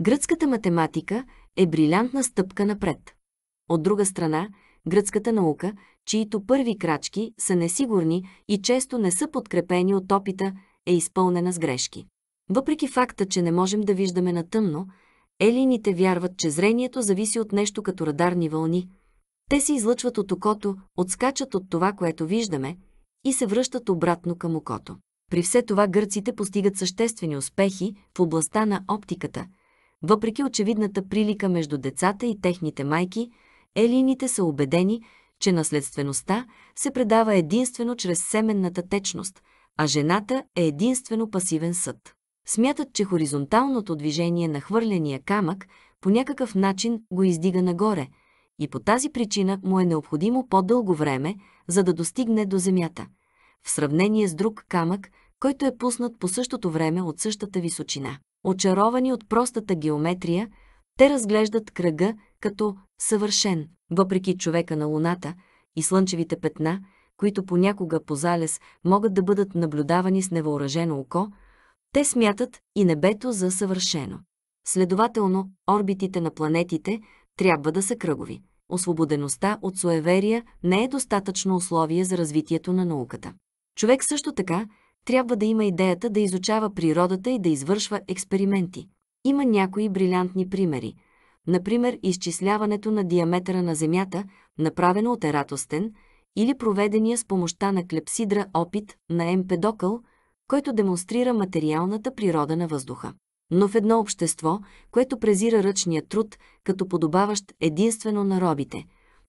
Гръцката математика е брилянтна стъпка напред. От друга страна, гръцката наука, чието първи крачки са несигурни и често не са подкрепени от опита, е изпълнена с грешки. Въпреки факта, че не можем да виждаме на тъмно, елините вярват, че зрението зависи от нещо като радарни вълни. Те се излъчват от окото, отскачат от това, което виждаме, и се връщат обратно към окото. При все това гърците постигат съществени успехи в областта на оптиката – въпреки очевидната прилика между децата и техните майки, елините са убедени, че наследствеността се предава единствено чрез семенната течност, а жената е единствено пасивен съд. Смятат, че хоризонталното движение на хвърления камък по някакъв начин го издига нагоре и по тази причина му е необходимо по-дълго време, за да достигне до земята, в сравнение с друг камък, който е пуснат по същото време от същата височина очаровани от простата геометрия, те разглеждат кръга като съвършен, въпреки човека на Луната и слънчевите петна, които понякога по залез могат да бъдат наблюдавани с невъоръжено око, те смятат и небето за съвършено. Следователно, орбитите на планетите трябва да са кръгови. Освободеността от суеверия не е достатъчно условие за развитието на науката. Човек също така трябва да има идеята да изучава природата и да извършва експерименти. Има някои брилянтни примери. Например, изчисляването на диаметъра на Земята, направено от Ератостен, или проведения с помощта на клепсидра опит на Емпедокъл, който демонстрира материалната природа на въздуха. Но в едно общество, което презира ръчния труд като подобаващ единствено на робите,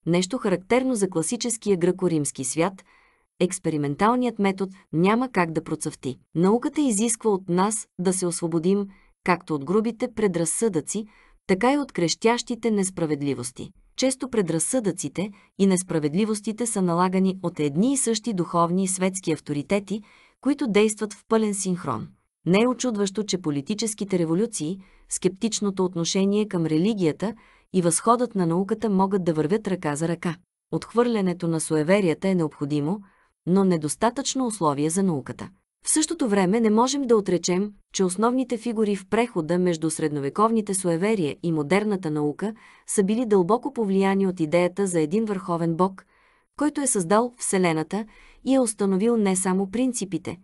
нещо характерно за класическия гръко-римски свят – експерименталният метод няма как да процъфти. Науката изисква от нас да се освободим както от грубите предразсъдъци, така и от крещящите несправедливости. Често предразсъдъците и несправедливостите са налагани от едни и същи духовни и светски авторитети, които действат в пълен синхрон. Не е очудващо, че политическите революции, скептичното отношение към религията и възходът на науката могат да вървят ръка за ръка. Отхвърлянето на суеверията е необходимо, но недостатъчно условие за науката. В същото време не можем да отречем, че основните фигури в прехода между средновековните суеверия и модерната наука са били дълбоко повлияни от идеята за един върховен бог, който е създал Вселената и е установил не само принципите,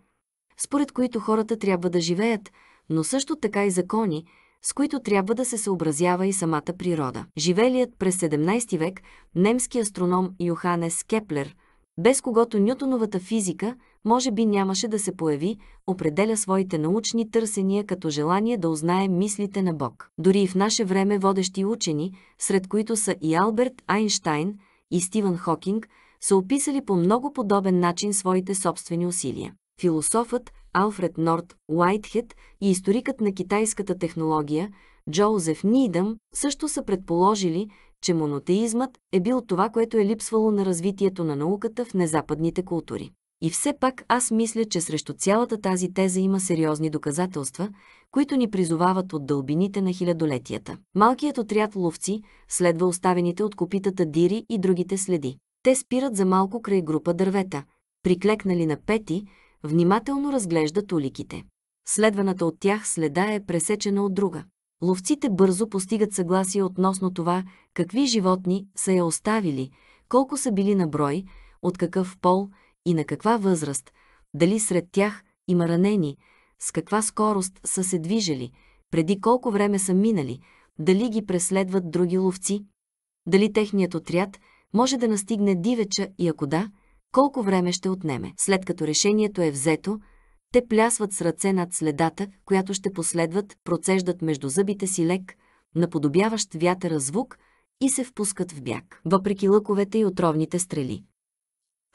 според които хората трябва да живеят, но също така и закони, с които трябва да се съобразява и самата природа. Живелият през 17 век немски астроном Йоханес Кеплер – без когото Нютоновата физика може би нямаше да се появи, определя своите научни търсения като желание да узнае мислите на Бог. Дори и в наше време водещи учени, сред които са и Алберт Айнштайн и Стивън Хокинг, са описали по много подобен начин своите собствени усилия. Философът Алфред Норд Уайтхед и историкът на китайската технология Джоузеф Нидъм също са предположили, че монотеизмът е бил това, което е липсвало на развитието на науката в незападните култури. И все пак аз мисля, че срещу цялата тази теза има сериозни доказателства, които ни призовават от дълбините на хилядолетията. Малкият отряд ловци следва оставените от копитата дири и другите следи. Те спират за малко край група дървета, приклекнали на пети, внимателно разглеждат уликите. Следваната от тях следа е пресечена от друга. Ловците бързо постигат съгласие относно това, какви животни са я оставили, колко са били на брой, от какъв пол и на каква възраст, дали сред тях има ранени, с каква скорост са се движели, преди колко време са минали, дали ги преследват други ловци, дали техният отряд може да настигне дивеча и ако да, колко време ще отнеме. След като решението е взето, те плясват с ръце над следата, която ще последват, процеждат между зъбите си лек, наподобяващ вятъра звук и се впускат в бяг, въпреки лъковете и отровните стрели.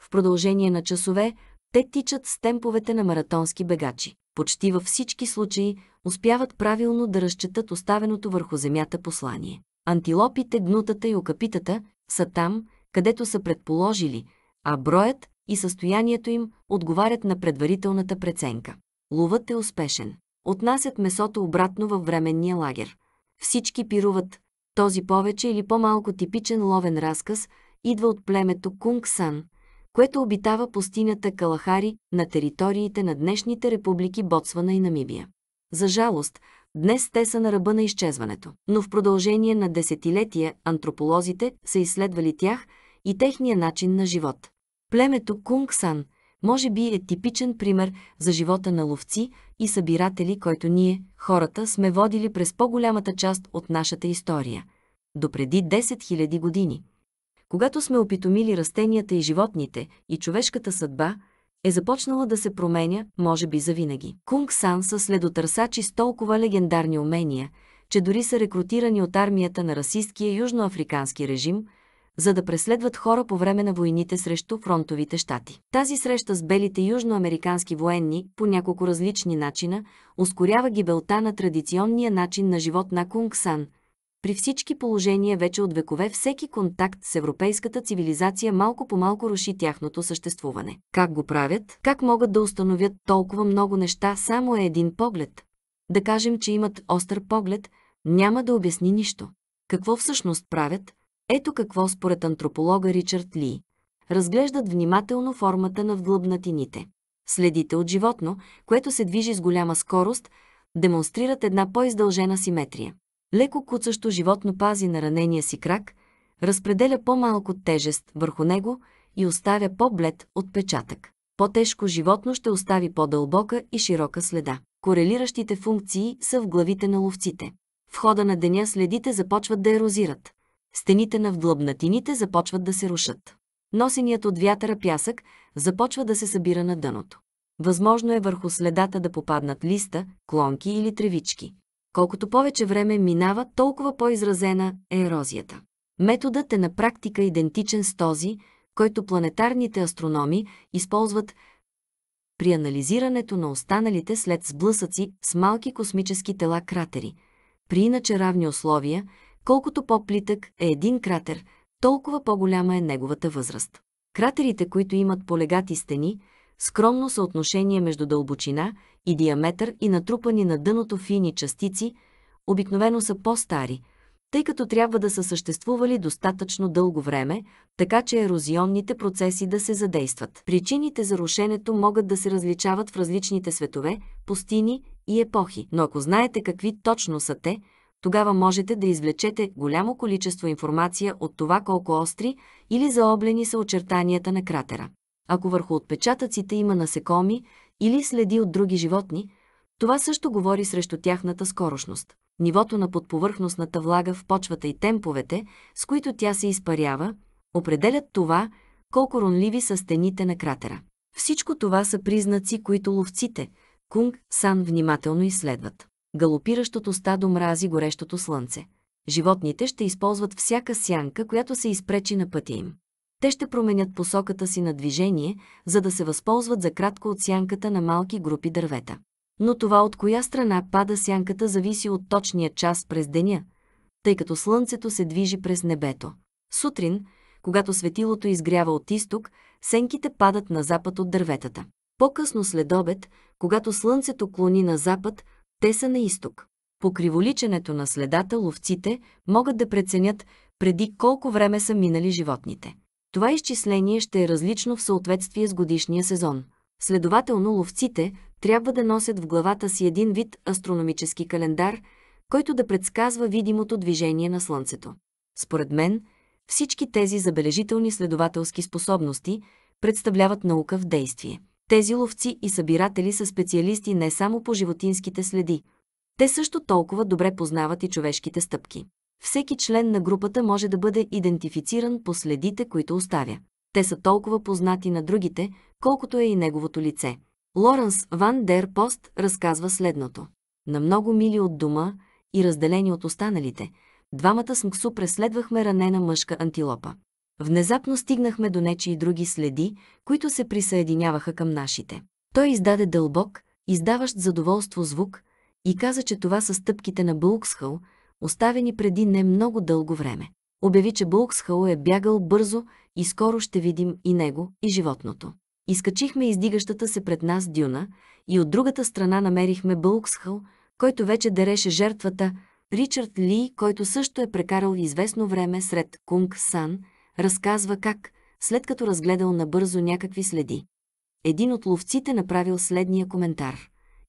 В продължение на часове те тичат с темповете на маратонски бегачи. Почти във всички случаи успяват правилно да разчетат оставеното върху земята послание. Антилопите, гнутата и окапитата са там, където са предположили, а броят и състоянието им отговарят на предварителната преценка. Ловът е успешен. Отнасят месото обратно във временния лагер. Всички пируват. Този повече или по-малко типичен ловен разказ идва от племето Кунг Сан, което обитава пустинята Калахари на териториите на днешните републики Боцвана и Намибия. За жалост, днес те са на ръба на изчезването, но в продължение на десетилетия антрополозите са изследвали тях и техния начин на живот. Племето Кунгсан може би е типичен пример за живота на ловци и събиратели, който ние, хората, сме водили през по-голямата част от нашата история – допреди 10 000 години. Когато сме опитомили растенията и животните и човешката съдба – е започнала да се променя, може би завинаги. Кунг Сан са следотърсачи с толкова легендарни умения, че дори са рекрутирани от армията на расистския южноафрикански режим – за да преследват хора по време на войните срещу фронтовите щати. Тази среща с белите южноамерикански военни по няколко различни начина ускорява гибелта на традиционния начин на живот на Кунгсан – при всички положения вече от векове всеки контакт с европейската цивилизация малко по малко руши тяхното съществуване. Как го правят? Как могат да установят толкова много неща само е един поглед? Да кажем, че имат остър поглед, няма да обясни нищо. Какво всъщност правят? Ето какво според антрополога Ричард Ли разглеждат внимателно формата на вглъбнатините. Следите от животно, което се движи с голяма скорост, демонстрират една по-издължена симетрия. Леко куцащо животно пази на ранения си крак, разпределя по-малко тежест върху него и оставя по-блед отпечатък. По-тежко животно ще остави по-дълбока и широка следа. Корелиращите функции са в главите на ловците. В хода на деня следите започват да ерозират стените на вдлъбнатините започват да се рушат. Носеният от вятъра пясък започва да се събира на дъното. Възможно е върху следата да попаднат листа, клонки или тревички. Колкото повече време минава, толкова по-изразена е ерозията. Методът е на практика идентичен с този, който планетарните астрономи използват при анализирането на останалите след сблъсъци с малки космически тела кратери. При иначе равни условия, Колкото по-плитък е един кратер, толкова по-голяма е неговата възраст. Кратерите, които имат полегати стени, скромно съотношение между дълбочина и диаметър и натрупани на дъното фини частици, обикновено са по-стари, тъй като трябва да са съществували достатъчно дълго време, така че ерозионните процеси да се задействат. Причините за рушенето могат да се различават в различните светове, пустини и епохи, но ако знаете какви точно са те, тогава можете да извлечете голямо количество информация от това колко остри или заоблени са очертанията на кратера. Ако върху отпечатъците има насекоми или следи от други животни, това също говори срещу тяхната скорошност. Нивото на подповърхностната влага в почвата и темповете, с които тя се изпарява, определят това, колко ронливи са стените на кратера. Всичко това са признаци, които ловците, Кунг Сан внимателно изследват. Галопиращото стадо мрази горещото слънце. Животните ще използват всяка сянка, която се изпречи на пътя им. Те ще променят посоката си на движение, за да се възползват за кратко от сянката на малки групи дървета. Но това от коя страна пада сянката зависи от точния час през деня, тъй като слънцето се движи през небето. Сутрин, когато светилото изгрява от изток, сенките падат на запад от дърветата. По-късно след обед, когато слънцето клони на запад, те са на изток. По криволиченето на следата ловците могат да преценят преди колко време са минали животните. Това изчисление ще е различно в съответствие с годишния сезон. Следователно ловците трябва да носят в главата си един вид астрономически календар, който да предсказва видимото движение на Слънцето. Според мен, всички тези забележителни следователски способности представляват наука в действие. Тези ловци и събиратели са специалисти не само по животинските следи. Те също толкова добре познават и човешките стъпки. Всеки член на групата може да бъде идентифициран по следите, които оставя. Те са толкова познати на другите, колкото е и неговото лице. Лоренс Ван Дер Пост разказва следното. На много мили от дома и разделени от останалите, двамата с Мксу преследвахме ранена мъжка антилопа. Внезапно стигнахме до нечи и други следи, които се присъединяваха към нашите. Той издаде дълбок, издаващ задоволство звук и каза, че това са стъпките на Булксхъл, оставени преди не много дълго време. Обяви, че Булксхъл е бягал бързо и скоро ще видим и него, и животното. Изкачихме издигащата се пред нас дюна и от другата страна намерихме Булксхъл, който вече дереше жертвата, Ричард Ли, който също е прекарал известно време сред Кунг Сан, Разказва как, след като разгледал набързо някакви следи, един от ловците направил следния коментар.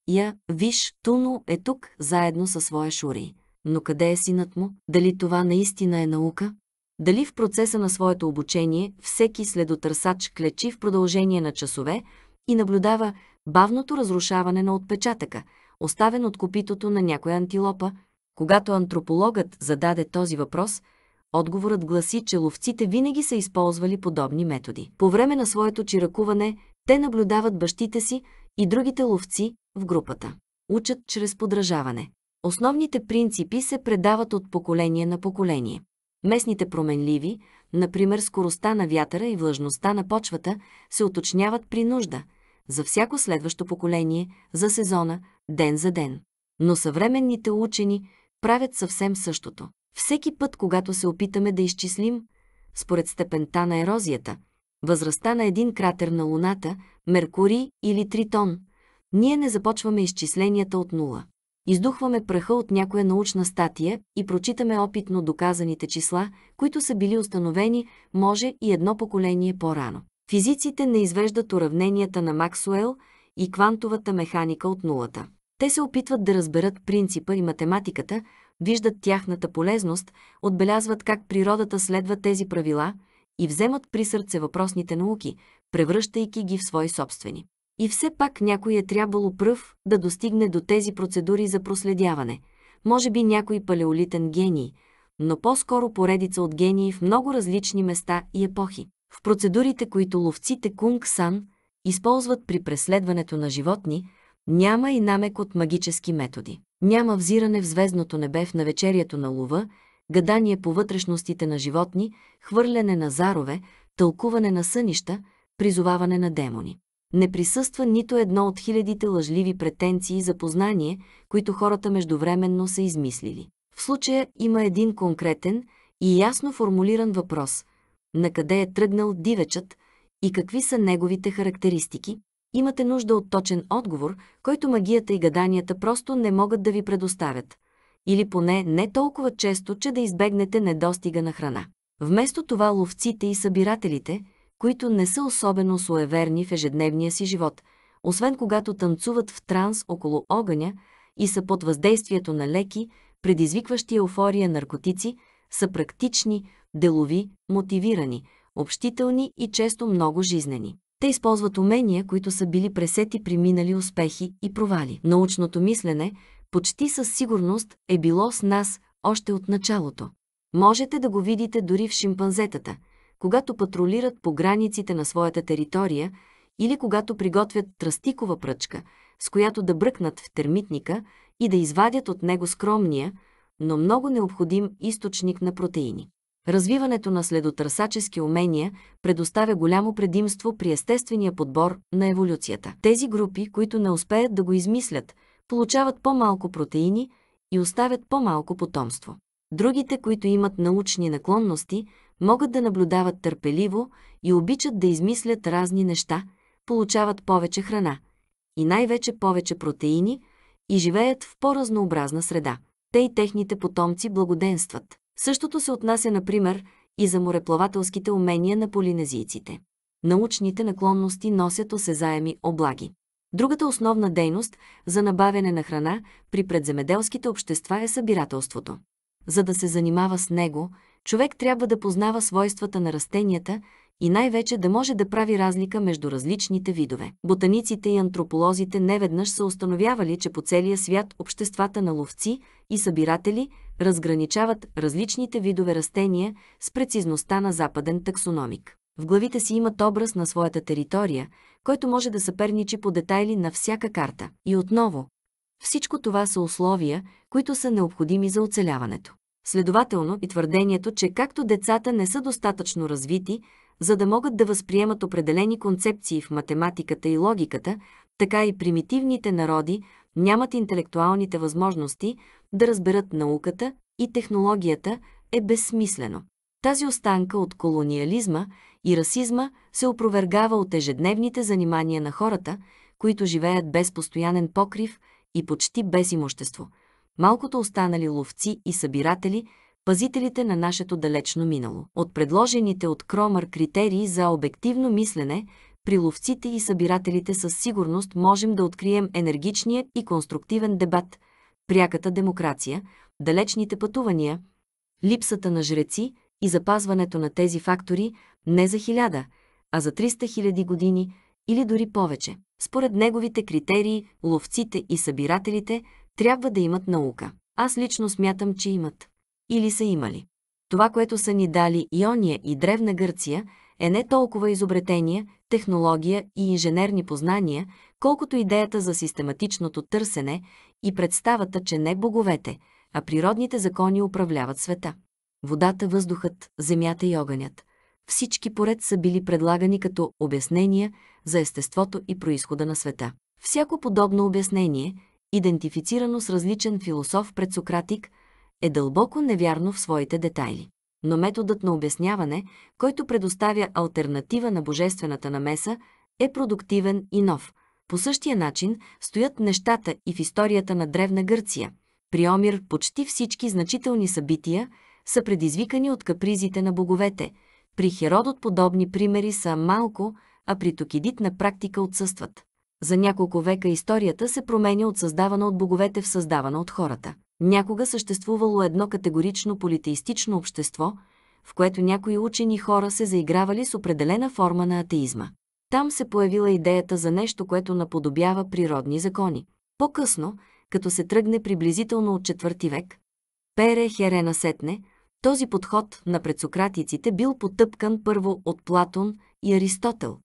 Я, виж, Туно е тук заедно със своя Шури. Но къде е синът му? Дали това наистина е наука? Дали в процеса на своето обучение всеки следотърсач клечи в продължение на часове и наблюдава бавното разрушаване на отпечатъка, оставен от копитото на някоя антилопа? Когато антропологът зададе този въпрос – Отговорът гласи, че ловците винаги са използвали подобни методи. По време на своето чиракуване, те наблюдават бащите си и другите ловци в групата. Учат чрез подражаване. Основните принципи се предават от поколение на поколение. Местните променливи, например скоростта на вятъра и влажността на почвата, се уточняват при нужда – за всяко следващо поколение, за сезона, ден за ден. Но съвременните учени правят съвсем същото. Всеки път, когато се опитаме да изчислим, според степента на ерозията, възрастта на един кратер на Луната, Меркурий или Тритон, ние не започваме изчисленията от нула. Издухваме пръха от някоя научна статия и прочитаме опитно доказаните числа, които са били установени, може и едно поколение по-рано. Физиците не извеждат уравненията на Максуел и квантовата механика от нулата. Те се опитват да разберат принципа и математиката, виждат тяхната полезност, отбелязват как природата следва тези правила и вземат при сърце въпросните науки, превръщайки ги в свои собствени. И все пак някой е трябвало пръв да достигне до тези процедури за проследяване. Може би някой палеолитен гений, но по-скоро поредица от гении в много различни места и епохи. В процедурите, които ловците Кунг Сан използват при преследването на животни – няма и намек от магически методи. Няма взиране в звездното небе в навечерието на Лува, гадание по вътрешностите на животни, хвърляне на зарове, тълкуване на сънища, призоваване на демони. Не присъства нито едно от хилядите лъжливи претенции за познание, които хората междувременно са измислили. В случая има един конкретен и ясно формулиран въпрос – на къде е тръгнал дивечът и какви са неговите характеристики, Имате нужда от точен отговор, който магията и гаданията просто не могат да ви предоставят. Или поне не толкова често, че да избегнете недостига на храна. Вместо това ловците и събирателите, които не са особено суеверни в ежедневния си живот, освен когато танцуват в транс около огъня и са под въздействието на леки, предизвикващи еуфория наркотици, са практични, делови, мотивирани, общителни и често много жизнени. Те използват умения, които са били пресети при минали успехи и провали. Научното мислене почти със сигурност е било с нас още от началото. Можете да го видите дори в шимпанзетата, когато патрулират по границите на своята територия или когато приготвят тръстикова пръчка, с която да бръкнат в термитника и да извадят от него скромния, но много необходим източник на протеини. Развиването на следотърсачески умения предоставя голямо предимство при естествения подбор на еволюцията. Тези групи, които не успеят да го измислят, получават по-малко протеини и оставят по-малко потомство. Другите, които имат научни наклонности, могат да наблюдават търпеливо и обичат да измислят разни неща, получават повече храна и най-вече повече протеини и живеят в по-разнообразна среда. Те и техните потомци благоденстват. Същото се отнася, например, и за мореплавателските умения на полинезийците. Научните наклонности носят осезаеми облаги. Другата основна дейност за набавяне на храна при предземеделските общества е събирателството. За да се занимава с него, човек трябва да познава свойствата на растенията и най-вече да може да прави разлика между различните видове. Ботаниците и антрополозите неведнъж са установявали, че по целия свят обществата на ловци и събиратели разграничават различните видове растения с прецизността на западен таксономик. В главите си имат образ на своята територия, който може да съперничи по детайли на всяка карта. И отново, всичко това са условия, които са необходими за оцеляването. Следователно и твърдението, че както децата не са достатъчно развити, за да могат да възприемат определени концепции в математиката и логиката, така и примитивните народи нямат интелектуалните възможности да разберат науката и технологията е безсмислено. Тази останка от колониализма и расизма се опровергава от ежедневните занимания на хората, които живеят без постоянен покрив и почти без имущество. Малкото останали ловци и събиратели, пазителите на нашето далечно минало. От предложените от Кромър критерии за обективно мислене, при ловците и събирателите със сигурност можем да открием енергичният и конструктивен дебат – пряката демокрация, далечните пътувания, липсата на жреци и запазването на тези фактори не за хиляда, а за 300 хиляди години или дори повече. Според неговите критерии, ловците и събирателите трябва да имат наука. Аз лично смятам, че имат. Или са имали. Това, което са ни дали Иония и Древна Гърция, е не толкова изобретения, технология и инженерни познания, колкото идеята за систематичното търсене и представата, че не боговете, а природните закони управляват света. Водата, въздухът, земята и огънят. Всички поред са били предлагани като обяснения за естеството и происхода на света. Всяко подобно обяснение, идентифицирано с различен философ пред Сократик, е дълбоко невярно в своите детайли. Но методът на обясняване, който предоставя альтернатива на божествената намеса, е продуктивен и нов – по същия начин стоят нещата и в историята на Древна Гърция. При Омир почти всички значителни събития са предизвикани от капризите на боговете. При Херодот подобни примери са малко, а при Токидит на практика отсъстват. За няколко века историята се променя от създавана от боговете в създавана от хората. Някога съществувало едно категорично политеистично общество, в което някои учени хора се заигравали с определена форма на атеизма. Там се появила идеята за нещо, което наподобява природни закони. По-късно, като се тръгне приблизително от четвърти век, Пере Херена сетне, този подход на предсократиците бил потъпкан първо от Платон и Аристотел,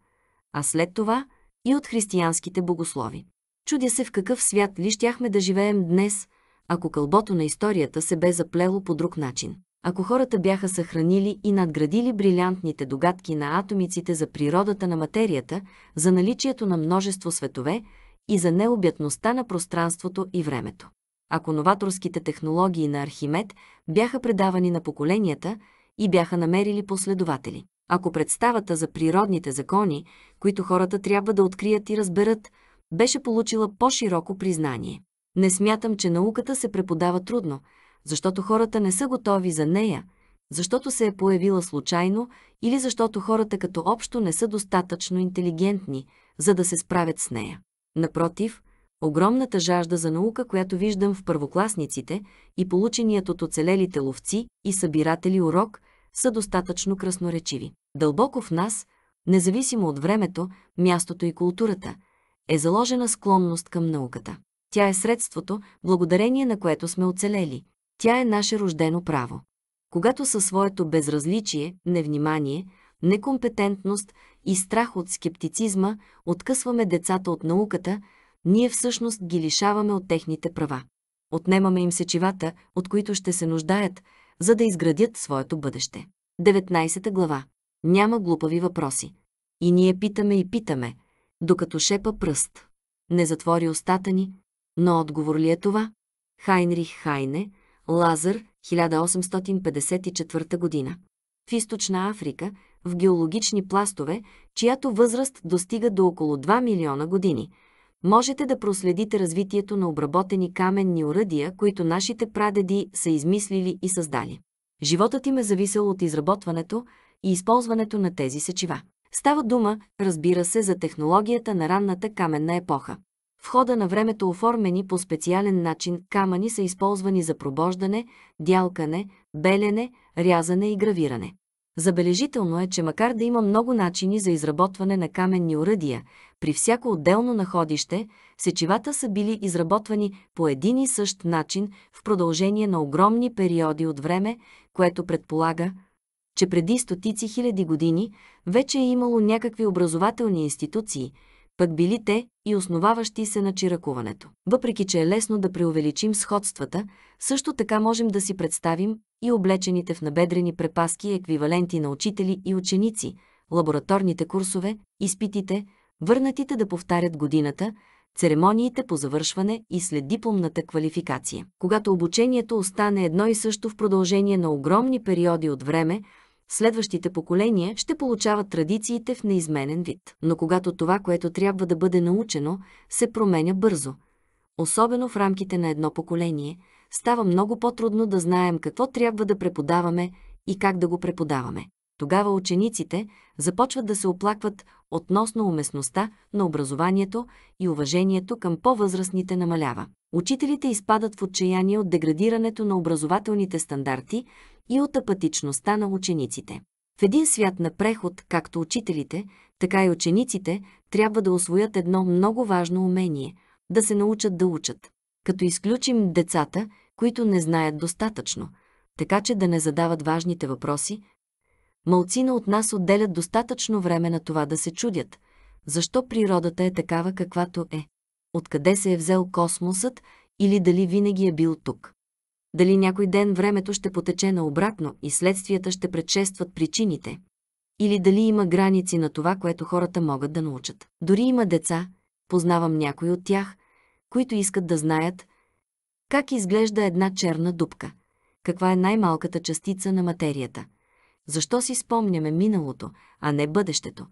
а след това и от християнските богослови. Чудя се в какъв свят ли щяхме да живеем днес, ако кълбото на историята се бе заплело по друг начин ако хората бяха съхранили и надградили брилянтните догадки на атомиците за природата на материята, за наличието на множество светове и за необятността на пространството и времето. Ако новаторските технологии на Архимед бяха предавани на поколенията и бяха намерили последователи. Ако представата за природните закони, които хората трябва да открият и разберат, беше получила по-широко признание. Не смятам, че науката се преподава трудно, защото хората не са готови за нея, защото се е появила случайно или защото хората като общо не са достатъчно интелигентни, за да се справят с нея. Напротив, огромната жажда за наука, която виждам в първокласниците и полученият от оцелелите ловци и събиратели урок, са достатъчно красноречиви. Дълбоко в нас, независимо от времето, мястото и културата, е заложена склонност към науката. Тя е средството, благодарение на което сме оцелели. Тя е наше рождено право. Когато със своето безразличие, невнимание, некомпетентност и страх от скептицизма откъсваме децата от науката, ние всъщност ги лишаваме от техните права. Отнемаме им сечивата, от които ще се нуждаят, за да изградят своето бъдеще. 19 глава. Няма глупави въпроси. И ние питаме и питаме, докато шепа пръст. Не затвори устата ни, но отговор ли е това? Хайнрих Хайне, Лазър, 1854 година. В източна Африка, в геологични пластове, чиято възраст достига до около 2 милиона години, можете да проследите развитието на обработени каменни уръдия, които нашите прадеди са измислили и създали. Животът им е зависел от изработването и използването на тези сечива. Става дума, разбира се, за технологията на ранната каменна епоха. В хода на времето оформени по специален начин камъни са използвани за пробождане, дялкане, белене, рязане и гравиране. Забележително е, че макар да има много начини за изработване на каменни уръдия, при всяко отделно находище, сечивата са били изработвани по един и същ начин в продължение на огромни периоди от време, което предполага, че преди стотици хиляди години вече е имало някакви образователни институции, пък били те и основаващи се на чиракуването. Въпреки, че е лесно да преувеличим сходствата, също така можем да си представим и облечените в набедрени препаски еквиваленти на учители и ученици, лабораторните курсове, изпитите, върнатите да повтарят годината, церемониите по завършване и след дипломната квалификация. Когато обучението остане едно и също в продължение на огромни периоди от време, следващите поколения ще получават традициите в неизменен вид. Но когато това, което трябва да бъде научено, се променя бързо, особено в рамките на едно поколение, става много по-трудно да знаем какво трябва да преподаваме и как да го преподаваме. Тогава учениците започват да се оплакват относно уместността на образованието и уважението към по-възрастните намалява. Учителите изпадат в отчаяние от деградирането на образователните стандарти и от апатичността на учениците. В един свят на преход, както учителите, така и учениците, трябва да освоят едно много важно умение – да се научат да учат. Като изключим децата, които не знаят достатъчно, така че да не задават важните въпроси, малцина от нас отделят достатъчно време на това да се чудят, защо природата е такава каквато е, откъде се е взел космосът или дали винаги е бил тук. Дали някой ден времето ще потече наобратно и следствията ще предшестват причините? Или дали има граници на това, което хората могат да научат? Дори има деца, познавам някои от тях, които искат да знаят как изглежда една черна дупка, каква е най-малката частица на материята, защо си спомняме миналото, а не бъдещето,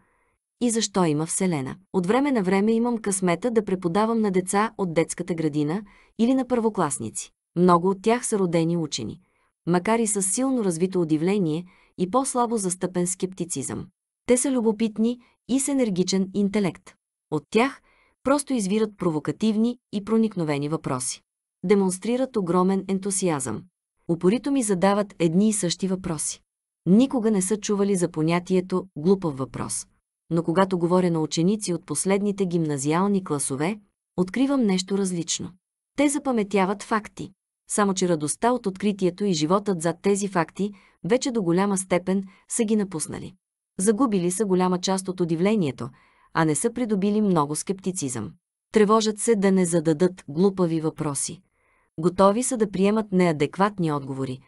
и защо има Вселена. От време на време имам късмета да преподавам на деца от детската градина или на първокласници. Много от тях са родени учени, макар и с силно развито удивление и по-слабо застъпен скептицизъм. Те са любопитни и с енергичен интелект. От тях просто извират провокативни и проникновени въпроси. Демонстрират огромен ентусиазъм. Упорито ми задават едни и същи въпроси. Никога не са чували за понятието «глупав въпрос». Но когато говоря на ученици от последните гимназиални класове, откривам нещо различно. Те запаметяват факти, само че радостта от откритието и животът зад тези факти вече до голяма степен са ги напуснали. Загубили са голяма част от удивлението, а не са придобили много скептицизъм. Тревожат се да не зададат глупави въпроси. Готови са да приемат неадекватни отговори.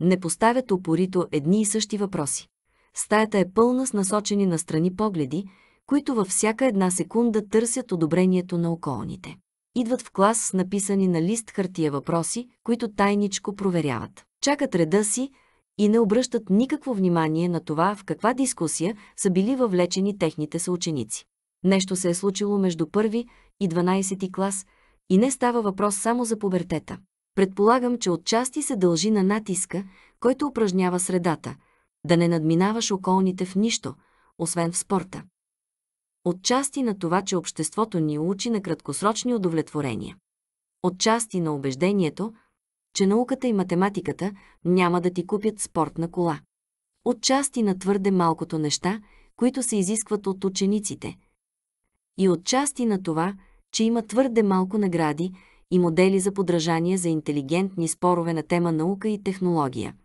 Не поставят опорито едни и същи въпроси. Стаята е пълна с насочени настрани погледи, които във всяка една секунда търсят одобрението на околните идват в клас с написани на лист хартия въпроси, които тайничко проверяват. Чакат реда си и не обръщат никакво внимание на това в каква дискусия са били въвлечени техните съученици. Нещо се е случило между първи и 12 ти клас и не става въпрос само за пубертета. Предполагам, че отчасти се дължи на натиска, който упражнява средата, да не надминаваш околните в нищо, освен в спорта. Отчасти на това, че обществото ни учи на краткосрочни удовлетворения. Отчасти на убеждението, че науката и математиката няма да ти купят спортна кола. Отчасти на твърде малкото неща, които се изискват от учениците. И отчасти на това, че има твърде малко награди и модели за подражание за интелигентни спорове на тема наука и технология –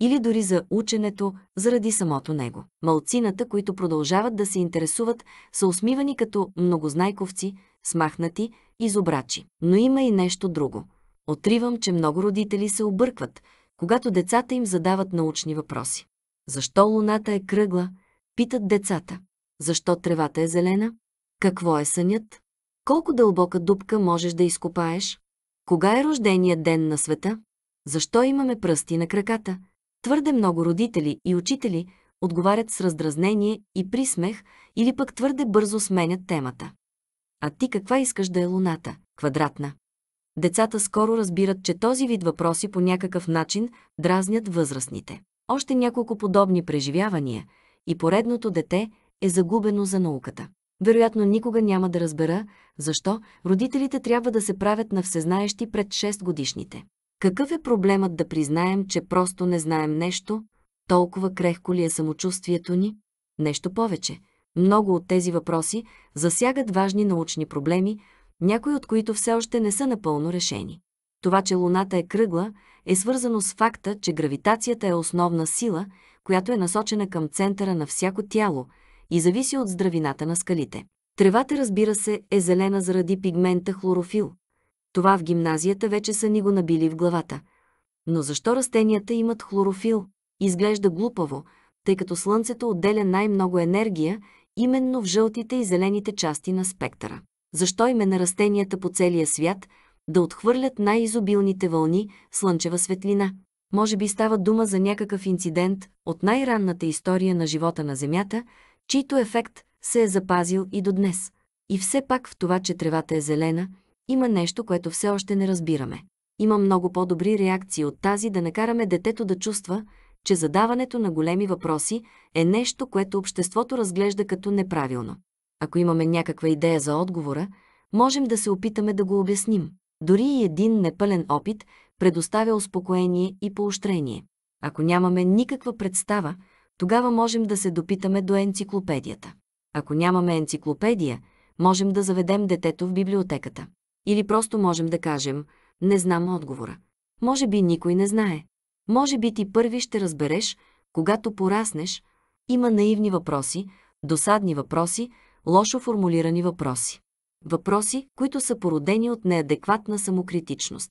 или дори за ученето заради самото него. Малцината, които продължават да се интересуват, са усмивани като многознайковци, смахнати, изобрачи. Но има и нещо друго. Отривам, че много родители се объркват, когато децата им задават научни въпроси. Защо луната е кръгла? Питат децата. Защо тревата е зелена? Какво е сънят? Колко дълбока дупка можеш да изкопаеш? Кога е рожденият ден на света? Защо имаме пръсти на краката? Твърде много родители и учители отговарят с раздразнение и присмех или пък твърде бързо сменят темата. А ти каква искаш да е луната? Квадратна. Децата скоро разбират, че този вид въпроси по някакъв начин дразнят възрастните. Още няколко подобни преживявания и поредното дете е загубено за науката. Вероятно никога няма да разбера защо родителите трябва да се правят на всезнаещи пред 6 годишните. Какъв е проблемът да признаем, че просто не знаем нещо, толкова крехко ли е самочувствието ни? Нещо повече. Много от тези въпроси засягат важни научни проблеми, някои от които все още не са напълно решени. Това, че Луната е кръгла, е свързано с факта, че гравитацията е основна сила, която е насочена към центъра на всяко тяло и зависи от здравината на скалите. Тревата, разбира се, е зелена заради пигмента хлорофил, това в гимназията вече са ни го набили в главата. Но защо растенията имат хлорофил? Изглежда глупаво, тъй като Слънцето отделя най-много енергия именно в жълтите и зелените части на спектъра. Защо име на растенията по целия свят да отхвърлят най-изобилните вълни слънчева светлина? Може би става дума за някакъв инцидент от най-ранната история на живота на Земята, чийто ефект се е запазил и до днес. И все пак в това, че тревата е зелена – има нещо, което все още не разбираме. Има много по-добри реакции от тази да накараме детето да чувства, че задаването на големи въпроси е нещо, което обществото разглежда като неправилно. Ако имаме някаква идея за отговора, можем да се опитаме да го обясним. Дори и един непълен опит предоставя успокоение и поощрение. Ако нямаме никаква представа, тогава можем да се допитаме до енциклопедията. Ако нямаме енциклопедия, можем да заведем детето в библиотеката. Или просто можем да кажем «не знам отговора». Може би никой не знае. Може би ти първи ще разбереш, когато пораснеш. Има наивни въпроси, досадни въпроси, лошо формулирани въпроси. Въпроси, които са породени от неадекватна самокритичност.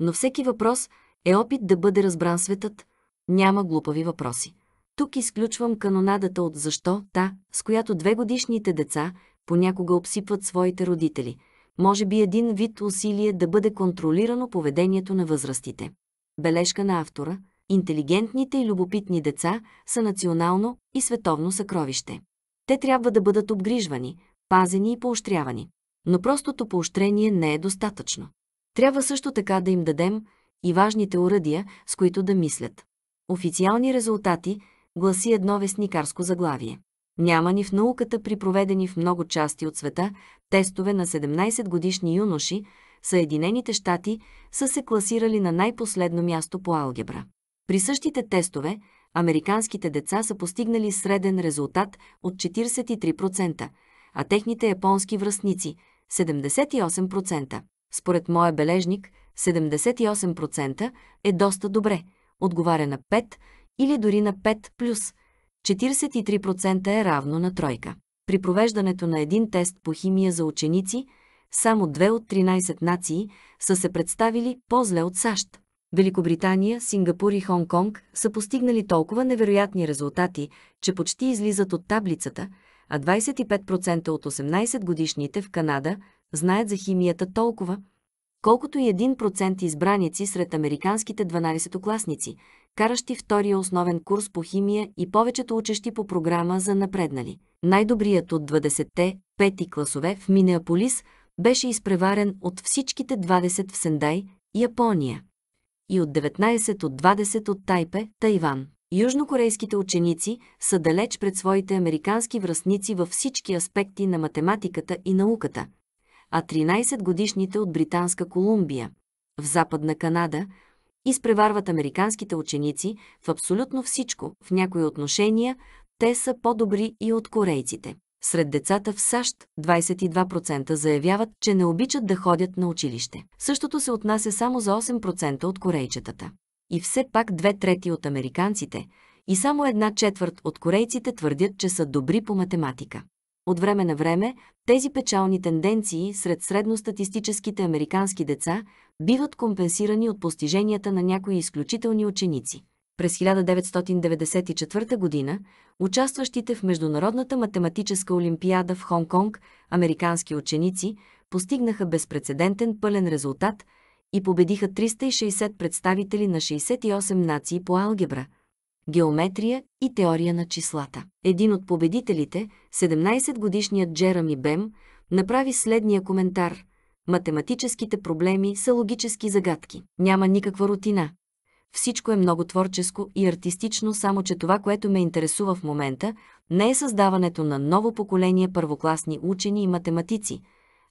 Но всеки въпрос е опит да бъде разбран светът. Няма глупави въпроси. Тук изключвам канонадата от защо та, с която две годишните деца понякога обсипват своите родители – може би един вид усилие да бъде контролирано поведението на възрастите. Бележка на автора – интелигентните и любопитни деца са национално и световно съкровище. Те трябва да бъдат обгрижвани, пазени и поощрявани. Но простото поощрение не е достатъчно. Трябва също така да им дадем и важните уръдия, с които да мислят. Официални резултати гласи едно вестникарско заглавие. Няма ни в науката при проведени в много части от света тестове на 17-годишни юноши, Съединените щати са се класирали на най-последно място по алгебра. При същите тестове американските деца са постигнали среден резултат от 43%, а техните японски връстници – 78%. Според моя бележник, 78% е доста добре, отговаря на 5 или дори на 5 плюс – 43% е равно на тройка. При провеждането на един тест по химия за ученици, само две от 13 нации са се представили по-зле от САЩ. Великобритания, Сингапур и Хонг-Конг са постигнали толкова невероятни резултати, че почти излизат от таблицата, а 25% от 18-годишните в Канада знаят за химията толкова, колкото и 1% избраници сред американските 12-класници, каращи втория основен курс по химия и повечето учещи по програма за напреднали. Най-добрият от 20-те, пети класове в Минеаполис беше изпреварен от всичките 20 в Сендай, Япония, и от 19 от 20 от Тайпе, Тайван. Южнокорейските ученици са далеч пред своите американски връзници във всички аспекти на математиката и науката, а 13-годишните от Британска Колумбия, в Западна Канада, изпреварват американските ученици в абсолютно всичко. В някои отношения те са по-добри и от корейците. Сред децата в САЩ 22% заявяват, че не обичат да ходят на училище. Същото се отнася само за 8% от корейчетата. И все пак две трети от американците и само една четвърт от корейците твърдят, че са добри по математика. От време на време тези печални тенденции сред средностатистическите американски деца биват компенсирани от постиженията на някои изключителни ученици. През 1994 г. участващите в Международната математическа олимпиада в Хонг-Конг американски ученици постигнаха безпредседентен пълен резултат и победиха 360 представители на 68 нации по алгебра – геометрия и теория на числата. Един от победителите, 17-годишният Джерами Бем, направи следния коментар. Математическите проблеми са логически загадки. Няма никаква рутина. Всичко е много творческо и артистично, само че това, което ме интересува в момента, не е създаването на ново поколение първокласни учени и математици,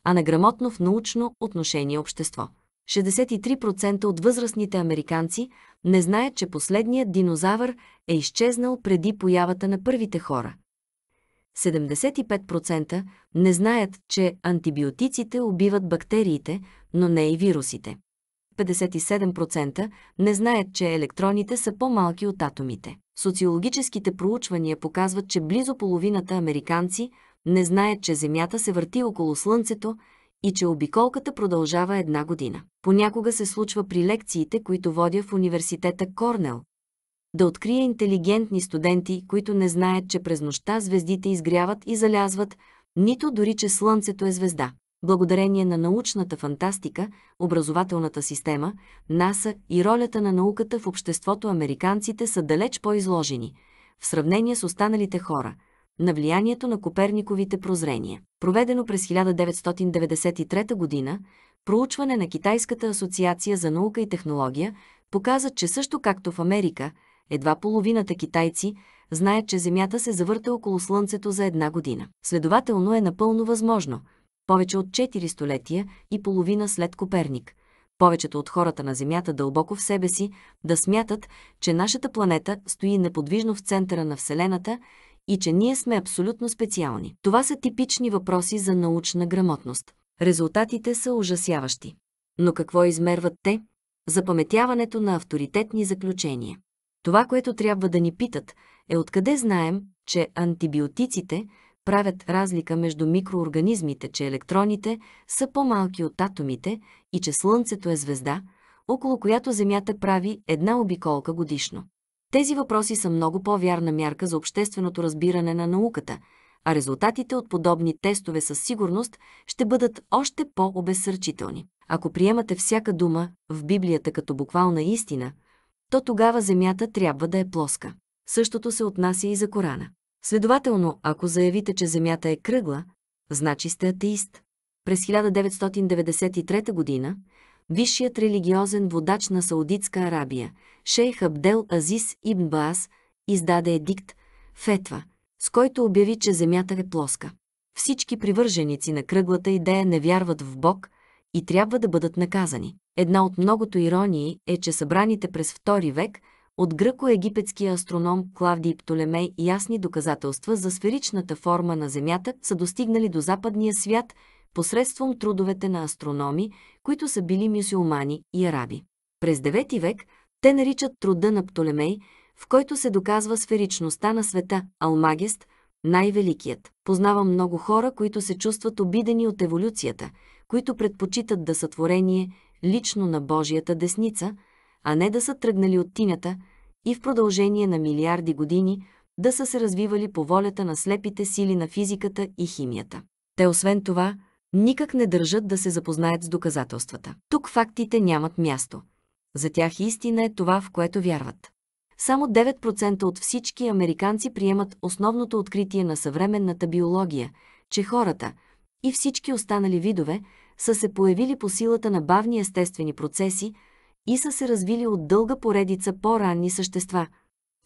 а на грамотно в научно отношение общество. 63% от възрастните американци не знаят, че последният динозавър е изчезнал преди появата на първите хора – 75% не знаят, че антибиотиците убиват бактериите, но не и вирусите. 57% не знаят, че електроните са по-малки от атомите. Социологическите проучвания показват, че близо половината американци не знаят, че Земята се върти около Слънцето и че обиколката продължава една година. Понякога се случва при лекциите, които водя в университета Корнел, да открие интелигентни студенти, които не знаят, че през нощта звездите изгряват и залязват, нито дори, че Слънцето е звезда. Благодарение на научната фантастика, образователната система, НАСА и ролята на науката в обществото американците са далеч по-изложени, в сравнение с останалите хора, на влиянието на Коперниковите прозрения. Проведено през 1993 г., проучване на Китайската асоциация за наука и технология показа, че също както в Америка – едва половината китайци знаят, че Земята се завърта около Слънцето за една година. Следователно е напълно възможно, повече от 4 столетия и половина след Коперник, повечето от хората на Земята дълбоко в себе си да смятат, че нашата планета стои неподвижно в центъра на Вселената и че ние сме абсолютно специални. Това са типични въпроси за научна грамотност. Резултатите са ужасяващи. Но какво измерват те? Запаметяването на авторитетни заключения. Това, което трябва да ни питат, е откъде знаем, че антибиотиците правят разлика между микроорганизмите, че електроните са по-малки от атомите и че Слънцето е звезда, около която Земята прави една обиколка годишно. Тези въпроси са много по-вярна мярка за общественото разбиране на науката, а резултатите от подобни тестове със сигурност ще бъдат още по-обесърчителни. Ако приемате всяка дума в Библията като буквална истина – то тогава земята трябва да е плоска. Същото се отнася и за Корана. Следователно, ако заявите, че земята е кръгла, значи сте атеист. През 1993 г. висшият религиозен водач на Саудитска Арабия, шейх Абдел Азис Ибн Баас, издаде едикт Фетва, с който обяви, че земята е плоска. Всички привърженици на кръглата идея не вярват в Бог – и трябва да бъдат наказани. Една от многото иронии е, че събраните през II век от гръко-египетския астроном Клавдий Птолемей ясни доказателства за сферичната форма на Земята са достигнали до западния свят посредством трудовете на астрономи, които са били мюсюлмани и араби. През IX век те наричат труда на Птолемей, в който се доказва сферичността на света, Алмагест, най-великият. Познавам много хора, които се чувстват обидени от еволюцията – които предпочитат да са творение лично на Божията десница, а не да са тръгнали от тинята и в продължение на милиарди години да са се развивали по волята на слепите сили на физиката и химията. Те освен това никак не държат да се запознаят с доказателствата. Тук фактите нямат място. За тях истина е това, в което вярват. Само 9% от всички американци приемат основното откритие на съвременната биология, че хората и всички останали видове – са се появили по силата на бавни естествени процеси и са се развили от дълга поредица по-ранни същества,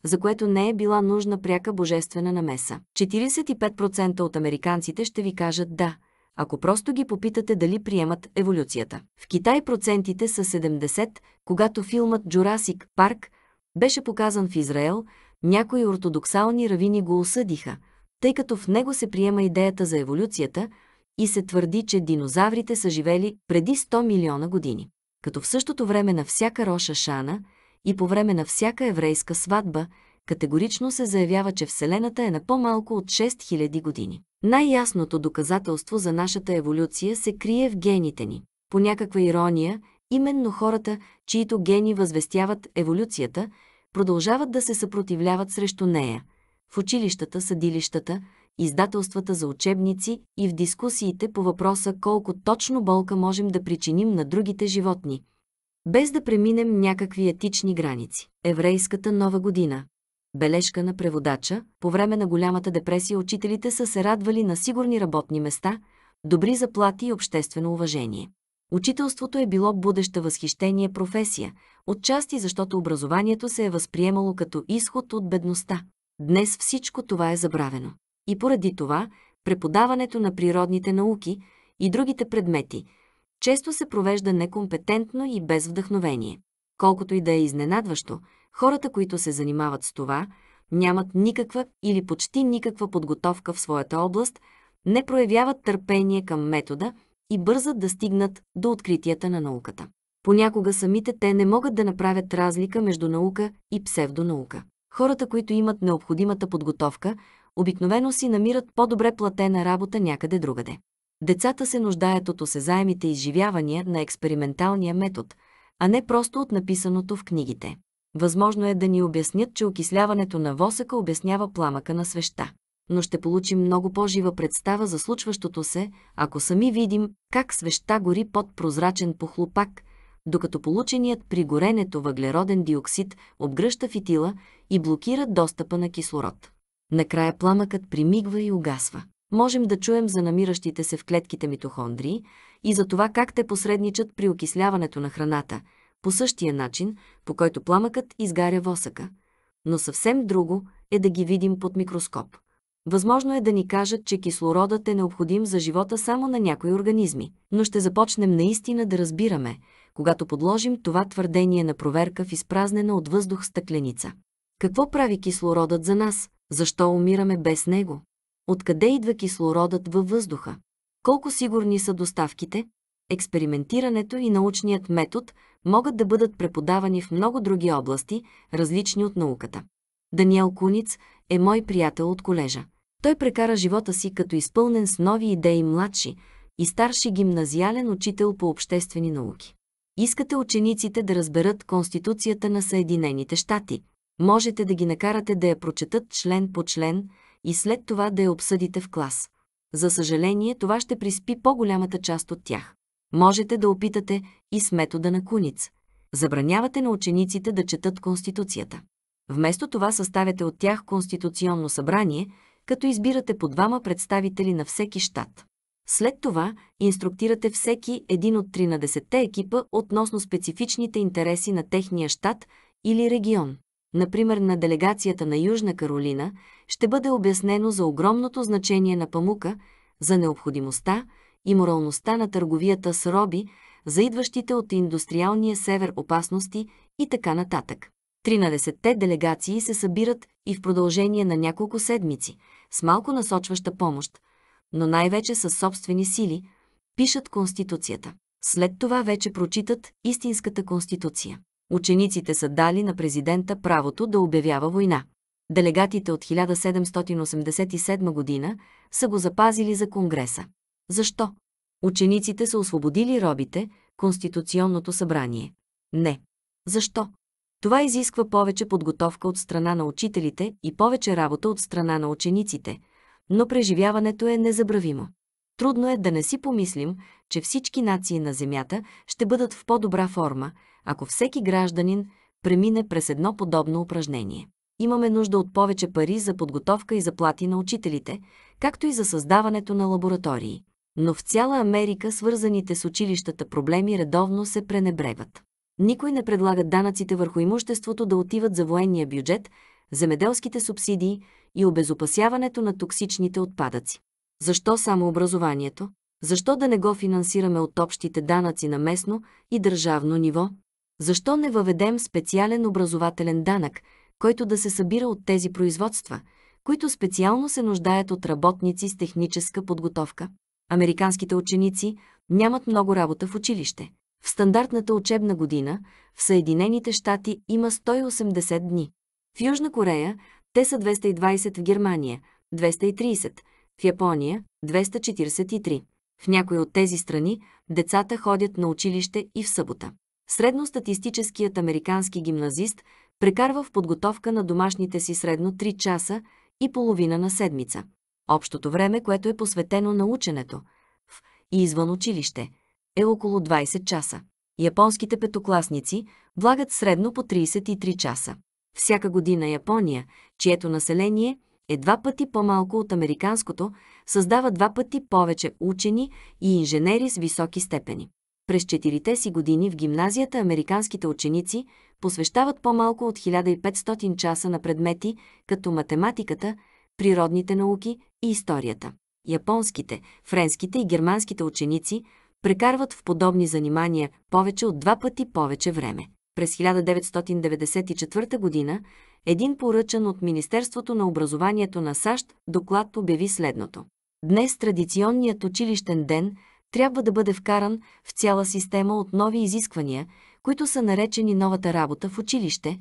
за което не е била нужна пряка божествена намеса. 45% от американците ще ви кажат да, ако просто ги попитате дали приемат еволюцията. В Китай процентите са 70, когато филмът «Джурасик парк» беше показан в Израел, някои ортодоксални равини го осъдиха, тъй като в него се приема идеята за еволюцията – и се твърди, че динозаврите са живели преди 100 милиона години. Като в същото време на всяка Роша Шана и по време на всяка еврейска сватба, категорично се заявява, че Вселената е на по-малко от 6000 години. Най-ясното доказателство за нашата еволюция се крие в гените ни. По някаква ирония, именно хората, чието гени възвестяват еволюцията, продължават да се съпротивляват срещу нея. В училищата, съдилищата, издателствата за учебници и в дискусиите по въпроса колко точно болка можем да причиним на другите животни, без да преминем някакви етични граници. Еврейската нова година. Бележка на преводача. По време на голямата депресия учителите са се радвали на сигурни работни места, добри заплати и обществено уважение. Учителството е било будеща възхищение професия, отчасти защото образованието се е възприемало като изход от бедността. Днес всичко това е забравено и поради това преподаването на природните науки и другите предмети често се провежда некомпетентно и без вдъхновение. Колкото и да е изненадващо, хората, които се занимават с това, нямат никаква или почти никаква подготовка в своята област, не проявяват търпение към метода и бързат да стигнат до откритията на науката. Понякога самите те не могат да направят разлика между наука и псевдонаука. Хората, които имат необходимата подготовка, обикновено си намират по-добре платена работа някъде другаде. Децата се нуждаят от осезаемите изживявания на експерименталния метод, а не просто от написаното в книгите. Възможно е да ни обяснят, че окисляването на восъка обяснява пламъка на свеща. Но ще получим много по-жива представа за случващото се, ако сами видим как свеща гори под прозрачен похлопак, докато полученият при горенето въглероден диоксид обгръща фитила и блокира достъпа на кислород. Накрая пламъкът примигва и угасва. Можем да чуем за намиращите се в клетките митохондрии и за това как те посредничат при окисляването на храната, по същия начин, по който пламъкът изгаря восъка. Но съвсем друго е да ги видим под микроскоп. Възможно е да ни кажат, че кислородът е необходим за живота само на някои организми, но ще започнем наистина да разбираме, когато подложим това твърдение на проверка в изпразнена от въздух стъкленица. Какво прави кислородът за нас – защо умираме без него? Откъде идва кислородът във въздуха? Колко сигурни са доставките? Експериментирането и научният метод могат да бъдат преподавани в много други области, различни от науката. Даниел Куниц е мой приятел от колежа. Той прекара живота си като изпълнен с нови идеи младши и старши гимназиален учител по обществени науки. Искате учениците да разберат Конституцията на Съединените щати, Можете да ги накарате да я прочетат член по член и след това да я обсъдите в клас. За съжаление, това ще приспи по-голямата част от тях. Можете да опитате и с метода на Куниц. Забранявате на учениците да четат Конституцията. Вместо това съставяте от тях Конституционно събрание, като избирате по двама представители на всеки щат. След това инструктирате всеки един от 13-те екипа относно специфичните интереси на техния щат или регион например на делегацията на Южна Каролина, ще бъде обяснено за огромното значение на памука, за необходимостта и моралността на търговията с роби, за идващите от индустриалния север опасности и така нататък. 13-те делегации се събират и в продължение на няколко седмици, с малко насочваща помощ, но най-вече с собствени сили, пишат Конституцията. След това вече прочитат истинската Конституция. Учениците са дали на президента правото да обявява война. Делегатите от 1787 година са го запазили за Конгреса. Защо? Учениците са освободили робите, Конституционното събрание. Не. Защо? Това изисква повече подготовка от страна на учителите и повече работа от страна на учениците, но преживяването е незабравимо. Трудно е да не си помислим, че всички нации на Земята ще бъдат в по-добра форма, ако всеки гражданин премине през едно подобно упражнение. Имаме нужда от повече пари за подготовка и заплати на учителите, както и за създаването на лаборатории. Но в цяла Америка свързаните с училищата проблеми редовно се пренебрегват. Никой не предлага данъците върху имуществото да отиват за военния бюджет, земеделските субсидии и обезопасяването на токсичните отпадъци. Защо само образованието? Защо да не го финансираме от общите данъци на местно и държавно ниво? Защо не въведем специален образователен данък, който да се събира от тези производства, които специално се нуждаят от работници с техническа подготовка? Американските ученици нямат много работа в училище. В стандартната учебна година в Съединените щати има 180 дни. В Южна Корея те са 220 в Германия, 230, в Япония – 243. В някои от тези страни децата ходят на училище и в събота. Средностатистическият американски гимназист прекарва в подготовка на домашните си средно 3 часа и половина на седмица. Общото време, което е посветено на ученето в и извън училище, е около 20 часа. Японските петокласници влагат средно по 33 часа. Всяка година Япония, чието население е два пъти по-малко от американското, създава два пъти повече учени и инженери с високи степени. През четирите си години в гимназията американските ученици посвещават по-малко от 1500 часа на предмети, като математиката, природните науки и историята. Японските, френските и германските ученици прекарват в подобни занимания повече от два пъти повече време. През 1994 г един поръчан от Министерството на образованието на САЩ доклад обяви следното. Днес традиционният училищен ден трябва да бъде вкаран в цяла система от нови изисквания, които са наречени новата работа в училище,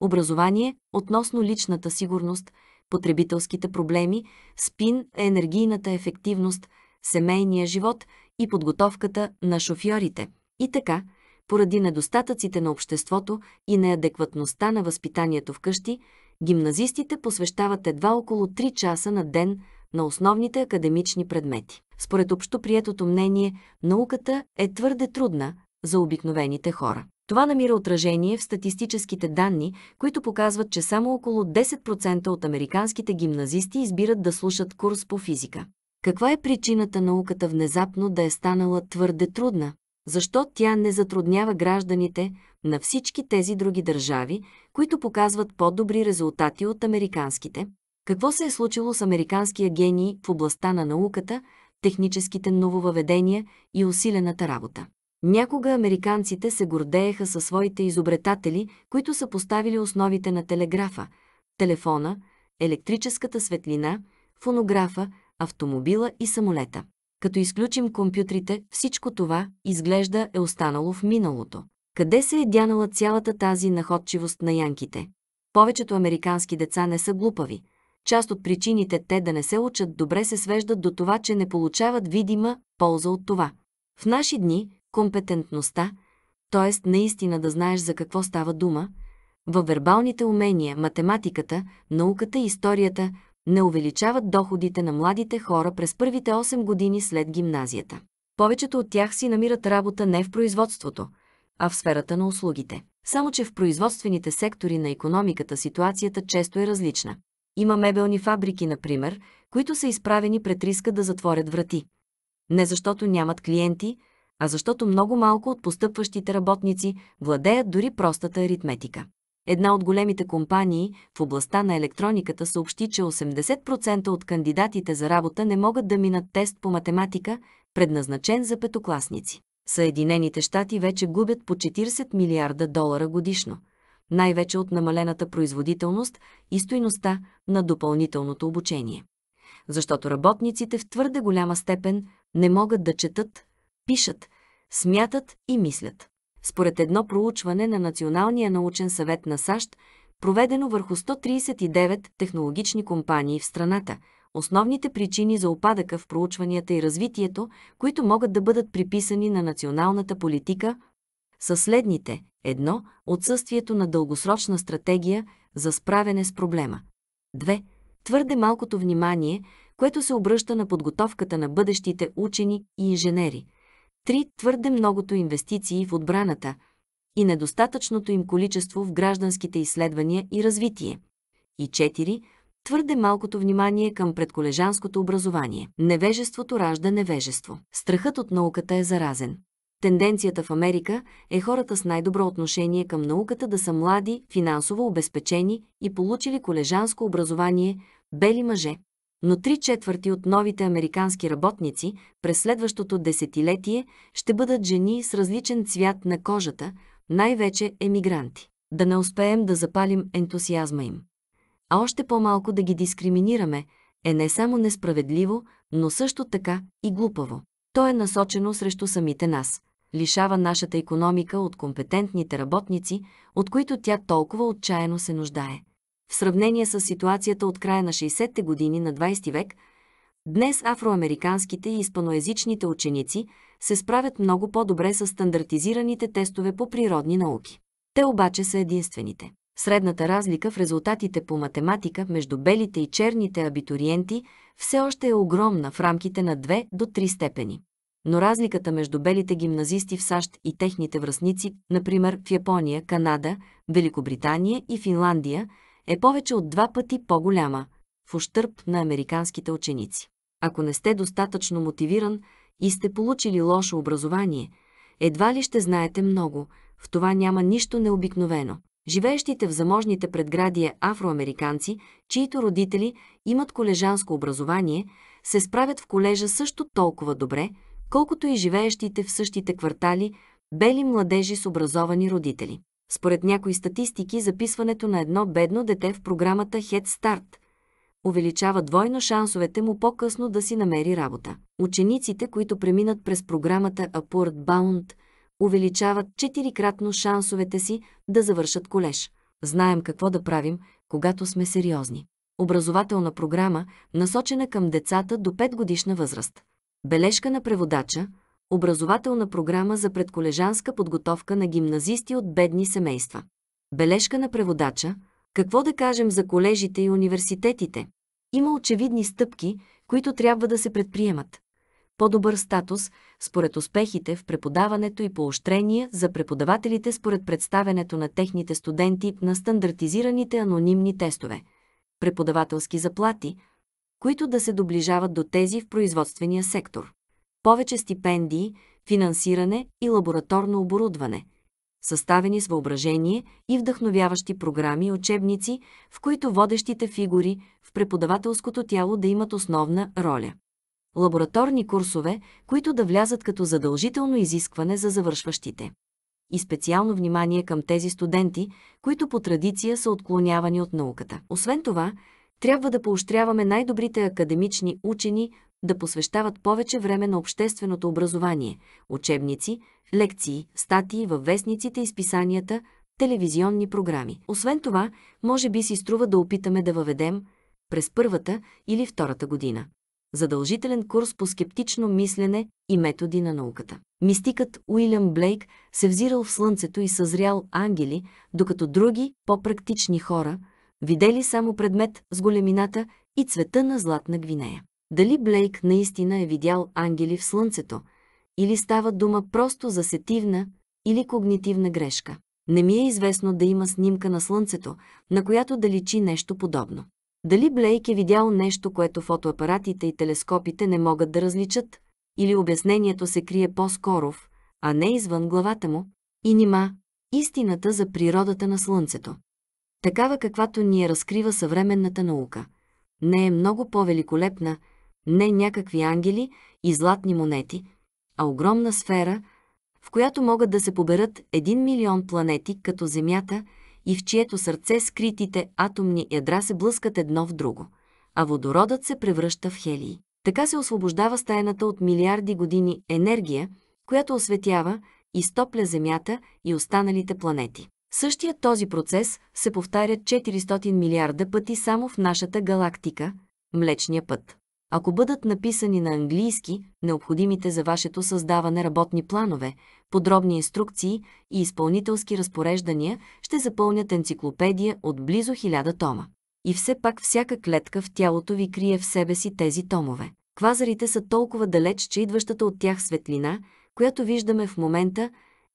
образование относно личната сигурност, потребителските проблеми, спин, енергийната ефективност, семейния живот и подготовката на шофьорите. И така – поради недостатъците на обществото и неадекватността на възпитанието в къщи, гимназистите посвещават едва около 3 часа на ден на основните академични предмети. Според общоприетото мнение, науката е твърде трудна за обикновените хора. Това намира отражение в статистическите данни, които показват, че само около 10% от американските гимназисти избират да слушат курс по физика. Каква е причината науката внезапно да е станала твърде трудна? Защо тя не затруднява гражданите на всички тези други държави, които показват по-добри резултати от американските? Какво се е случило с американския гений в областта на науката, техническите нововъведения и усилената работа? Някога американците се гордееха със своите изобретатели, които са поставили основите на телеграфа, телефона, електрическата светлина, фонографа, автомобила и самолета. Като изключим компютрите, всичко това, изглежда, е останало в миналото. Къде се е дянала цялата тази находчивост на янките? Повечето американски деца не са глупави. Част от причините те да не се учат добре се свеждат до това, че не получават видима полза от това. В наши дни компетентността, т.е. наистина да знаеш за какво става дума, във вербалните умения, математиката, науката и историята, не увеличават доходите на младите хора през първите 8 години след гимназията. Повечето от тях си намират работа не в производството, а в сферата на услугите. Само, че в производствените сектори на економиката ситуацията често е различна. Има мебелни фабрики, например, които са изправени пред риска да затворят врати. Не защото нямат клиенти, а защото много малко от постъпващите работници владеят дори простата аритметика. Една от големите компании в областта на електрониката съобщи, че 80% от кандидатите за работа не могат да минат тест по математика, предназначен за петокласници. Съединените щати вече губят по 40 милиарда долара годишно, най-вече от намалената производителност и стойността на допълнителното обучение. Защото работниците в твърде голяма степен не могат да четат, пишат, смятат и мислят според едно проучване на Националния научен съвет на САЩ, проведено върху 139 технологични компании в страната, основните причини за опадъка в проучванията и развитието, които могат да бъдат приписани на националната политика, са следните. Едно – отсъствието на дългосрочна стратегия за справяне с проблема. Две – твърде малкото внимание, което се обръща на подготовката на бъдещите учени и инженери – Три. Твърде многото инвестиции в отбраната и недостатъчното им количество в гражданските изследвания и развитие. И 4. Твърде малкото внимание към предколежанското образование. Невежеството ражда невежество. Страхът от науката е заразен. Тенденцията в Америка е хората с най-добро отношение към науката да са млади, финансово обезпечени и получили колежанско образование, бели мъже но три четвърти от новите американски работници през следващото десетилетие ще бъдат жени с различен цвят на кожата, най-вече емигранти. Да не успеем да запалим ентусиазма им. А още по-малко да ги дискриминираме е не само несправедливо, но също така и глупаво. То е насочено срещу самите нас. Лишава нашата економика от компетентните работници, от които тя толкова отчаяно се нуждае в сравнение с ситуацията от края на 60-те години на 20 век, днес афроамериканските и испаноязичните ученици се справят много по-добре с стандартизираните тестове по природни науки. Те обаче са единствените. Средната разлика в резултатите по математика между белите и черните абитуриенти все още е огромна в рамките на 2 до 3 степени. Но разликата между белите гимназисти в САЩ и техните връзници, например в Япония, Канада, Великобритания и Финландия, е повече от два пъти по-голяма, в ущърп на американските ученици. Ако не сте достатъчно мотивиран и сте получили лошо образование, едва ли ще знаете много, в това няма нищо необикновено. Живеещите в заможните предградия афроамериканци, чието родители имат колежанско образование, се справят в колежа също толкова добре, колкото и живеещите в същите квартали бели младежи с образовани родители. Според някои статистики, записването на едно бедно дете в програмата Head Start увеличава двойно шансовете му по-късно да си намери работа. Учениците, които преминат през програмата Upward Bound, увеличават четирикратно шансовете си да завършат колеж. Знаем какво да правим, когато сме сериозни. Образователна програма, насочена към децата до 5 годишна възраст. Бележка на преводача – образователна програма за предколежанска подготовка на гимназисти от бедни семейства. Бележка на преводача – какво да кажем за колежите и университетите? Има очевидни стъпки, които трябва да се предприемат. По-добър статус според успехите в преподаването и поощрения за преподавателите според представенето на техните студенти на стандартизираните анонимни тестове. Преподавателски заплати, които да се доближават до тези в производствения сектор повече стипендии, финансиране и лабораторно оборудване, съставени с въображение и вдъхновяващи програми и учебници, в които водещите фигури в преподавателското тяло да имат основна роля. Лабораторни курсове, които да влязат като задължително изискване за завършващите. И специално внимание към тези студенти, които по традиция са отклонявани от науката. Освен това, трябва да поощряваме най-добрите академични учени да посвещават повече време на общественото образование, учебници, лекции, статии във вестниците и списанията, телевизионни програми. Освен това, може би си струва да опитаме да въведем през първата или втората година задължителен курс по скептично мислене и методи на науката. Мистикът Уилям Блейк се взирал в слънцето и съзрял ангели, докато други, по-практични хора, видели само предмет с големината и цвета на златна гвинея. Дали Блейк наистина е видял ангели в слънцето, или става дума просто за сетивна или когнитивна грешка. Не ми е известно да има снимка на слънцето, на която да личи нещо подобно. Дали Блейк е видял нещо, което фотоапаратите и телескопите не могат да различат, или обяснението се крие по-скоро в, а не извън главата му, и нима истината за природата на Слънцето. Такава каквато ни е разкрива съвременната наука. Не е много по-великолепна, не някакви ангели и златни монети, а огромна сфера, в която могат да се поберат един милион планети като Земята и в чието сърце скритите атомни ядра се блъскат едно в друго, а водородът се превръща в хелий. Така се освобождава стаената от милиарди години енергия, която осветява, и стопля Земята и останалите планети. Същия този процес се повтаря 400 милиарда пъти само в нашата галактика – Млечния път. Ако бъдат написани на английски необходимите за вашето създаване работни планове, подробни инструкции и изпълнителски разпореждания, ще запълнят енциклопедия от близо хиляда тома. И все пак всяка клетка в тялото ви крие в себе си тези томове. Квазарите са толкова далеч, че идващата от тях светлина, която виждаме в момента,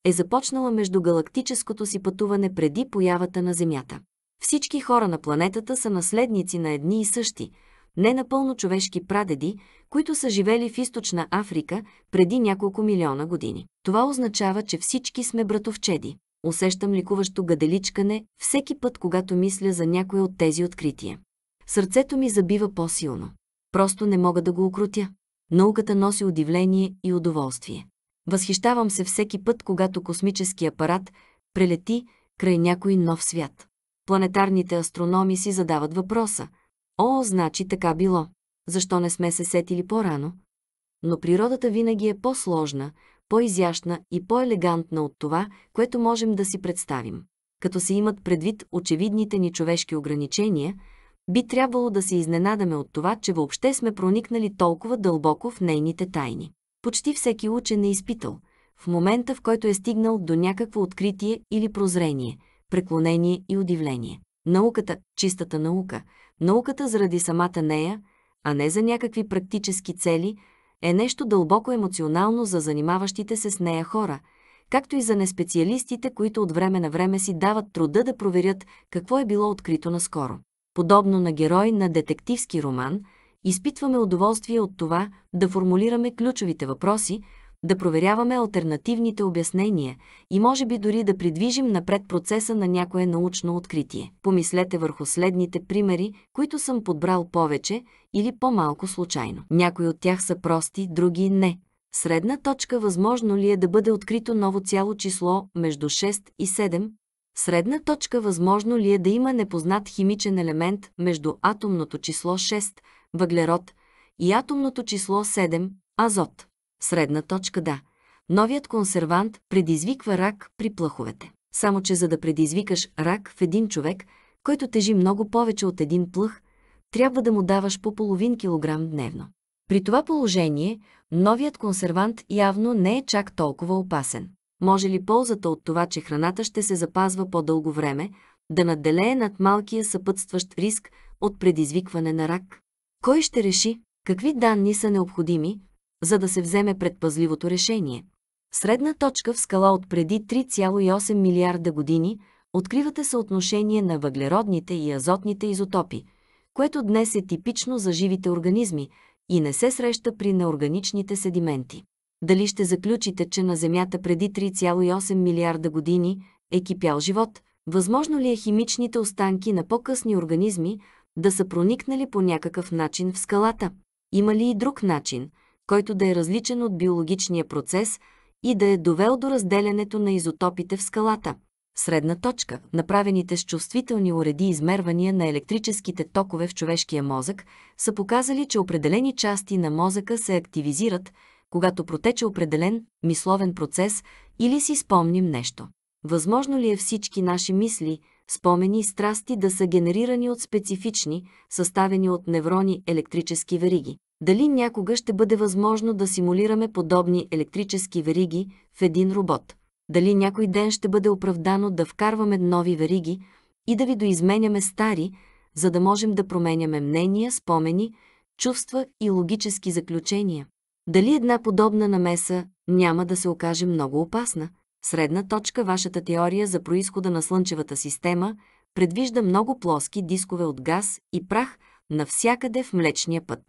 е започнала между галактическото си пътуване преди появата на Земята. Всички хора на планетата са наследници на едни и същи – не напълно човешки прадеди, които са живели в източна Африка преди няколко милиона години. Това означава, че всички сме братовчеди. Усещам ликуващо гаделичкане всеки път, когато мисля за някое от тези открития. Сърцето ми забива по-силно. Просто не мога да го окрутя. Науката носи удивление и удоволствие. Възхищавам се всеки път, когато космически апарат прелети край някой нов свят. Планетарните астрономи си задават въпроса – О, значи така било. Защо не сме се сетили по-рано? Но природата винаги е по-сложна, по-изящна и по-елегантна от това, което можем да си представим. Като се имат предвид очевидните ни човешки ограничения, би трябвало да се изненадаме от това, че въобще сме проникнали толкова дълбоко в нейните тайни. Почти всеки учен е изпитал, в момента в който е стигнал до някакво откритие или прозрение, преклонение и удивление. Науката, чистата наука – Науката заради самата нея, а не за някакви практически цели, е нещо дълбоко емоционално за занимаващите се с нея хора, както и за неспециалистите, които от време на време си дават труда да проверят какво е било открито наскоро. Подобно на герой на детективски роман, изпитваме удоволствие от това да формулираме ключовите въпроси, да проверяваме альтернативните обяснения и може би дори да придвижим напред процеса на някое научно откритие. Помислете върху следните примери, които съм подбрал повече или по-малко случайно. Някои от тях са прости, други не. Средна точка възможно ли е да бъде открито ново цяло число между 6 и 7? Средна точка възможно ли е да има непознат химичен елемент между атомното число 6, въглерод, и атомното число 7, азот? Средна точка да. Новият консервант предизвиква рак при плъховете. Само, че за да предизвикаш рак в един човек, който тежи много повече от един плъх, трябва да му даваш по половин килограм дневно. При това положение, новият консервант явно не е чак толкова опасен. Може ли ползата от това, че храната ще се запазва по-дълго време, да надделее над малкия съпътстващ риск от предизвикване на рак? Кой ще реши? Какви данни са необходими, за да се вземе предпазливото решение. Средна точка в скала от преди 3,8 милиарда години откривате съотношение на въглеродните и азотните изотопи, което днес е типично за живите организми и не се среща при неорганичните седименти. Дали ще заключите, че на Земята преди 3,8 милиарда години е кипял живот? Възможно ли е химичните останки на по-късни организми да са проникнали по някакъв начин в скалата? Има ли и друг начин – който да е различен от биологичния процес и да е довел до разделянето на изотопите в скалата. Средна точка – направените с чувствителни уреди измервания на електрическите токове в човешкия мозък са показали, че определени части на мозъка се активизират, когато протече определен мисловен процес или си спомним нещо. Възможно ли е всички наши мисли, спомени и страсти да са генерирани от специфични, съставени от неврони електрически вериги? Дали някога ще бъде възможно да симулираме подобни електрически вериги в един робот? Дали някой ден ще бъде оправдано да вкарваме нови вериги и да ви доизменяме стари, за да можем да променяме мнения, спомени, чувства и логически заключения? Дали една подобна намеса няма да се окаже много опасна? Средна точка вашата теория за происхода на Слънчевата система предвижда много плоски дискове от газ и прах навсякъде в Млечния път.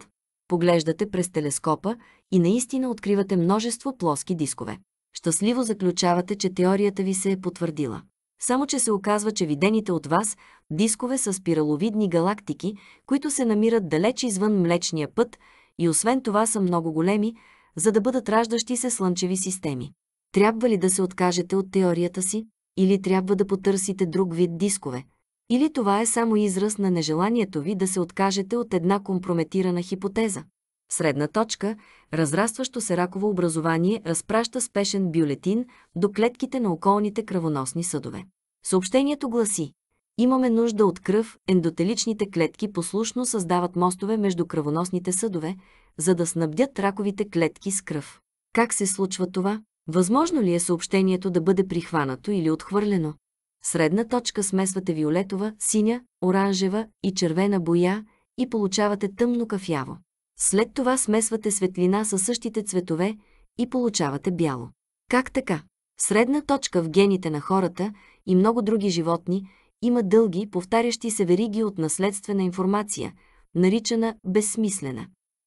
Поглеждате през телескопа и наистина откривате множество плоски дискове. Щастливо заключавате, че теорията ви се е потвърдила. Само, че се оказва, че видените от вас дискове са спираловидни галактики, които се намират далеч извън Млечния път и освен това са много големи, за да бъдат раждащи се слънчеви системи. Трябва ли да се откажете от теорията си или трябва да потърсите друг вид дискове, или това е само израз на нежеланието ви да се откажете от една компрометирана хипотеза. Средна точка, разрастващо се раково образование, разпраща спешен бюлетин до клетките на околните кръвоносни съдове. Съобщението гласи Имаме нужда от кръв, ендотеличните клетки послушно създават мостове между кръвоносните съдове, за да снабдят раковите клетки с кръв. Как се случва това? Възможно ли е съобщението да бъде прихванато или отхвърлено? средна точка смесвате виолетова, синя, оранжева и червена боя и получавате тъмно кафяво. След това смесвате светлина със същите цветове и получавате бяло. Как така? Средна точка в гените на хората и много други животни има дълги, повтарящи се вериги от наследствена информация, наричана безсмислена.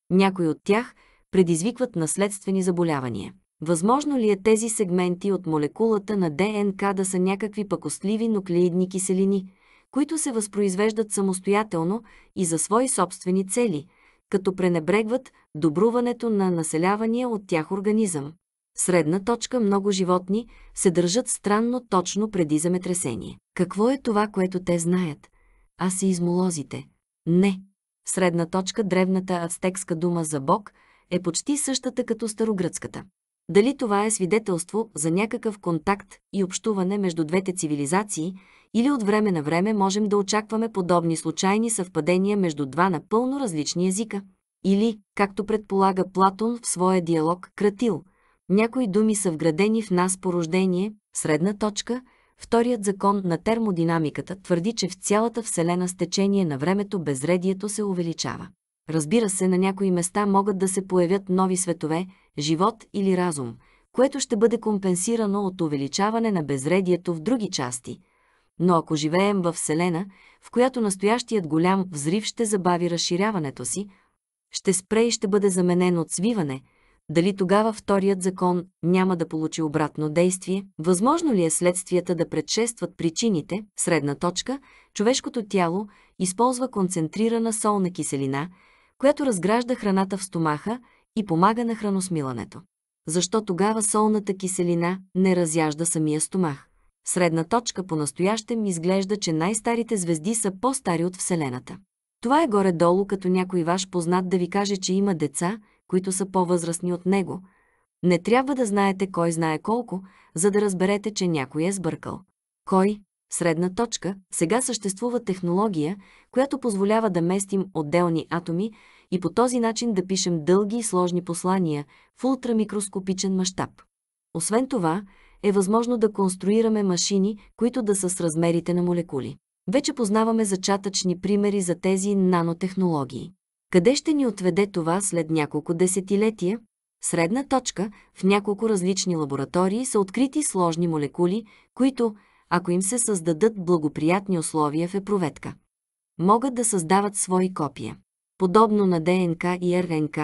Някои от тях предизвикват наследствени заболявания. Възможно ли е тези сегменти от молекулата на ДНК да са някакви пакостливи нуклеидни киселини, които се възпроизвеждат самостоятелно и за свои собствени цели, като пренебрегват добруването на населявания от тях организъм? Средна точка много животни се държат странно точно преди земетресение. Какво е това, което те знаят? А измолозите. Не. Средна точка древната ацтекска дума за Бог – е почти същата като старогръцката. Дали това е свидетелство за някакъв контакт и общуване между двете цивилизации, или от време на време можем да очакваме подобни случайни съвпадения между два напълно различни езика? Или, както предполага Платон в своя диалог Кратил, някои думи са вградени в нас по рождение, средна точка, вторият закон на термодинамиката твърди, че в цялата Вселена с течение на времето безредието се увеличава. Разбира се, на някои места могат да се появят нови светове, живот или разум, което ще бъде компенсирано от увеличаване на безредието в други части. Но ако живеем в Вселена, в която настоящият голям взрив ще забави разширяването си, ще спре и ще бъде заменен от свиване, дали тогава вторият закон няма да получи обратно действие? Възможно ли е следствията да предшестват причините? Средна точка, човешкото тяло използва концентрирана солна киселина, която разгражда храната в стомаха и помага на храносмилането. Защо тогава солната киселина не разяжда самия стомах? Средна точка по-настоящем изглежда, че най-старите звезди са по-стари от Вселената. Това е горе-долу, като някой ваш познат да ви каже, че има деца, които са по-възрастни от него. Не трябва да знаете кой знае колко, за да разберете, че някой е сбъркал. Кой? Средна точка. Сега съществува технология, която позволява да местим отделни атоми, и по този начин да пишем дълги и сложни послания в ултрамикроскопичен мащаб. Освен това, е възможно да конструираме машини, които да са с размерите на молекули. Вече познаваме зачатъчни примери за тези нанотехнологии. Къде ще ни отведе това след няколко десетилетия? Средна точка в няколко различни лаборатории са открити сложни молекули, които, ако им се създадат благоприятни условия в епроветка, могат да създават свои копия. Подобно на ДНК и РНК,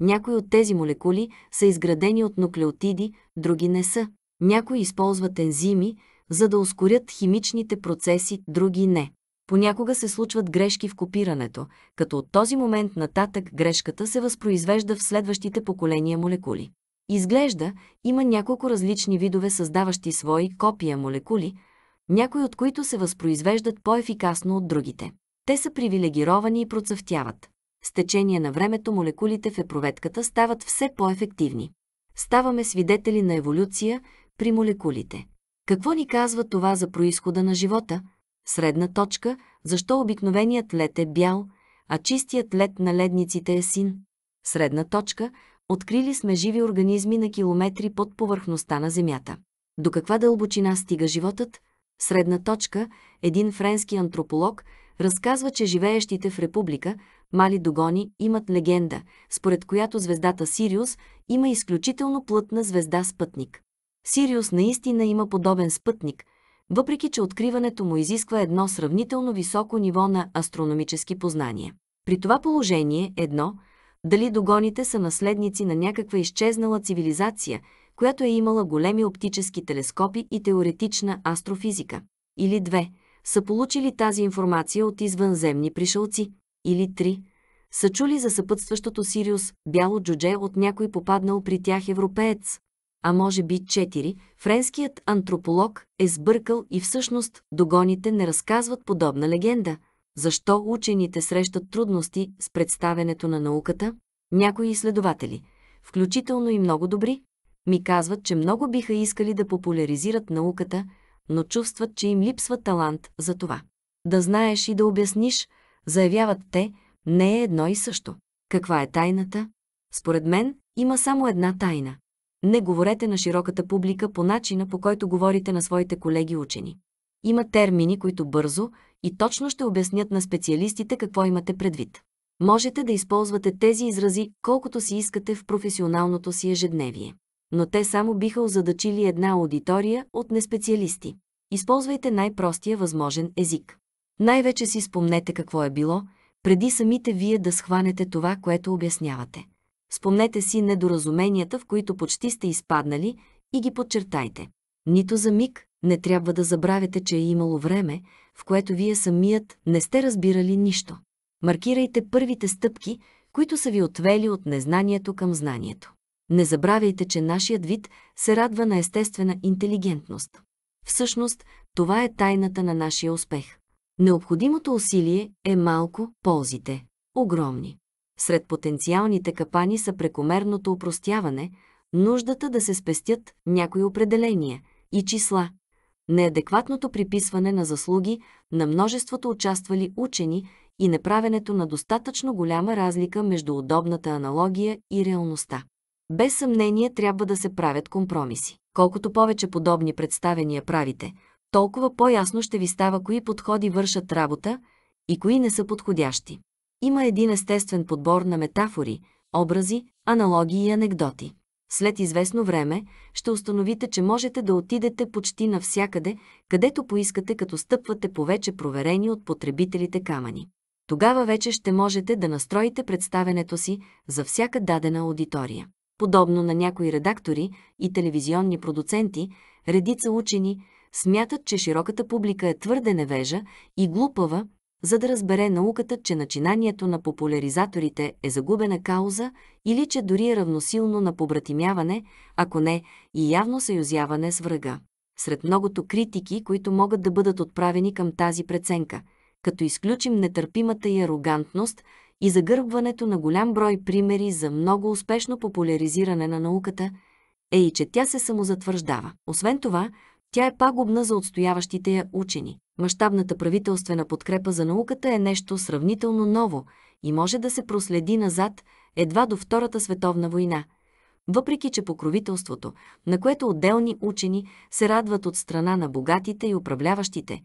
някои от тези молекули са изградени от нуклеотиди, други не са. Някои използват ензими, за да ускорят химичните процеси, други не. Понякога се случват грешки в копирането, като от този момент нататък грешката се възпроизвежда в следващите поколения молекули. Изглежда, има няколко различни видове създаващи свои копия молекули, някои от които се възпроизвеждат по-ефикасно от другите. Те са привилегировани и процъфтяват. С течение на времето молекулите в епроветката стават все по-ефективни. Ставаме свидетели на еволюция при молекулите. Какво ни казва това за происхода на живота? Средна точка, защо обикновеният лед е бял, а чистият лед на ледниците е син. Средна точка, открили сме живи организми на километри под повърхността на Земята. До каква дълбочина стига животът? Средна точка, един френски антрополог разказва, че живеещите в република, Мали догони имат легенда, според която звездата Сириус има изключително плътна звезда спътник. Сириус наистина има подобен спътник, въпреки че откриването му изисква едно сравнително високо ниво на астрономически познания. При това положение едно, дали догоните са наследници на някаква изчезнала цивилизация, която е имала големи оптически телескопи и теоретична астрофизика, или две, са получили тази информация от извънземни пришелци или три, са чули за съпътстващото Сириус бяло джудже от някой попаднал при тях европеец, а може би четири, френският антрополог е сбъркал и всъщност догоните не разказват подобна легенда. Защо учените срещат трудности с представенето на науката? Някои изследователи, включително и много добри, ми казват, че много биха искали да популяризират науката, но чувстват, че им липсва талант за това. Да знаеш и да обясниш, заявяват те, не е едно и също. Каква е тайната? Според мен има само една тайна. Не говорете на широката публика по начина, по който говорите на своите колеги учени. Има термини, които бързо и точно ще обяснят на специалистите какво имате предвид. Можете да използвате тези изрази колкото си искате в професионалното си ежедневие. Но те само биха озадачили една аудитория от неспециалисти. Използвайте най-простия възможен език. Най-вече си спомнете какво е било, преди самите вие да схванете това, което обяснявате. Спомнете си недоразуменията, в които почти сте изпаднали и ги подчертайте. Нито за миг не трябва да забравяте, че е имало време, в което вие самият не сте разбирали нищо. Маркирайте първите стъпки, които са ви отвели от незнанието към знанието. Не забравяйте, че нашият вид се радва на естествена интелигентност. Всъщност, това е тайната на нашия успех. Необходимото усилие е малко, ползите – огромни. Сред потенциалните капани са прекомерното упростяване, нуждата да се спестят някои определения и числа, неадекватното приписване на заслуги на множеството участвали учени и неправенето на достатъчно голяма разлика между удобната аналогия и реалността. Без съмнение трябва да се правят компромиси. Колкото повече подобни представения правите – толкова по-ясно ще ви става кои подходи вършат работа и кои не са подходящи. Има един естествен подбор на метафори, образи, аналогии и анекдоти. След известно време ще установите, че можете да отидете почти навсякъде, където поискате, като стъпвате по вече проверени от потребителите камъни. Тогава вече ще можете да настроите представенето си за всяка дадена аудитория. Подобно на някои редактори и телевизионни продуценти, редица учени – смятат, че широката публика е твърде невежа и глупава, за да разбере науката, че начинанието на популяризаторите е загубена кауза или че дори е равносилно на побратимяване, ако не и явно съюзяване с врага. Сред многото критики, които могат да бъдат отправени към тази преценка, като изключим нетърпимата и арогантност и загърбването на голям брой примери за много успешно популяризиране на науката, е и че тя се самозатвърждава. Освен това, тя е пагубна за отстояващите я учени. Мащабната правителствена подкрепа за науката е нещо сравнително ново и може да се проследи назад едва до Втората световна война – въпреки че покровителството, на което отделни учени се радват от страна на богатите и управляващите,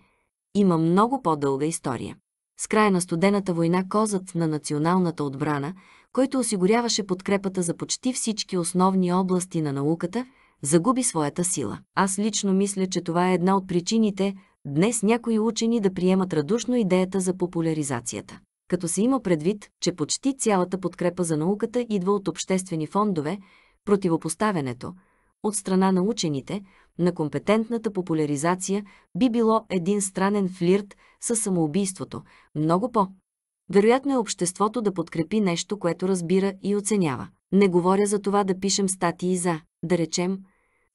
има много по-дълга история. С края на студената война козът на националната отбрана, който осигуряваше подкрепата за почти всички основни области на науката, загуби своята сила. Аз лично мисля, че това е една от причините днес някои учени да приемат радушно идеята за популяризацията. Като се има предвид, че почти цялата подкрепа за науката идва от обществени фондове, противопоставянето от страна на учените на компетентната популяризация би било един странен флирт с самоубийството, много по. Вероятно е обществото да подкрепи нещо, което разбира и оценява. Не говоря за това да пишем статии за, да речем,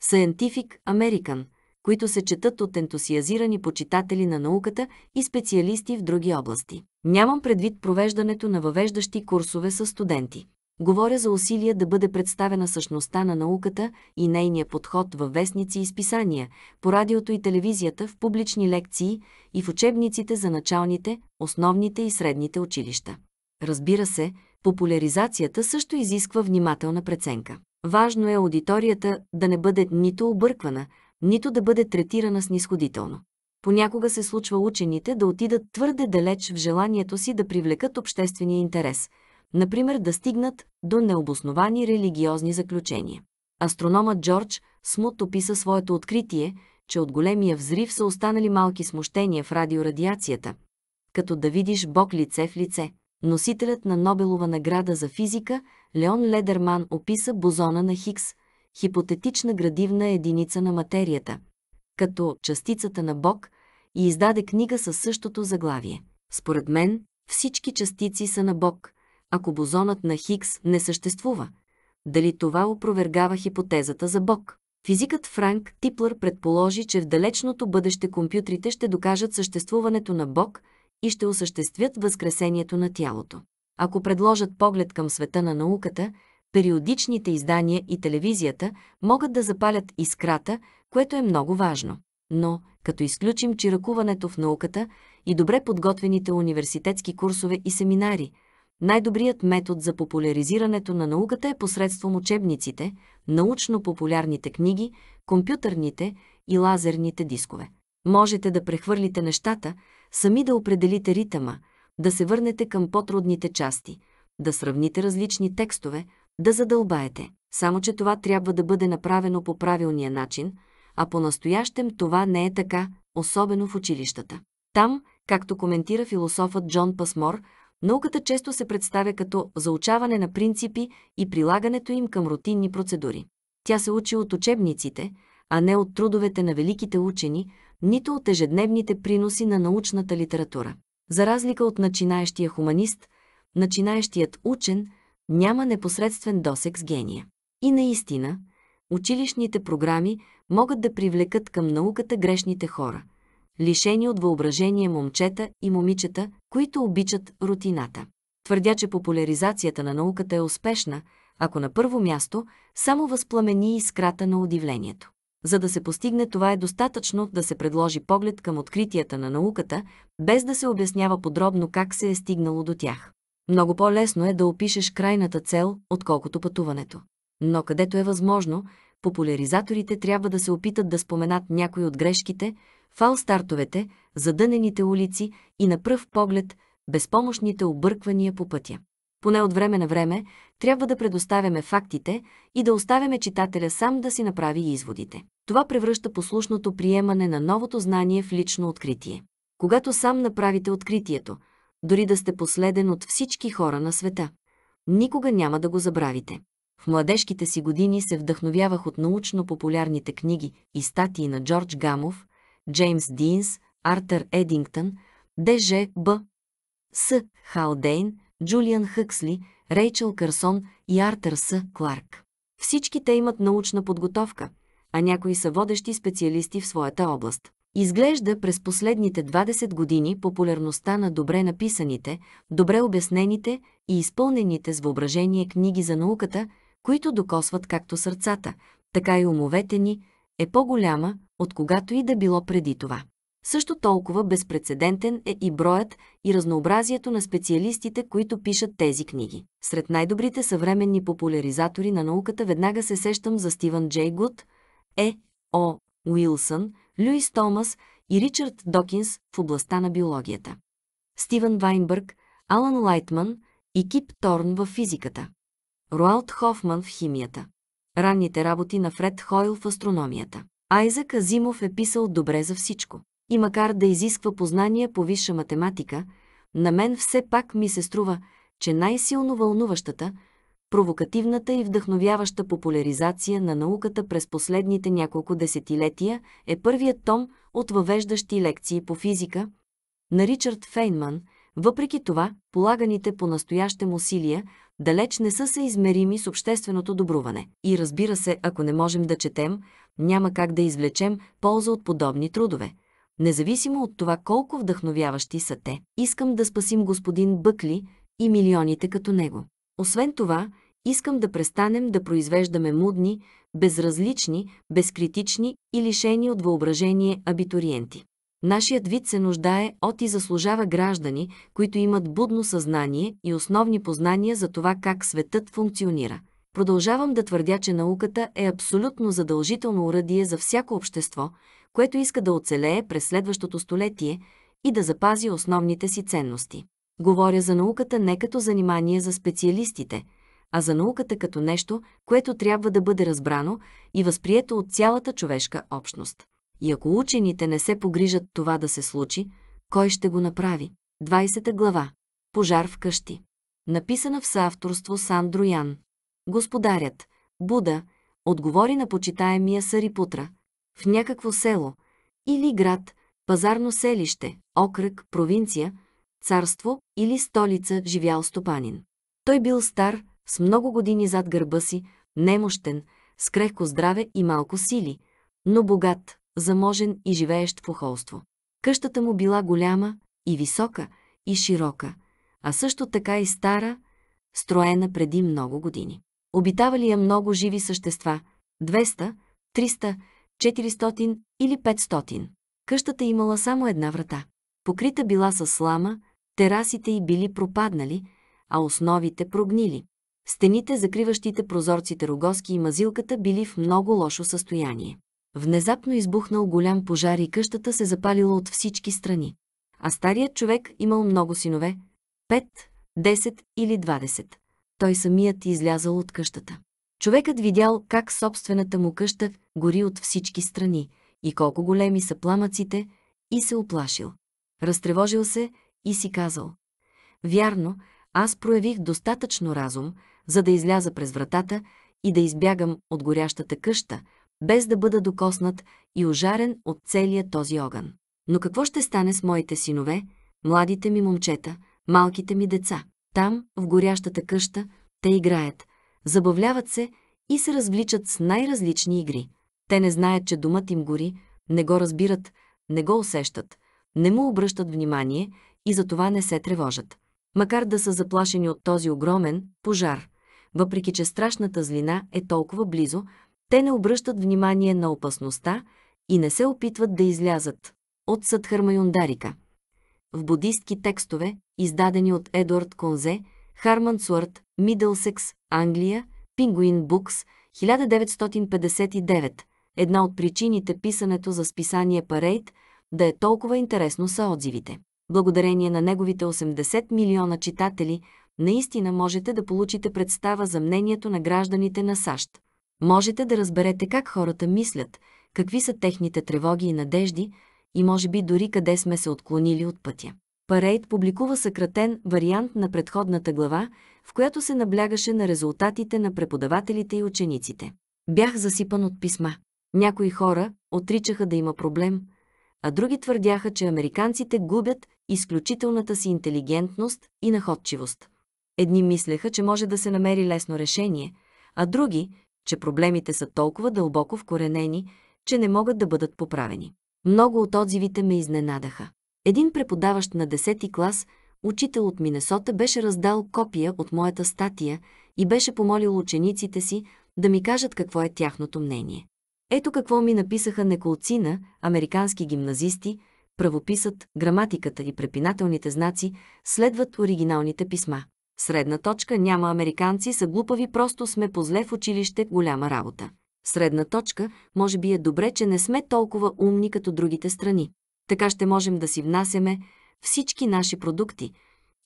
Scientific American, които се четат от ентусиазирани почитатели на науката и специалисти в други области. Нямам предвид провеждането на въвеждащи курсове с студенти. Говоря за усилия да бъде представена същността на науката и нейния подход във вестници и списания, по радиото и телевизията, в публични лекции и в учебниците за началните, основните и средните училища. Разбира се, популяризацията също изисква внимателна преценка. Важно е аудиторията да не бъде нито обърквана, нито да бъде третирана снисходително. Понякога се случва учените да отидат твърде далеч в желанието си да привлекат обществения интерес, например да стигнат до необосновани религиозни заключения. Астрономът Джордж Смут описа своето откритие, че от големия взрив са останали малки смущения в радиорадиацията, като да видиш Бог лице в лице. Носителят на Нобелова награда за физика Леон Ледерман описа бозона на Хикс, хипотетична градивна единица на материята, като частицата на Бог и издаде книга със същото заглавие. Според мен, всички частици са на Бог, ако бозонът на Хикс не съществува. Дали това опровергава хипотезата за Бог? Физикът Франк Типлър предположи, че в далечното бъдеще компютрите ще докажат съществуването на Бог – и ще осъществят възкресението на тялото. Ако предложат поглед към света на науката, периодичните издания и телевизията могат да запалят искрата, което е много важно. Но, като изключим чиракуването в науката и добре подготвените университетски курсове и семинари, най-добрият метод за популяризирането на науката е посредством учебниците, научно-популярните книги, компютърните и лазерните дискове. Можете да прехвърлите нещата, сами да определите ритъма, да се върнете към по-трудните части, да сравните различни текстове, да задълбаете. Само, че това трябва да бъде направено по правилния начин, а по-настоящем това не е така, особено в училищата. Там, както коментира философът Джон Пасмор, науката често се представя като заучаване на принципи и прилагането им към рутинни процедури. Тя се учи от учебниците, а не от трудовете на великите учени, нито от ежедневните приноси на научната литература. За разлика от начинаещия хуманист, начинаещият учен няма непосредствен досек с гения. И наистина, училищните програми могат да привлекат към науката грешните хора, лишени от въображение момчета и момичета, които обичат рутината. Твърдя, че популяризацията на науката е успешна, ако на първо място само възпламени искрата на удивлението. За да се постигне това е достатъчно да се предложи поглед към откритията на науката, без да се обяснява подробно как се е стигнало до тях. Много по-лесно е да опишеш крайната цел, отколкото пътуването. Но където е възможно, популяризаторите трябва да се опитат да споменат някои от грешките, фалстартовете, задънените улици и на пръв поглед безпомощните обърквания по пътя. Поне от време на време трябва да предоставяме фактите и да оставяме читателя сам да си направи изводите. Това превръща послушното приемане на новото знание в лично откритие. Когато сам направите откритието, дори да сте последен от всички хора на света, никога няма да го забравите. В младежките си години се вдъхновявах от научно-популярните книги и статии на Джордж Гамов, Джеймс Динс, Артер Едингтън, Д.Ж. Б. С. Халдейн, Джулиан Хъксли, Рейчел Кърсон и Артър С. Кларк. Всички те имат научна подготовка, а някои са водещи специалисти в своята област. Изглежда през последните 20 години популярността на добре написаните, добре обяснените и изпълнените с въображение книги за науката, които докосват както сърцата, така и умовете ни, е по-голяма, от когато и да било преди това. Също толкова безпредседентен е и броят и разнообразието на специалистите, които пишат тези книги. Сред най-добрите съвременни популяризатори на науката веднага се сещам за Стивън Джей Гуд, Е. О. Уилсън, Люис Томас и Ричард Докинс в областта на биологията. Стивън Вайнбърг, Алан Лайтман и Кип Торн в физиката. Руалт Хофман в химията. Ранните работи на Фред Хойл в астрономията. Айзак Азимов е писал добре за всичко. И макар да изисква познания по висша математика, на мен все пак ми се струва, че най-силно вълнуващата, провокативната и вдъхновяваща популяризация на науката през последните няколко десетилетия е първият том от въвеждащи лекции по физика на Ричард Фейнман. Въпреки това, полаганите по настоящем усилия далеч не са съизмерими с общественото добруване. И разбира се, ако не можем да четем, няма как да извлечем полза от подобни трудове независимо от това колко вдъхновяващи са те. Искам да спасим господин Бъкли и милионите като него. Освен това, искам да престанем да произвеждаме мудни, безразлични, безкритични и лишени от въображение абитуриенти. Нашият вид се нуждае от и заслужава граждани, които имат будно съзнание и основни познания за това как светът функционира. Продължавам да твърдя, че науката е абсолютно задължително уръдие за всяко общество, което иска да оцелее през следващото столетие и да запази основните си ценности. Говоря за науката не като занимание за специалистите, а за науката като нещо, което трябва да бъде разбрано и възприето от цялата човешка общност. И ако учените не се погрижат това да се случи, кой ще го направи? 20 глава. Пожар в къщи. Написана в съавторство с Андроян. Господарят, Буда, отговори на почитаемия Сарипутра, в някакво село или град, пазарно селище, окръг, провинция, царство или столица живял стопанин. Той бил стар, с много години зад гърба си, немощен, с крехко здраве и малко сили, но богат, заможен и живеещ в охолство. Къщата му била голяма и висока и широка, а също така и стара, строена преди много години. Обитавали я много живи същества – 200, 300, 400 или 500. Къщата имала само една врата. Покрита била с слама, терасите й били пропаднали, а основите прогнили. Стените, закриващите прозорците рогоски и мазилката били в много лошо състояние. Внезапно избухнал голям пожар и къщата се запалила от всички страни. А старият човек имал много синове – 5, 10 или 20. Той самият излязал от къщата. Човекът видял как собствената му къща гори от всички страни и колко големи са пламъците и се оплашил. Разтревожил се и си казал. Вярно, аз проявих достатъчно разум, за да изляза през вратата и да избягам от горящата къща, без да бъда докоснат и ожарен от целия този огън. Но какво ще стане с моите синове, младите ми момчета, малките ми деца? Там, в горящата къща, те играят, забавляват се и се развличат с най-различни игри. Те не знаят, че думът им гори, не го разбират, не го усещат, не му обръщат внимание и затова не се тревожат. Макар да са заплашени от този огромен пожар, въпреки че страшната злина е толкова близо, те не обръщат внимание на опасността и не се опитват да излязат от Съдхармаюндарика. В будистки текстове, издадени от Едуард Конзе, Суарт, Мидълсекс, Англия, Пингуин Букс, 1959. Една от причините писането за списание парейт, да е толкова интересно са отзивите. Благодарение на неговите 80 милиона читатели, наистина можете да получите представа за мнението на гражданите на САЩ. Можете да разберете как хората мислят, какви са техните тревоги и надежди и може би дори къде сме се отклонили от пътя. Парейд публикува съкратен вариант на предходната глава, в която се наблягаше на резултатите на преподавателите и учениците. Бях засипан от писма. Някои хора отричаха да има проблем, а други твърдяха, че американците губят изключителната си интелигентност и находчивост. Едни мислеха, че може да се намери лесно решение, а други, че проблемите са толкова дълбоко вкоренени, че не могат да бъдат поправени. Много от отзивите ме изненадаха. Един преподаващ на 10 клас, учител от Минесота, беше раздал копия от моята статия и беше помолил учениците си да ми кажат какво е тяхното мнение. Ето какво ми написаха неколцина, американски гимназисти, правописът, граматиката и препинателните знаци следват оригиналните писма. Средна точка няма американци, са глупави, просто сме по зле в училище, голяма работа. Средна точка, може би е добре, че не сме толкова умни като другите страни. Така ще можем да си внасяме всички наши продукти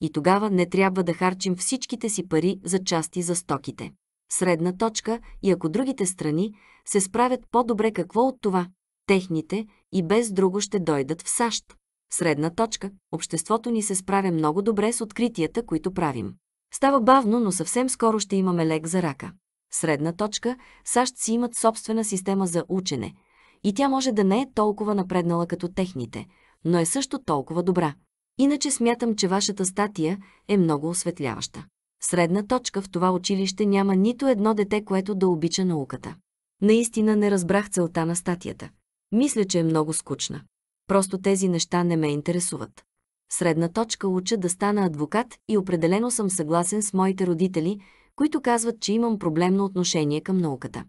и тогава не трябва да харчим всичките си пари за части за стоките. Средна точка и ако другите страни се справят по-добре какво от това, техните и без друго ще дойдат в САЩ. Средна точка, обществото ни се справя много добре с откритията, които правим. Става бавно, но съвсем скоро ще имаме лек за рака. Средна точка, САЩ си имат собствена система за учене – и тя може да не е толкова напреднала като техните, но е също толкова добра. Иначе смятам, че вашата статия е много осветляваща. Средна точка в това училище няма нито едно дете, което да обича науката. Наистина не разбрах целта на статията. Мисля, че е много скучна. Просто тези неща не ме интересуват. Средна точка уча да стана адвокат и определено съм съгласен с моите родители, които казват, че имам проблемно отношение към науката.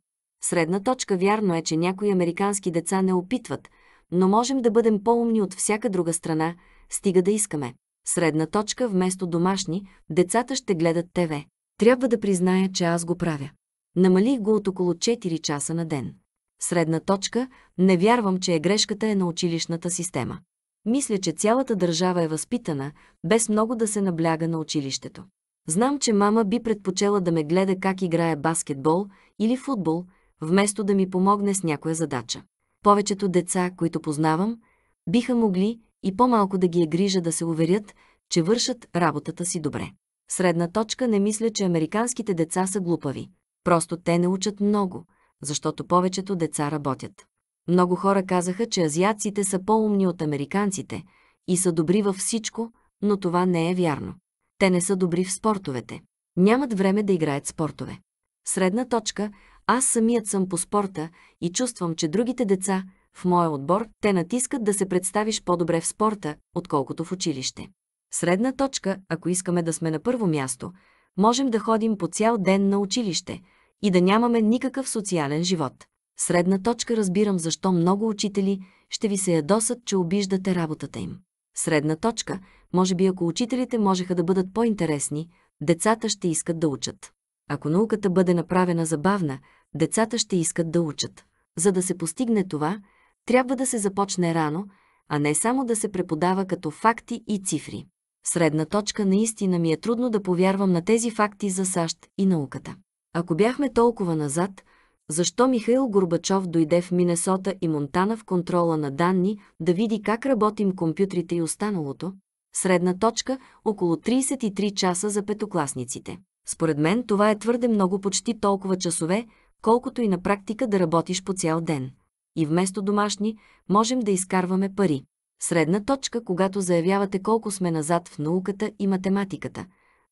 Средна точка вярно е, че някои американски деца не опитват, но можем да бъдем по-умни от всяка друга страна, стига да искаме. Средна точка вместо домашни, децата ще гледат ТВ. Трябва да призная, че аз го правя. Намалих го от около 4 часа на ден. Средна точка, не вярвам, че е грешката е на училищната система. Мисля, че цялата държава е възпитана, без много да се набляга на училището. Знам, че мама би предпочела да ме гледа как играе баскетбол или футбол, вместо да ми помогне с някоя задача. Повечето деца, които познавам, биха могли и по-малко да ги е грижа да се уверят, че вършат работата си добре. Средна точка не мисля, че американските деца са глупави. Просто те не учат много, защото повечето деца работят. Много хора казаха, че азиатците са по-умни от американците и са добри във всичко, но това не е вярно. Те не са добри в спортовете. Нямат време да играят спортове. Средна точка аз самият съм по спорта и чувствам, че другите деца, в моя отбор, те натискат да се представиш по-добре в спорта, отколкото в училище. Средна точка, ако искаме да сме на първо място, можем да ходим по цял ден на училище и да нямаме никакъв социален живот. Средна точка разбирам защо много учители ще ви се ядосат, че обиждате работата им. Средна точка, може би ако учителите можеха да бъдат по-интересни, децата ще искат да учат. Ако науката бъде направена забавна, децата ще искат да учат. За да се постигне това, трябва да се започне рано, а не само да се преподава като факти и цифри. Средна точка наистина ми е трудно да повярвам на тези факти за САЩ и науката. Ако бяхме толкова назад, защо Михаил Горбачов дойде в Минесота и Монтана в контрола на данни да види как работим компютрите и останалото? Средна точка – около 33 часа за петокласниците. Според мен това е твърде много почти толкова часове, колкото и на практика да работиш по цял ден. И вместо домашни, можем да изкарваме пари. Средна точка, когато заявявате колко сме назад в науката и математиката.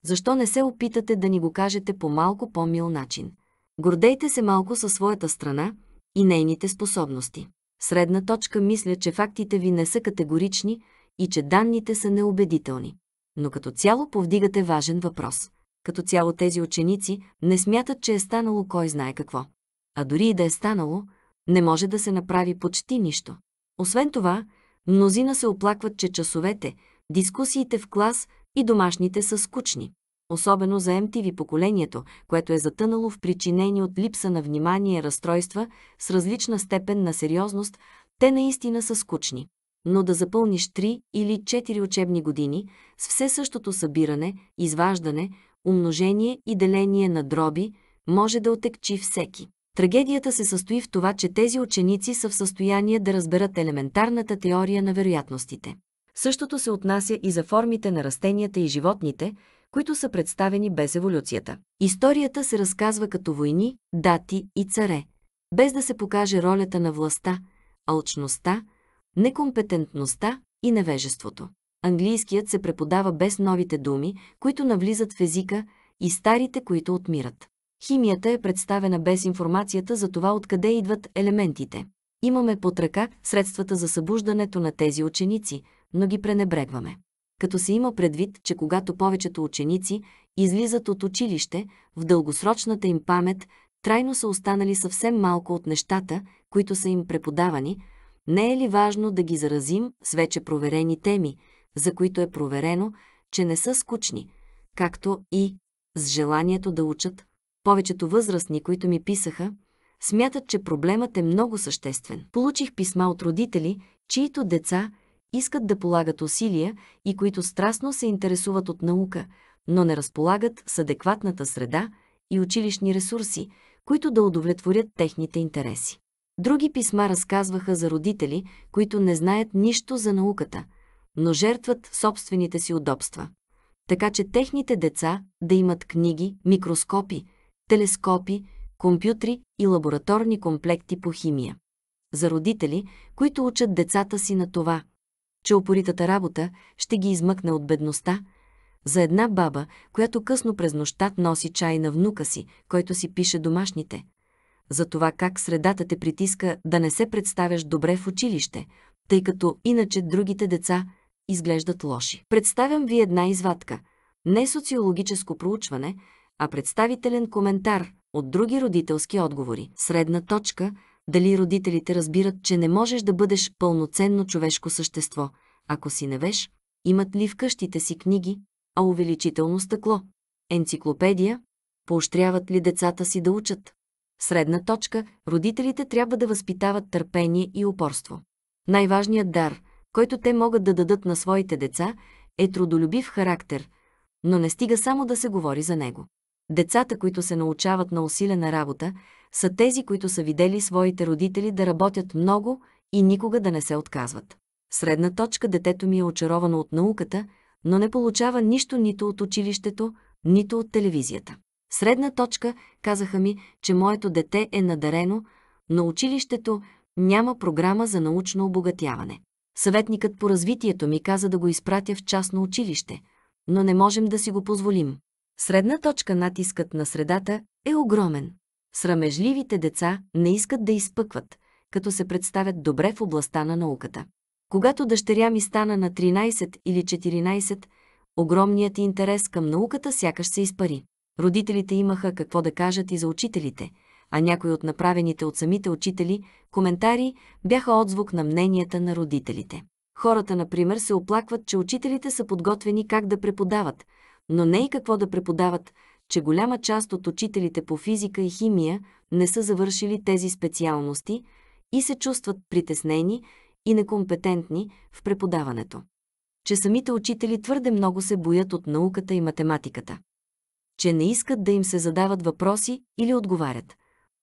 Защо не се опитате да ни го кажете по малко по-мил начин? Гордейте се малко със своята страна и нейните способности. Средна точка мисля, че фактите ви не са категорични и че данните са неубедителни. Но като цяло повдигате важен въпрос. Като цяло тези ученици не смятат, че е станало кой знае какво. А дори и да е станало, не може да се направи почти нищо. Освен това, мнозина се оплакват, че часовете, дискусиите в клас и домашните са скучни. Особено за MTV поколението, което е затънало в причинени от липса на внимание разстройства с различна степен на сериозност, те наистина са скучни. Но да запълниш 3 или 4 учебни години с все същото събиране, изваждане, умножение и деление на дроби може да отекчи всеки. Трагедията се състои в това, че тези ученици са в състояние да разберат елементарната теория на вероятностите. Същото се отнася и за формите на растенията и животните, които са представени без еволюцията. Историята се разказва като войни, дати и царе, без да се покаже ролята на властта, алчността, некомпетентността и невежеството английският се преподава без новите думи, които навлизат в езика, и старите, които отмират. Химията е представена без информацията за това откъде идват елементите. Имаме под ръка средствата за събуждането на тези ученици, но ги пренебрегваме. Като се има предвид, че когато повечето ученици излизат от училище, в дългосрочната им памет трайно са останали съвсем малко от нещата, които са им преподавани, не е ли важно да ги заразим с вече проверени теми, за които е проверено, че не са скучни, както и с желанието да учат. Повечето възрастни, които ми писаха, смятат, че проблемът е много съществен. Получих писма от родители, чието деца искат да полагат усилия и които страстно се интересуват от наука, но не разполагат с адекватната среда и училищни ресурси, които да удовлетворят техните интереси. Други писма разказваха за родители, които не знаят нищо за науката – но жертват собствените си удобства. Така че техните деца да имат книги, микроскопи, телескопи, компютри и лабораторни комплекти по химия. За родители, които учат децата си на това, че опоритата работа ще ги измъкне от бедността, за една баба, която късно през нощта носи чай на внука си, който си пише домашните. За това как средата те притиска да не се представяш добре в училище, тъй като иначе другите деца изглеждат лоши. Представям ви една извадка. Не социологическо проучване, а представителен коментар от други родителски отговори. Средна точка – дали родителите разбират, че не можеш да бъдеш пълноценно човешко същество, ако си невеж, имат ли в къщите си книги, а увеличително стъкло, енциклопедия, поощряват ли децата си да учат. Средна точка – родителите трябва да възпитават търпение и упорство. Най-важният дар – който те могат да дадат на своите деца, е трудолюбив характер, но не стига само да се говори за него. Децата, които се научават на усилена работа, са тези, които са видели своите родители да работят много и никога да не се отказват. Средна точка детето ми е очаровано от науката, но не получава нищо нито от училището, нито от телевизията. Средна точка казаха ми, че моето дете е надарено, но училището няма програма за научно обогатяване. Съветникът по развитието ми каза да го изпратя в частно училище, но не можем да си го позволим. Средна точка натискът на средата е огромен. Срамежливите деца не искат да изпъкват, като се представят добре в областта на науката. Когато дъщеря ми стана на 13 или 14, огромният интерес към науката сякаш се изпари. Родителите имаха какво да кажат и за учителите – а някои от направените от самите учители коментари бяха отзвук на мненията на родителите. Хората, например, се оплакват, че учителите са подготвени как да преподават, но не и какво да преподават, че голяма част от учителите по физика и химия не са завършили тези специалности и се чувстват притеснени и некомпетентни в преподаването. Че самите учители твърде много се боят от науката и математиката. Че не искат да им се задават въпроси или отговарят.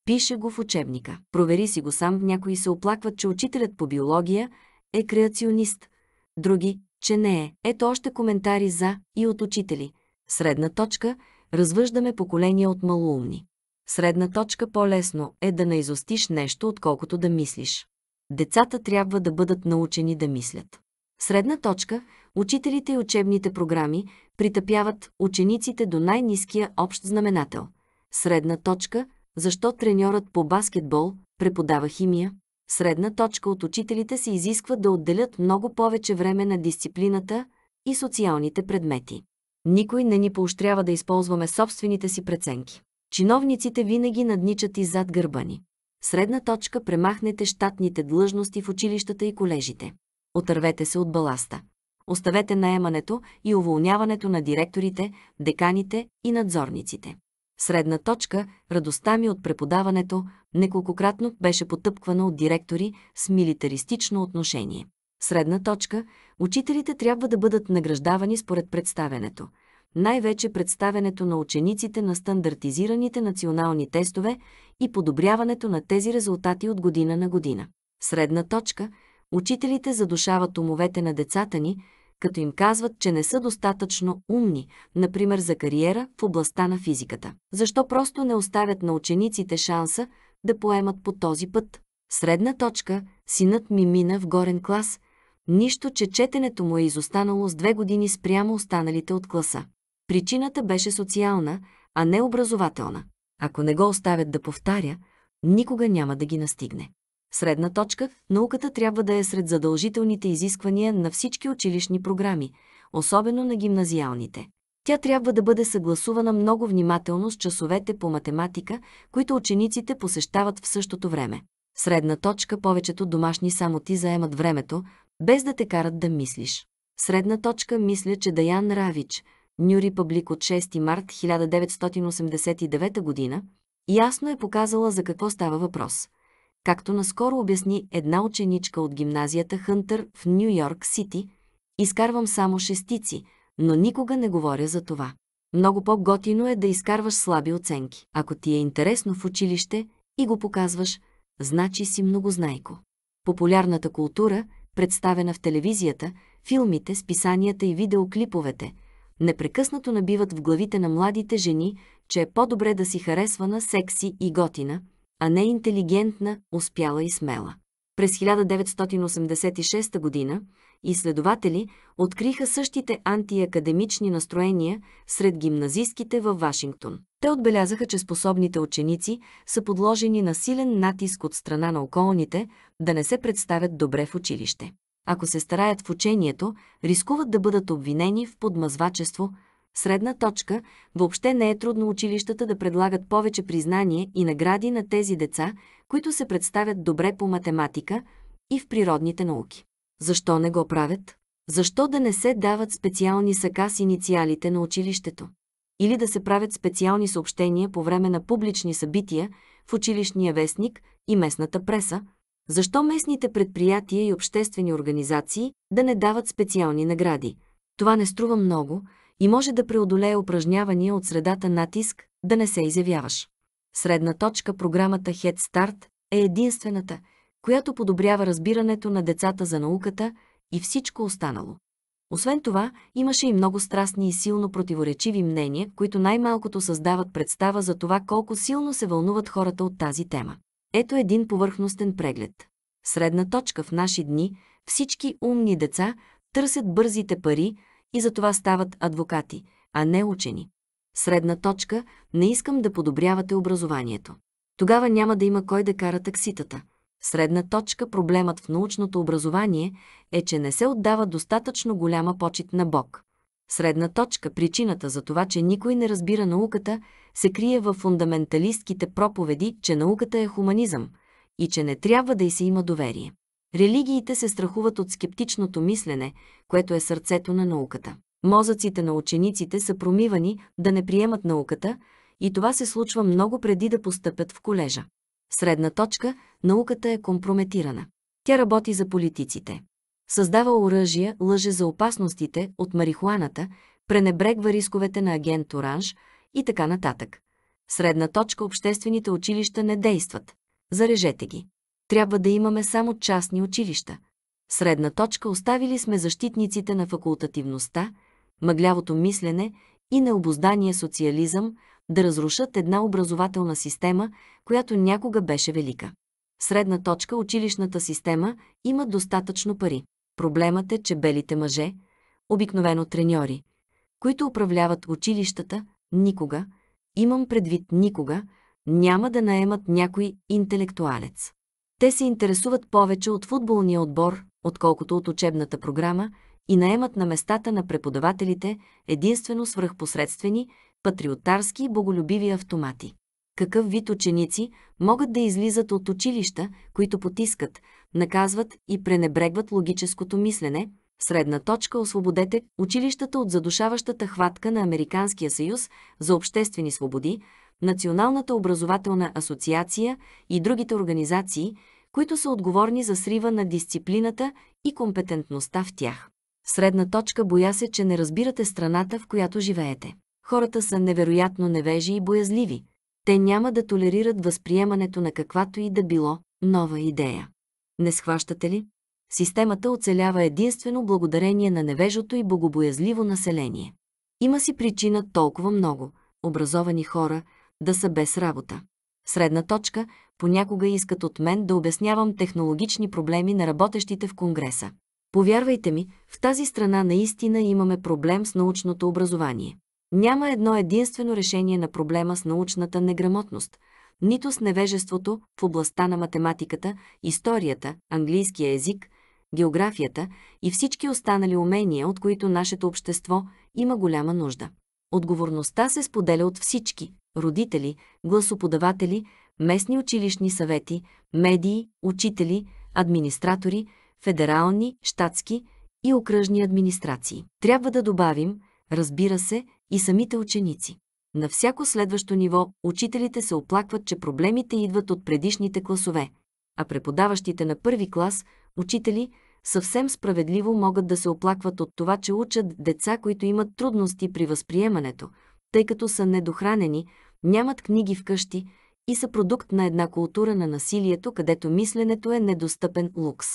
Пише го в учебника. Провери си го сам. Някои се оплакват, че учителят по биология е креационист. Други, че не е. Ето още коментари за и от учители. Средна точка – развъждаме поколения от малоумни. Средна точка по-лесно е да не изостиш нещо, отколкото да мислиш. Децата трябва да бъдат научени да мислят. Средна точка – учителите и учебните програми притъпяват учениците до най-низкия общ знаменател. Средна точка – защо треньорът по баскетбол преподава химия, средна точка от учителите се изисква да отделят много повече време на дисциплината и социалните предмети. Никой не ни поощрява да използваме собствените си преценки. Чиновниците винаги надничат и зад гърба ни. Средна точка премахнете щатните длъжности в училищата и колежите. Отървете се от баласта. Оставете наемането и уволняването на директорите, деканите и надзорниците средна точка, радостта ми от преподаването, неколкократно беше потъпквана от директори с милитаристично отношение. Средна точка, учителите трябва да бъдат награждавани според представенето. Най-вече представенето на учениците на стандартизираните национални тестове и подобряването на тези резултати от година на година. Средна точка, учителите задушават умовете на децата ни, като им казват, че не са достатъчно умни, например за кариера в областта на физиката. Защо просто не оставят на учениците шанса да поемат по този път? Средна точка, синът ми мина в горен клас, нищо, че четенето му е изостанало с две години спрямо останалите от класа. Причината беше социална, а не образователна. Ако не го оставят да повтаря, никога няма да ги настигне средна точка, науката трябва да е сред задължителните изисквания на всички училищни програми, особено на гимназиалните. Тя трябва да бъде съгласувана много внимателно с часовете по математика, които учениците посещават в същото време. Средна точка повечето домашни само ти заемат времето, без да те карат да мислиш. Средна точка мисля, че Даян Равич, Нюри Репаблик от 6 март 1989 г., ясно е показала за какво става въпрос – както наскоро обясни една ученичка от гимназията Хънтър в Нью Йорк Сити, изкарвам само шестици, но никога не говоря за това. Много по-готино е да изкарваш слаби оценки. Ако ти е интересно в училище и го показваш, значи си многознайко. Популярната култура, представена в телевизията, филмите, списанията и видеоклиповете, непрекъснато набиват в главите на младите жени, че е по-добре да си харесвана, секси и готина – а не интелигентна, успяла и смела. През 1986 година изследователи откриха същите антиакадемични настроения сред гимназистките във Вашингтон. Те отбелязаха, че способните ученици са подложени на силен натиск от страна на околните да не се представят добре в училище. Ако се стараят в учението, рискуват да бъдат обвинени в подмазвачество – средна точка, въобще не е трудно училищата да предлагат повече признание и награди на тези деца, които се представят добре по математика и в природните науки. Защо не го правят? Защо да не се дават специални сака с инициалите на училището? Или да се правят специални съобщения по време на публични събития в училищния вестник и местната преса? Защо местните предприятия и обществени организации да не дават специални награди? Това не струва много, и може да преодолее упражнявания от средата натиск, да не се изявяваш. Средна точка програмата Head Start е единствената, която подобрява разбирането на децата за науката и всичко останало. Освен това, имаше и много страстни и силно противоречиви мнения, които най-малкото създават представа за това колко силно се вълнуват хората от тази тема. Ето един повърхностен преглед. Средна точка в наши дни, всички умни деца търсят бързите пари, и затова стават адвокати, а не учени. Средна точка – не искам да подобрявате образованието. Тогава няма да има кой да кара такситата. Средна точка – проблемът в научното образование е, че не се отдава достатъчно голяма почет на Бог. Средна точка – причината за това, че никой не разбира науката, се крие в фундаменталистките проповеди, че науката е хуманизъм и че не трябва да й се има доверие. Религиите се страхуват от скептичното мислене, което е сърцето на науката. Мозъците на учениците са промивани да не приемат науката и това се случва много преди да постъпят в колежа. Средна точка – науката е компрометирана. Тя работи за политиците. Създава оръжия, лъже за опасностите от марихуаната, пренебрегва рисковете на агент Оранж и така нататък. Средна точка – обществените училища не действат. Зарежете ги трябва да имаме само частни училища. Средна точка оставили сме защитниците на факултативността, мъглявото мислене и необоздания социализъм да разрушат една образователна система, която някога беше велика. Средна точка училищната система има достатъчно пари. Проблемът е, че белите мъже, обикновено треньори, които управляват училищата, никога, имам предвид никога, няма да наемат някой интелектуалец. Те се интересуват повече от футболния отбор, отколкото от учебната програма и наемат на местата на преподавателите единствено свръхпосредствени, патриотарски и боголюбиви автомати. Какъв вид ученици могат да излизат от училища, които потискат, наказват и пренебрегват логическото мислене, средна точка освободете училищата от задушаващата хватка на Американския съюз за обществени свободи, Националната образователна асоциация и другите организации, които са отговорни за срива на дисциплината и компетентността в тях. Средна точка боя се, че не разбирате страната, в която живеете. Хората са невероятно невежи и боязливи. Те няма да толерират възприемането на каквато и да било нова идея. Не схващате ли? Системата оцелява единствено благодарение на невежото и богобоязливо население. Има си причина толкова много – образовани хора – да са без работа. Средна точка понякога искат от мен да обяснявам технологични проблеми на работещите в Конгреса. Повярвайте ми, в тази страна наистина имаме проблем с научното образование. Няма едно единствено решение на проблема с научната неграмотност, нито с невежеството в областта на математиката, историята, английския език, географията и всички останали умения, от които нашето общество има голяма нужда. Отговорността се споделя от всички, родители, гласоподаватели, местни училищни съвети, медии, учители, администратори, федерални, щатски и окръжни администрации. Трябва да добавим, разбира се, и самите ученици. На всяко следващо ниво учителите се оплакват, че проблемите идват от предишните класове, а преподаващите на първи клас, учители, съвсем справедливо могат да се оплакват от това, че учат деца, които имат трудности при възприемането, тъй като са недохранени, нямат книги вкъщи и са продукт на една култура на насилието, където мисленето е недостъпен лукс.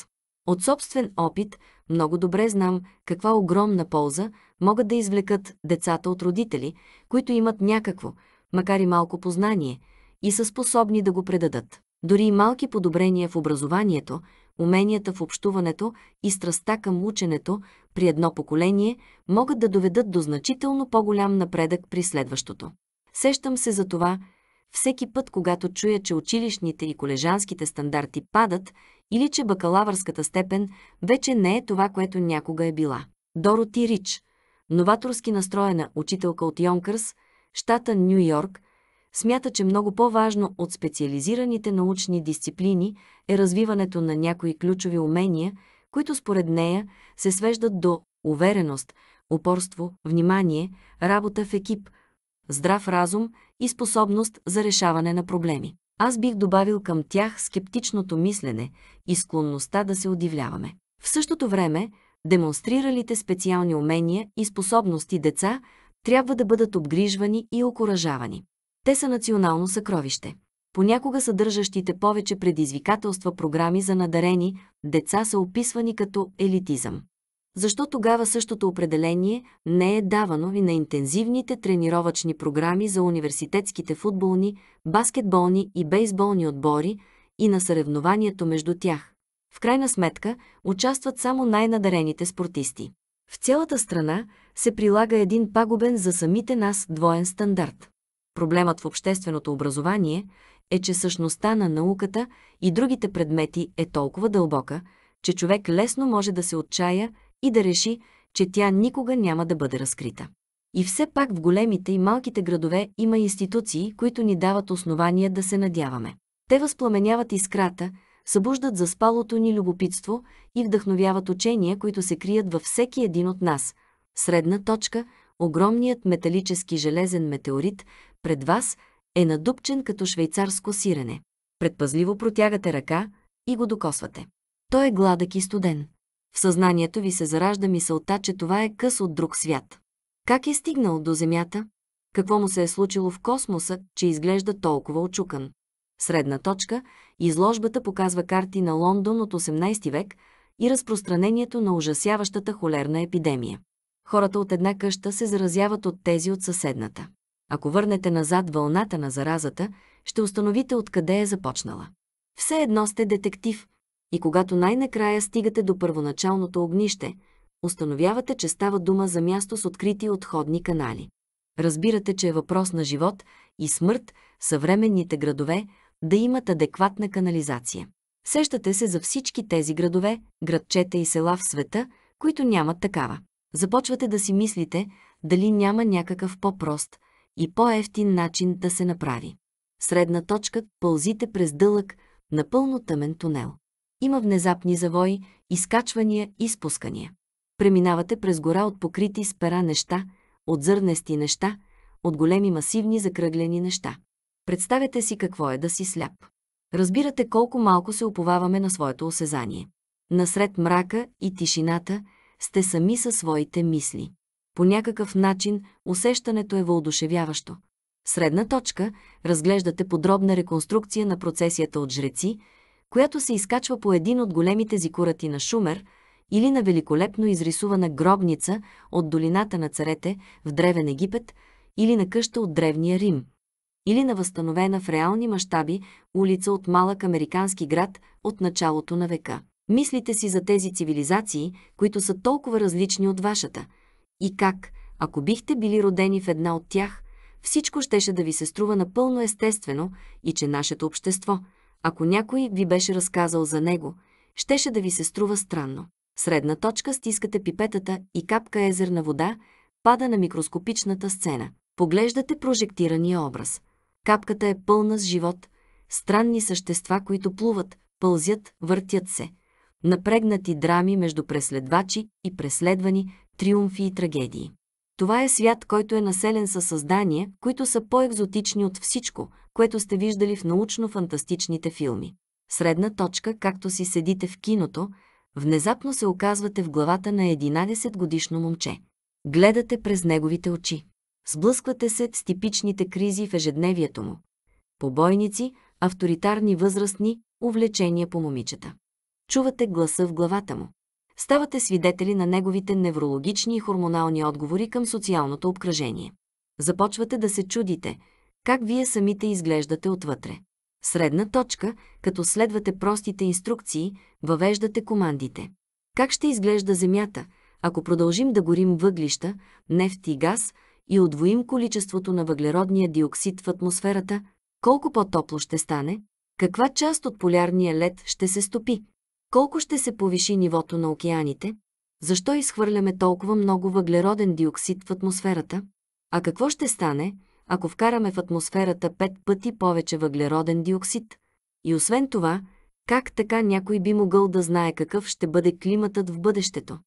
От собствен опит много добре знам каква огромна полза могат да извлекат децата от родители, които имат някакво, макар и малко познание, и са способни да го предадат. Дори и малки подобрения в образованието – уменията в общуването и страстта към ученето при едно поколение могат да доведат до значително по-голям напредък при следващото. Сещам се за това, всеки път, когато чуя, че училищните и колежанските стандарти падат или че бакалавърската степен вече не е това, което някога е била. Дороти Рич, новаторски настроена учителка от Йонкърс, щата Нью Йорк – смята, че много по-важно от специализираните научни дисциплини е развиването на някои ключови умения, които според нея се свеждат до увереност, упорство, внимание, работа в екип, здрав разум и способност за решаване на проблеми. Аз бих добавил към тях скептичното мислене и склонността да се удивляваме. В същото време, демонстриралите специални умения и способности деца трябва да бъдат обгрижвани и окоръжавани. Те са национално съкровище. Понякога съдържащите повече предизвикателства програми за надарени деца са описвани като елитизъм. Защо тогава същото определение не е давано и на интензивните тренировъчни програми за университетските футболни, баскетболни и бейсболни отбори и на съревнованието между тях? В крайна сметка участват само най-надарените спортисти. В цялата страна се прилага един пагубен за самите нас двоен стандарт. Проблемът в общественото образование е, че същността на науката и другите предмети е толкова дълбока, че човек лесно може да се отчая и да реши, че тя никога няма да бъде разкрита. И все пак в големите и малките градове има институции, които ни дават основания да се надяваме. Те възпламеняват искрата, събуждат заспалото ни любопитство и вдъхновяват учения, които се крият във всеки един от нас. Средна точка – огромният металически железен метеорит, пред вас, е надупчен като швейцарско сирене. Предпазливо протягате ръка и го докосвате. Той е гладък и студен. В съзнанието ви се заражда мисълта, че това е къс от друг свят. Как е стигнал до Земята? Какво му се е случило в космоса, че изглежда толкова очукан? Средна точка, изложбата показва карти на Лондон от 18 век и разпространението на ужасяващата холерна епидемия. Хората от една къща се заразяват от тези от съседната. Ако върнете назад вълната на заразата, ще установите откъде е започнала. Все едно сте детектив и когато най-накрая стигате до първоначалното огнище, установявате, че става дума за място с открити отходни канали. Разбирате, че е въпрос на живот и смърт съвременните градове да имат адекватна канализация. Сещате се за всички тези градове, градчета и села в света, които нямат такава. Започвате да си мислите дали няма някакъв по-прост, и по-ефтин начин да се направи. Средна точка – пълзите през дълъг, напълно тъмен тунел. Има внезапни завои, изкачвания и спускания. Преминавате през гора от покрити с пера неща, от зърнести неща, от големи масивни закръглени неща. Представете си какво е да си сляп. Разбирате колко малко се оповаваме на своето осезание. Насред мрака и тишината сте сами със своите мисли. По някакъв начин усещането е въодушевяващо. Средна точка разглеждате подробна реконструкция на процесията от жреци, която се изкачва по един от големите зикурати на Шумер или на великолепно изрисувана гробница от долината на царете в Древен Египет или на къща от Древния Рим или на възстановена в реални мащаби улица от малък американски град от началото на века. Мислите си за тези цивилизации, които са толкова различни от вашата – и как, ако бихте били родени в една от тях, всичко щеше да ви се струва напълно естествено и че нашето общество, ако някой ви беше разказал за него, щеше да ви се струва странно. Средна точка стискате пипетата и капка езерна вода пада на микроскопичната сцена. Поглеждате прожектирания образ. Капката е пълна с живот, странни същества, които плуват, пълзят, въртят се. Напрегнати драми между преследвачи и преследвани, триумфи и трагедии. Това е свят, който е населен със създания, които са по-екзотични от всичко, което сте виждали в научно-фантастичните филми. Средна точка, както си седите в киното, внезапно се оказвате в главата на 11-годишно момче. Гледате през неговите очи. Сблъсквате се с типичните кризи в ежедневието му. Побойници, авторитарни възрастни, увлечения по момичета. Чувате гласа в главата му ставате свидетели на неговите неврологични и хормонални отговори към социалното обкръжение. Започвате да се чудите как вие самите изглеждате отвътре. Средна точка, като следвате простите инструкции, въвеждате командите. Как ще изглежда Земята, ако продължим да горим въглища, нефт и газ и отвоим количеството на въглеродния диоксид в атмосферата, колко по-топло ще стане, каква част от полярния лед ще се стопи, колко ще се повиши нивото на океаните? Защо изхвърляме толкова много въглероден диоксид в атмосферата? А какво ще стане, ако вкараме в атмосферата пет пъти повече въглероден диоксид? И освен това, как така някой би могъл да знае какъв ще бъде климатът в бъдещето?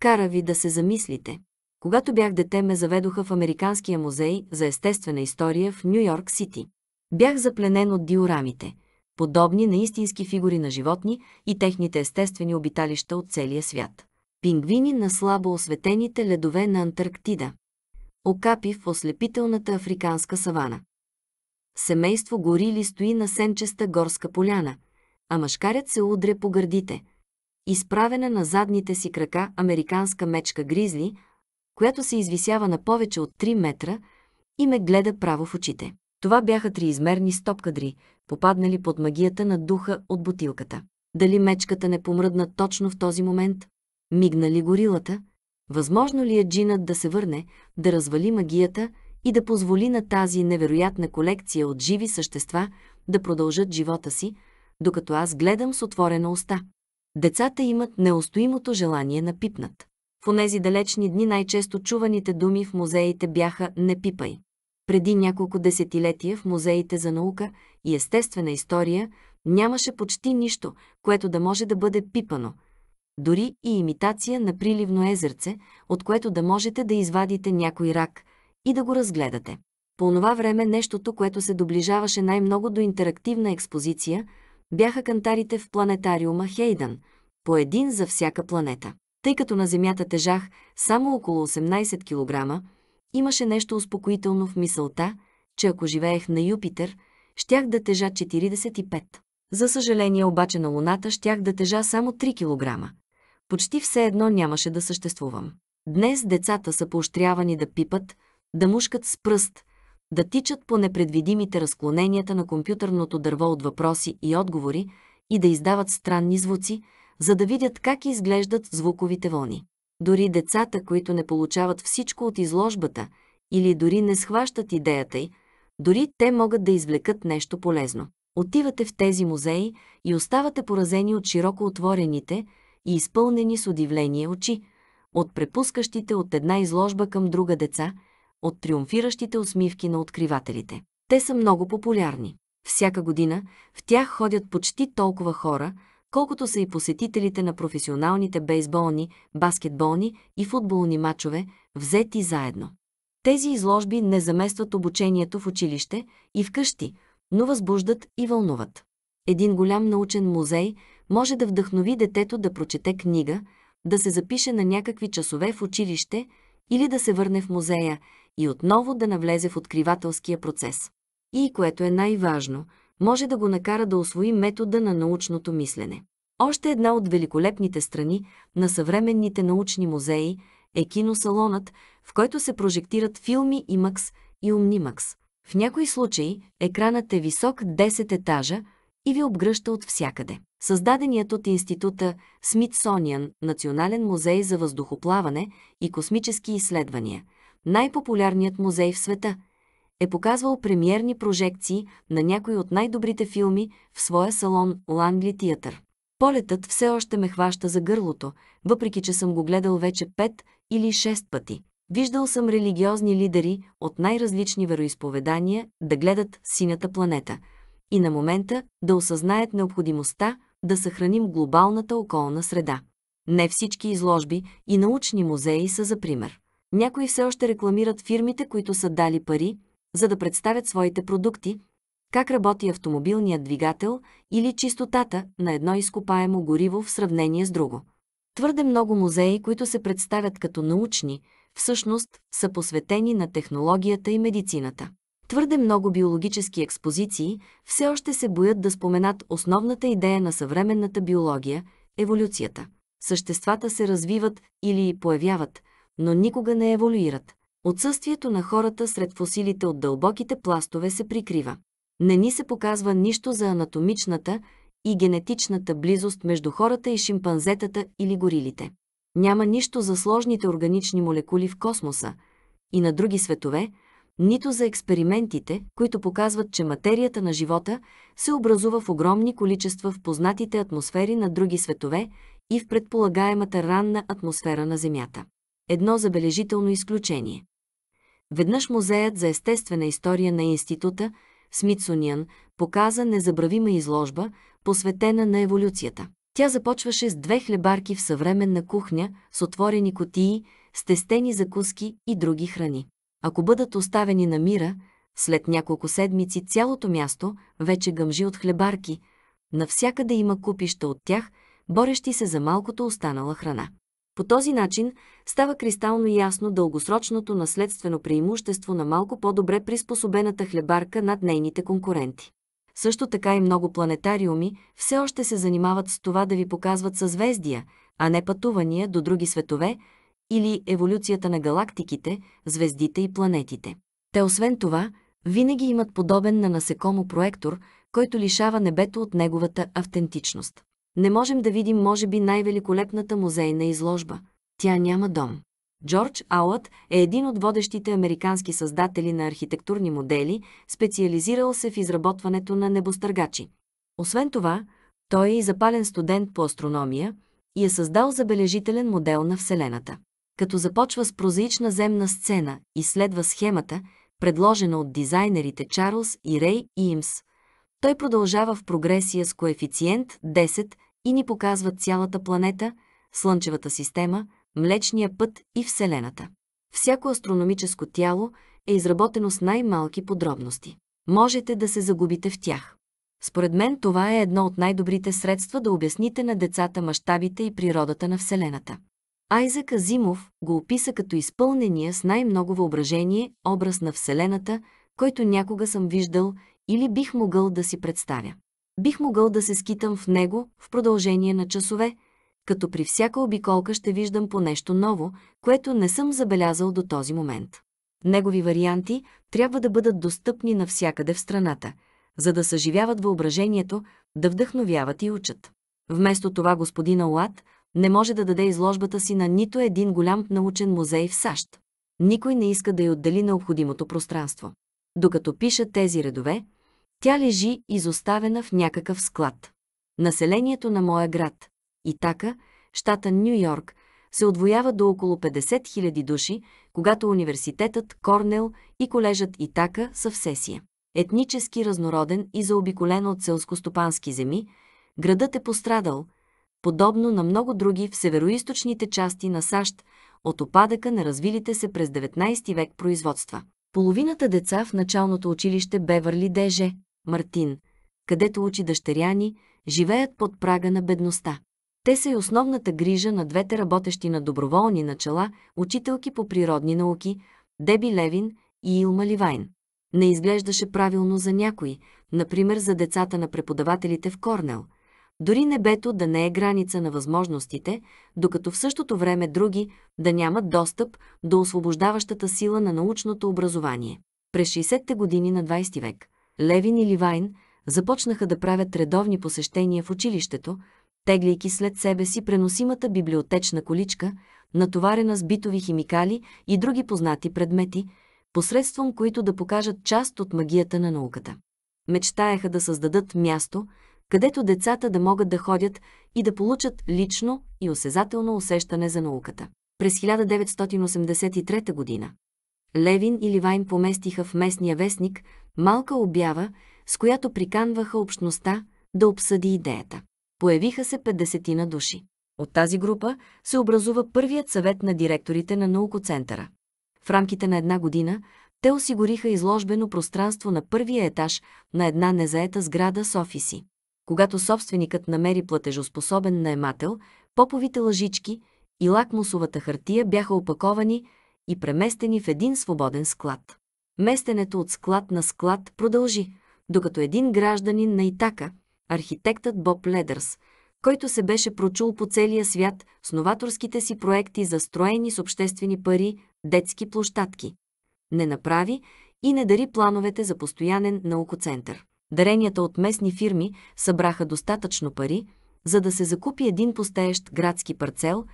Кара ви да се замислите. Когато бях дете, ме заведоха в Американския музей за естествена история в Нью-Йорк Сити. Бях запленен от диорамите – подобни на истински фигури на животни и техните естествени обиталища от целия свят. Пингвини на слабо осветените ледове на Антарктида. Окапи в ослепителната африканска савана. Семейство горили стои на сенчеста горска поляна, а мъжкарят се удре по гърдите. Изправена на задните си крака американска мечка гризли, която се извисява на повече от 3 метра и ме гледа право в очите. Това бяха триизмерни стопкадри, попаднали под магията на духа от бутилката. Дали мечката не помръдна точно в този момент? Мигна ли горилата? Възможно ли е джинът да се върне, да развали магията и да позволи на тази невероятна колекция от живи същества да продължат живота си, докато аз гледам с отворена уста? Децата имат неустоимото желание на пипнат. В онези далечни дни най-често чуваните думи в музеите бяха «не пипай» преди няколко десетилетия в музеите за наука и естествена история нямаше почти нищо, което да може да бъде пипано. Дори и имитация на приливно езерце, от което да можете да извадите някой рак и да го разгледате. По това време нещото, което се доближаваше най-много до интерактивна експозиция, бяха кантарите в планетариума Хейдън, по един за всяка планета. Тъй като на Земята тежах само около 18 кг, Имаше нещо успокоително в мисълта, че ако живеех на Юпитер, щях да тежа 45. За съжаление обаче на Луната щях да тежа само 3 кг. Почти все едно нямаше да съществувам. Днес децата са поощрявани да пипат, да мушкат с пръст, да тичат по непредвидимите разклоненията на компютърното дърво от въпроси и отговори и да издават странни звуци, за да видят как изглеждат звуковите вълни. Дори децата, които не получават всичко от изложбата или дори не схващат идеята й, дори те могат да извлекат нещо полезно. Отивате в тези музеи и оставате поразени от широко отворените и изпълнени с удивление очи, от препускащите от една изложба към друга деца, от триумфиращите усмивки на откривателите. Те са много популярни. Всяка година в тях ходят почти толкова хора, колкото са и посетителите на професионалните бейсболни, баскетболни и футболни матчове, взети заедно. Тези изложби не заместват обучението в училище и вкъщи, но възбуждат и вълнуват. Един голям научен музей може да вдъхнови детето да прочете книга, да се запише на някакви часове в училище или да се върне в музея и отново да навлезе в откривателския процес. И което е най-важно – може да го накара да освои метода на научното мислене. Още една от великолепните страни на съвременните научни музеи е киносалонът, в който се прожектират филми IMAX и Omnimax. В някои случаи екранът е висок 10 етажа и ви обгръща от всякъде. Създаденият от института Смитсониан Национален музей за въздухоплаване и космически изследвания, най-популярният музей в света – е показвал премиерни прожекции на някои от най-добрите филми в своя салон Лангли Театър. Полетът все още ме хваща за гърлото, въпреки че съм го гледал вече пет или шест пъти. Виждал съм религиозни лидери от най-различни вероисповедания да гледат синята планета и на момента да осъзнаят необходимостта да съхраним глобалната околна среда. Не всички изложби и научни музеи са за пример. Някои все още рекламират фирмите, които са дали пари, за да представят своите продукти, как работи автомобилният двигател или чистотата на едно изкопаемо гориво в сравнение с друго. Твърде много музеи, които се представят като научни, всъщност са посветени на технологията и медицината. Твърде много биологически експозиции все още се боят да споменат основната идея на съвременната биология – еволюцията. Съществата се развиват или появяват, но никога не еволюират. Отсъствието на хората сред фосилите от дълбоките пластове се прикрива. Не ни се показва нищо за анатомичната и генетичната близост между хората и шимпанзетата или горилите. Няма нищо за сложните органични молекули в космоса и на други светове, нито за експериментите, които показват, че материята на живота се образува в огромни количества в познатите атмосфери на други светове и в предполагаемата ранна атмосфера на Земята. Едно забележително изключение. Веднъж Музеят за естествена история на института Смитсониан показа незабравима изложба, посветена на еволюцията. Тя започваше с две хлебарки в съвременна кухня с отворени котии, с тестени закуски и други храни. Ако бъдат оставени на мира, след няколко седмици цялото място вече гъмжи от хлебарки, навсякъде има купища от тях, борещи се за малкото останала храна. По този начин става кристално ясно дългосрочното наследствено преимущество на малко по-добре приспособената хлебарка над нейните конкуренти. Също така и много планетариуми все още се занимават с това да ви показват съзвездия, а не пътувания до други светове или еволюцията на галактиките, звездите и планетите. Те освен това, винаги имат подобен на насекомо проектор, който лишава небето от неговата автентичност не можем да видим, може би, най-великолепната музейна изложба. Тя няма дом. Джордж Ауът е един от водещите американски създатели на архитектурни модели, специализирал се в изработването на небостъргачи. Освен това, той е и запален студент по астрономия и е създал забележителен модел на Вселената. Като започва с прозаична земна сцена и следва схемата, предложена от дизайнерите Чарлз и Рей Имс, той продължава в прогресия с коефициент 10 и ни показват цялата планета, Слънчевата система, Млечния път и Вселената. Всяко астрономическо тяло е изработено с най-малки подробности. Можете да се загубите в тях. Според мен това е едно от най-добрите средства да обясните на децата мащабите и природата на Вселената. Айзък Азимов го описа като изпълнение с най-много въображение образ на Вселената, който някога съм виждал или бих могъл да си представя бих могъл да се скитам в него в продължение на часове, като при всяка обиколка ще виждам по нещо ново, което не съм забелязал до този момент. Негови варианти трябва да бъдат достъпни навсякъде в страната, за да съживяват въображението, да вдъхновяват и учат. Вместо това господин Алат не може да даде изложбата си на нито един голям научен музей в САЩ. Никой не иска да й отдели необходимото пространство. Докато пиша тези редове, тя лежи изоставена в някакъв склад. Населението на моя град, Итака, щата Нью Йорк, се отвоява до около 50 000 души, когато университетът Корнел и колежът Итака са в сесия. Етнически разнороден и заобиколен от селскостопански земи, градът е пострадал, подобно на много други в североисточните части на САЩ, от опадъка на развилите се през 19 век производства. Половината деца в началното училище Беверли Деже, Мартин, където учи дъщеря ни, живеят под прага на бедността. Те са и основната грижа на двете работещи на доброволни начала, учителки по природни науки, Деби Левин и Илма Ливайн. Не изглеждаше правилно за някои, например за децата на преподавателите в Корнел. Дори небето да не е граница на възможностите, докато в същото време други да нямат достъп до освобождаващата сила на научното образование. През 60-те години на 20 век – Левин и Ливайн започнаха да правят редовни посещения в училището, теглейки след себе си преносимата библиотечна количка, натоварена с битови химикали и други познати предмети, посредством които да покажат част от магията на науката. Мечтаяха да създадат място, където децата да могат да ходят и да получат лично и осезателно усещане за науката. През 1983 г. Левин и Ливайн поместиха в местния вестник малка обява, с която приканваха общността да обсъди идеята. Появиха се 50 на души. От тази група се образува първият съвет на директорите на наукоцентъра. В рамките на една година те осигуриха изложбено пространство на първия етаж на една незаета сграда с офиси. Когато собственикът намери платежоспособен наемател, поповите лъжички и лакмусовата хартия бяха опаковани и преместени в един свободен склад. Местенето от склад на склад продължи, докато един гражданин на Итака, архитектът Боб Ледърс, който се беше прочул по целия свят с новаторските си проекти за строени с обществени пари детски площадки, не направи и не дари плановете за постоянен наукоцентър. Даренията от местни фирми събраха достатъчно пари, за да се закупи един постеещ градски парцел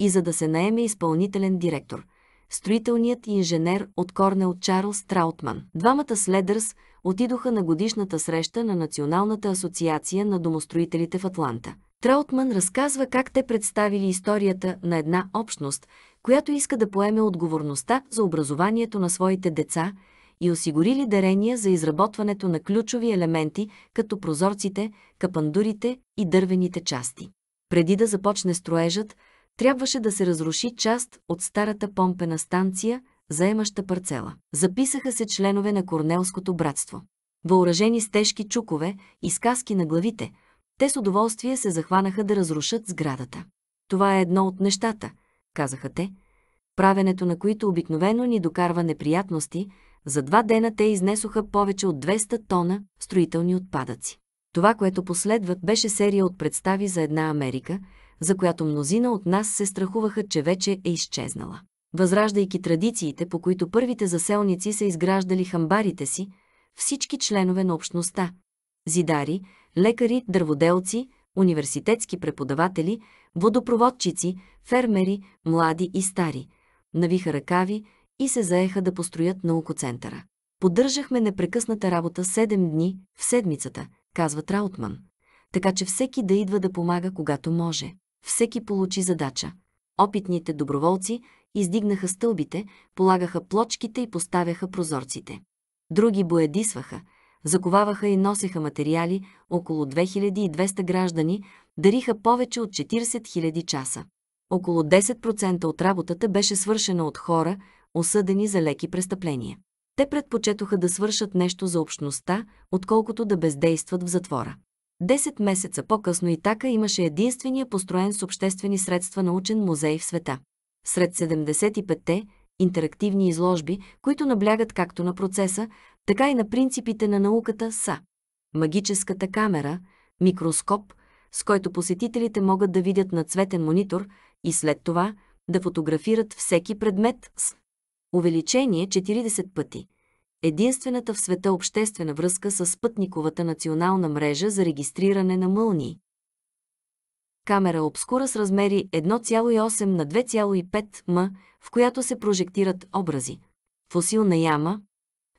и за да се наеме изпълнителен директор – строителният инженер от Корнел Чарлз Траутман. Двамата следърс отидоха на годишната среща на Националната асоциация на домостроителите в Атланта. Траутман разказва как те представили историята на една общност, която иска да поеме отговорността за образованието на своите деца и осигурили дарения за изработването на ключови елементи, като прозорците, капандурите и дървените части. Преди да започне строежът, трябваше да се разруши част от старата помпена станция, заемаща парцела. Записаха се членове на Корнелското братство. Въоръжени с тежки чукове и сказки на главите, те с удоволствие се захванаха да разрушат сградата. Това е едно от нещата, казаха те, правенето на които обикновено ни докарва неприятности, за два дена те изнесоха повече от 200 тона строителни отпадъци. Това, което последват, беше серия от представи за една Америка, за която мнозина от нас се страхуваха, че вече е изчезнала. Възраждайки традициите, по които първите заселници са изграждали хамбарите си, всички членове на общността – зидари, лекари, дърводелци, университетски преподаватели, водопроводчици, фермери, млади и стари, навиха ръкави и се заеха да построят наукоцентъра. Поддържахме непрекъсната работа 7 дни в седмицата, казва Траутман, така че всеки да идва да помага когато може всеки получи задача. Опитните доброволци издигнаха стълбите, полагаха плочките и поставяха прозорците. Други боядисваха, заковаваха и носеха материали, около 2200 граждани дариха повече от 40 000 часа. Около 10% от работата беше свършена от хора, осъдени за леки престъпления. Те предпочетоха да свършат нещо за общността, отколкото да бездействат в затвора. Десет месеца по-късно Итака имаше единствения построен с обществени средства научен музей в света. Сред 75-те интерактивни изложби, които наблягат както на процеса, така и на принципите на науката са магическата камера, микроскоп, с който посетителите могат да видят на цветен монитор и след това да фотографират всеки предмет с увеличение 40 пъти – единствената в света обществена връзка с спътниковата национална мрежа за регистриране на мълни. Камера обскура с размери 1,8 на 2,5 м, в която се прожектират образи. Фосилна яма,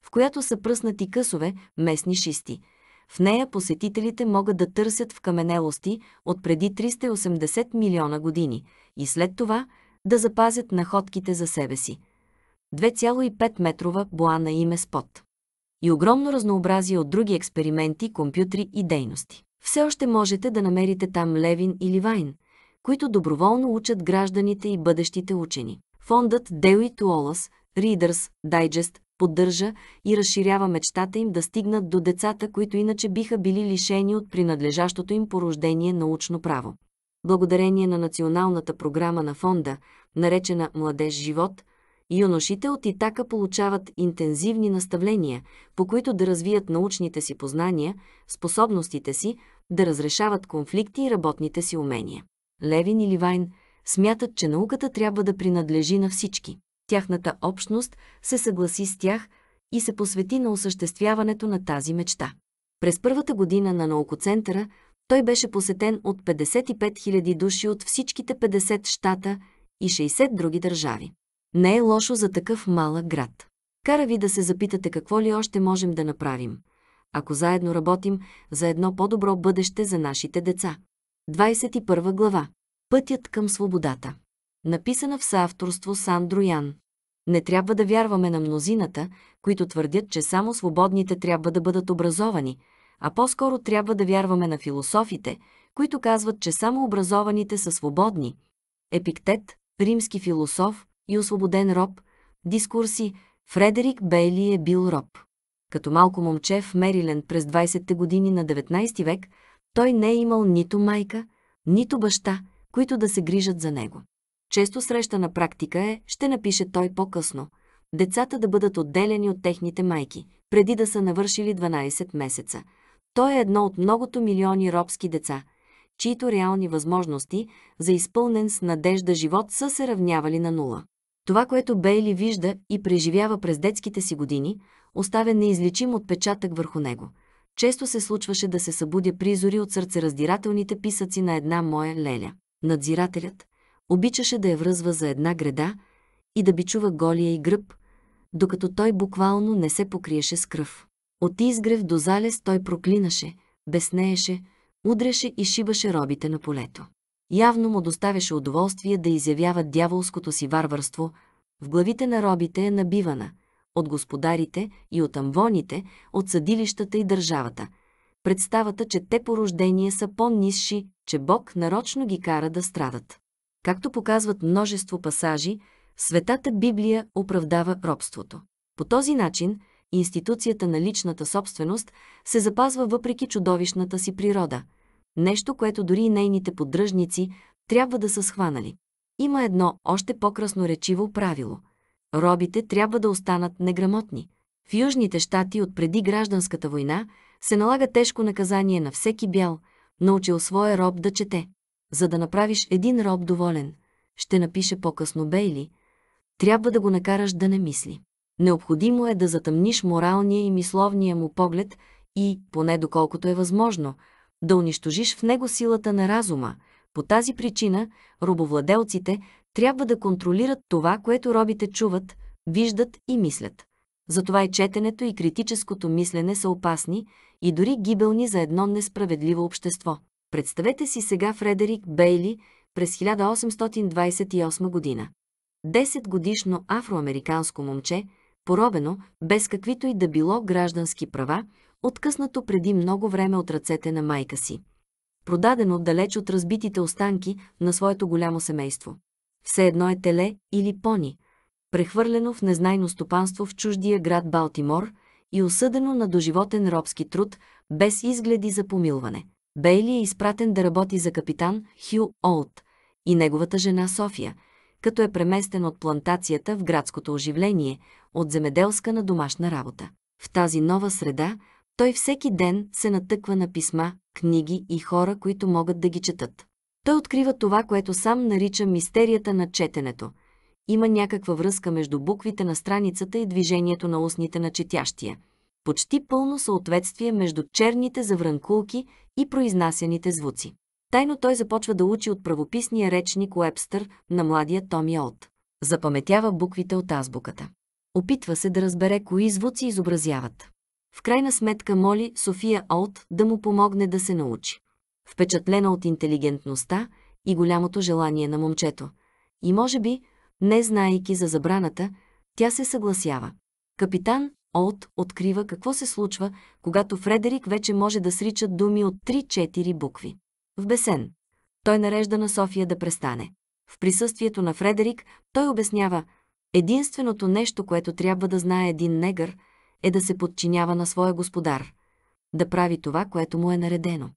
в която са пръснати късове, местни шисти. В нея посетителите могат да търсят в каменелости от преди 380 милиона години и след това да запазят находките за себе си. 2,5 метрова боа на име Спот. И огромно разнообразие от други експерименти, компютри и дейности. Все още можете да намерите там Левин или Вайн, които доброволно учат гражданите и бъдещите учени. Фондът Dewey to Olas, Readers Digest поддържа и разширява мечтата им да стигнат до децата, които иначе биха били лишени от принадлежащото им порождение научно право. Благодарение на националната програма на фонда, наречена Младеж живот, Юношите от Итака получават интензивни наставления, по които да развият научните си познания, способностите си, да разрешават конфликти и работните си умения. Левин и Ливайн смятат, че науката трябва да принадлежи на всички. Тяхната общност се съгласи с тях и се посвети на осъществяването на тази мечта. През първата година на наукоцентъра той беше посетен от 55 000 души от всичките 50 щата и 60 други държави. Не е лошо за такъв малък град. Кара ви да се запитате какво ли още можем да направим, ако заедно работим за едно по-добро бъдеще за нашите деца. 21 глава. Пътят към свободата. Написана в съавторство с Дроян. Не трябва да вярваме на мнозината, които твърдят, че само свободните трябва да бъдат образовани, а по-скоро трябва да вярваме на философите, които казват, че само образованите са свободни. Епиктет, римски философ, и освободен роб, дискурси Фредерик Бейли е бил роб. Като малко момче в Мериленд през 20-те години на 19 век, той не е имал нито майка, нито баща, които да се грижат за него. Често срещана практика е, ще напише той по-късно, децата да бъдат отделени от техните майки, преди да са навършили 12 месеца. Той е едно от многото милиони робски деца, чието реални възможности за изпълнен с надежда живот са се равнявали на нула. Това, което Бейли вижда и преживява през детските си години, оставя неизличим отпечатък върху него. Често се случваше да се събудя призори от сърцераздирателните писъци на една моя леля. Надзирателят обичаше да я връзва за една града и да бичува голия и гръб, докато той буквално не се покриеше с кръв. От изгрев до залез той проклинаше, безнееше, удреше и шибаше робите на полето. Явно му доставяше удоволствие да изявява дяволското си варварство, в главите на робите е набивана, от господарите и от амвоните, от съдилищата и държавата. Представата, че те порождения са по-низши, че Бог нарочно ги кара да страдат. Както показват множество пасажи, Светата Библия оправдава робството. По този начин институцията на личната собственост се запазва въпреки чудовищната си природа – Нещо, което дори нейните поддръжници трябва да са схванали. Има едно още по-красно речиво правило. Робите трябва да останат неграмотни. В южните щати от преди гражданската война се налага тежко наказание на всеки бял, научил своя роб да чете. За да направиш един роб доволен, ще напише по-късно Бейли, трябва да го накараш да не мисли. Необходимо е да затъмниш моралния и мисловния му поглед и, поне доколкото е възможно, да унищожиш в него силата на разума. По тази причина робовладелците трябва да контролират това, което робите чуват, виждат и мислят. Затова и четенето и критическото мислене са опасни и дори гибелни за едно несправедливо общество. Представете си сега Фредерик Бейли през 1828 година. Десет годишно афроамериканско момче, поробено без каквито и да било граждански права, откъснато преди много време от ръцете на майка си. Продадено далеч от разбитите останки на своето голямо семейство. Все едно е теле или пони, прехвърлено в незнайно стопанство в чуждия град Балтимор и осъдено на доживотен робски труд без изгледи за помилване. Бейли е изпратен да работи за капитан Хю Олт и неговата жена София – като е преместен от плантацията в градското оживление, от земеделска на домашна работа. В тази нова среда той всеки ден се натъква на писма, книги и хора, които могат да ги четат. Той открива това, което сам нарича мистерията на четенето. Има някаква връзка между буквите на страницата и движението на устните на четящия. Почти пълно съответствие между черните завранкулки и произнасяните звуци. Тайно той започва да учи от правописния речник Уебстър на младия Томи Олт. Запаметява буквите от азбуката. Опитва се да разбере кои звуци изобразяват. В крайна сметка моли София Олт да му помогне да се научи. Впечатлена от интелигентността и голямото желание на момчето. И може би, не знаейки за забраната, тя се съгласява. Капитан Олт открива какво се случва, когато Фредерик вече може да срича думи от 3-4 букви. В бесен. Той нарежда на София да престане. В присъствието на Фредерик той обяснява, единственото нещо, което трябва да знае един негър – е да се подчинява на своя господар, да прави това, което му е наредено.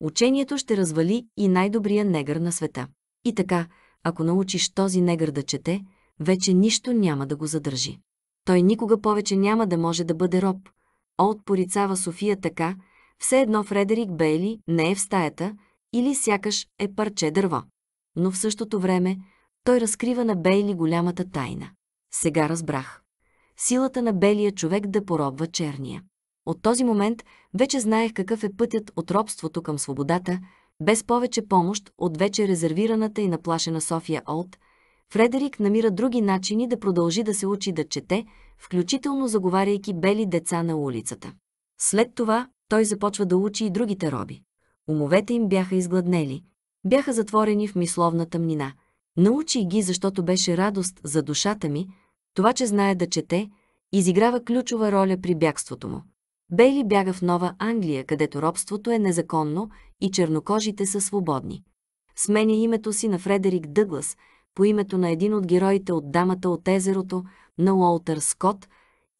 Учението ще развали и най-добрия негър на света. И така, ако научиш този негър да чете, вече нищо няма да го задържи. Той никога повече няма да може да бъде роб. Олд порицава София така, все едно Фредерик Бейли не е в стаята или сякаш е парче дърво. Но в същото време той разкрива на Бейли голямата тайна. Сега разбрах силата на белия човек да поробва черния. От този момент вече знаех какъв е пътят от робството към свободата, без повече помощ от вече резервираната и наплашена София Олд, Фредерик намира други начини да продължи да се учи да чете, включително заговаряйки бели деца на улицата. След това той започва да учи и другите роби. Умовете им бяха изгладнели, бяха затворени в мисловна тъмнина. Научи ги, защото беше радост за душата ми, това, че знае да чете, изиграва ключова роля при бягството му. Бейли бяга в Нова Англия, където робството е незаконно и чернокожите са свободни. Сменя името си на Фредерик Дъглас по името на един от героите от Дамата от езерото на Уолтър Скотт,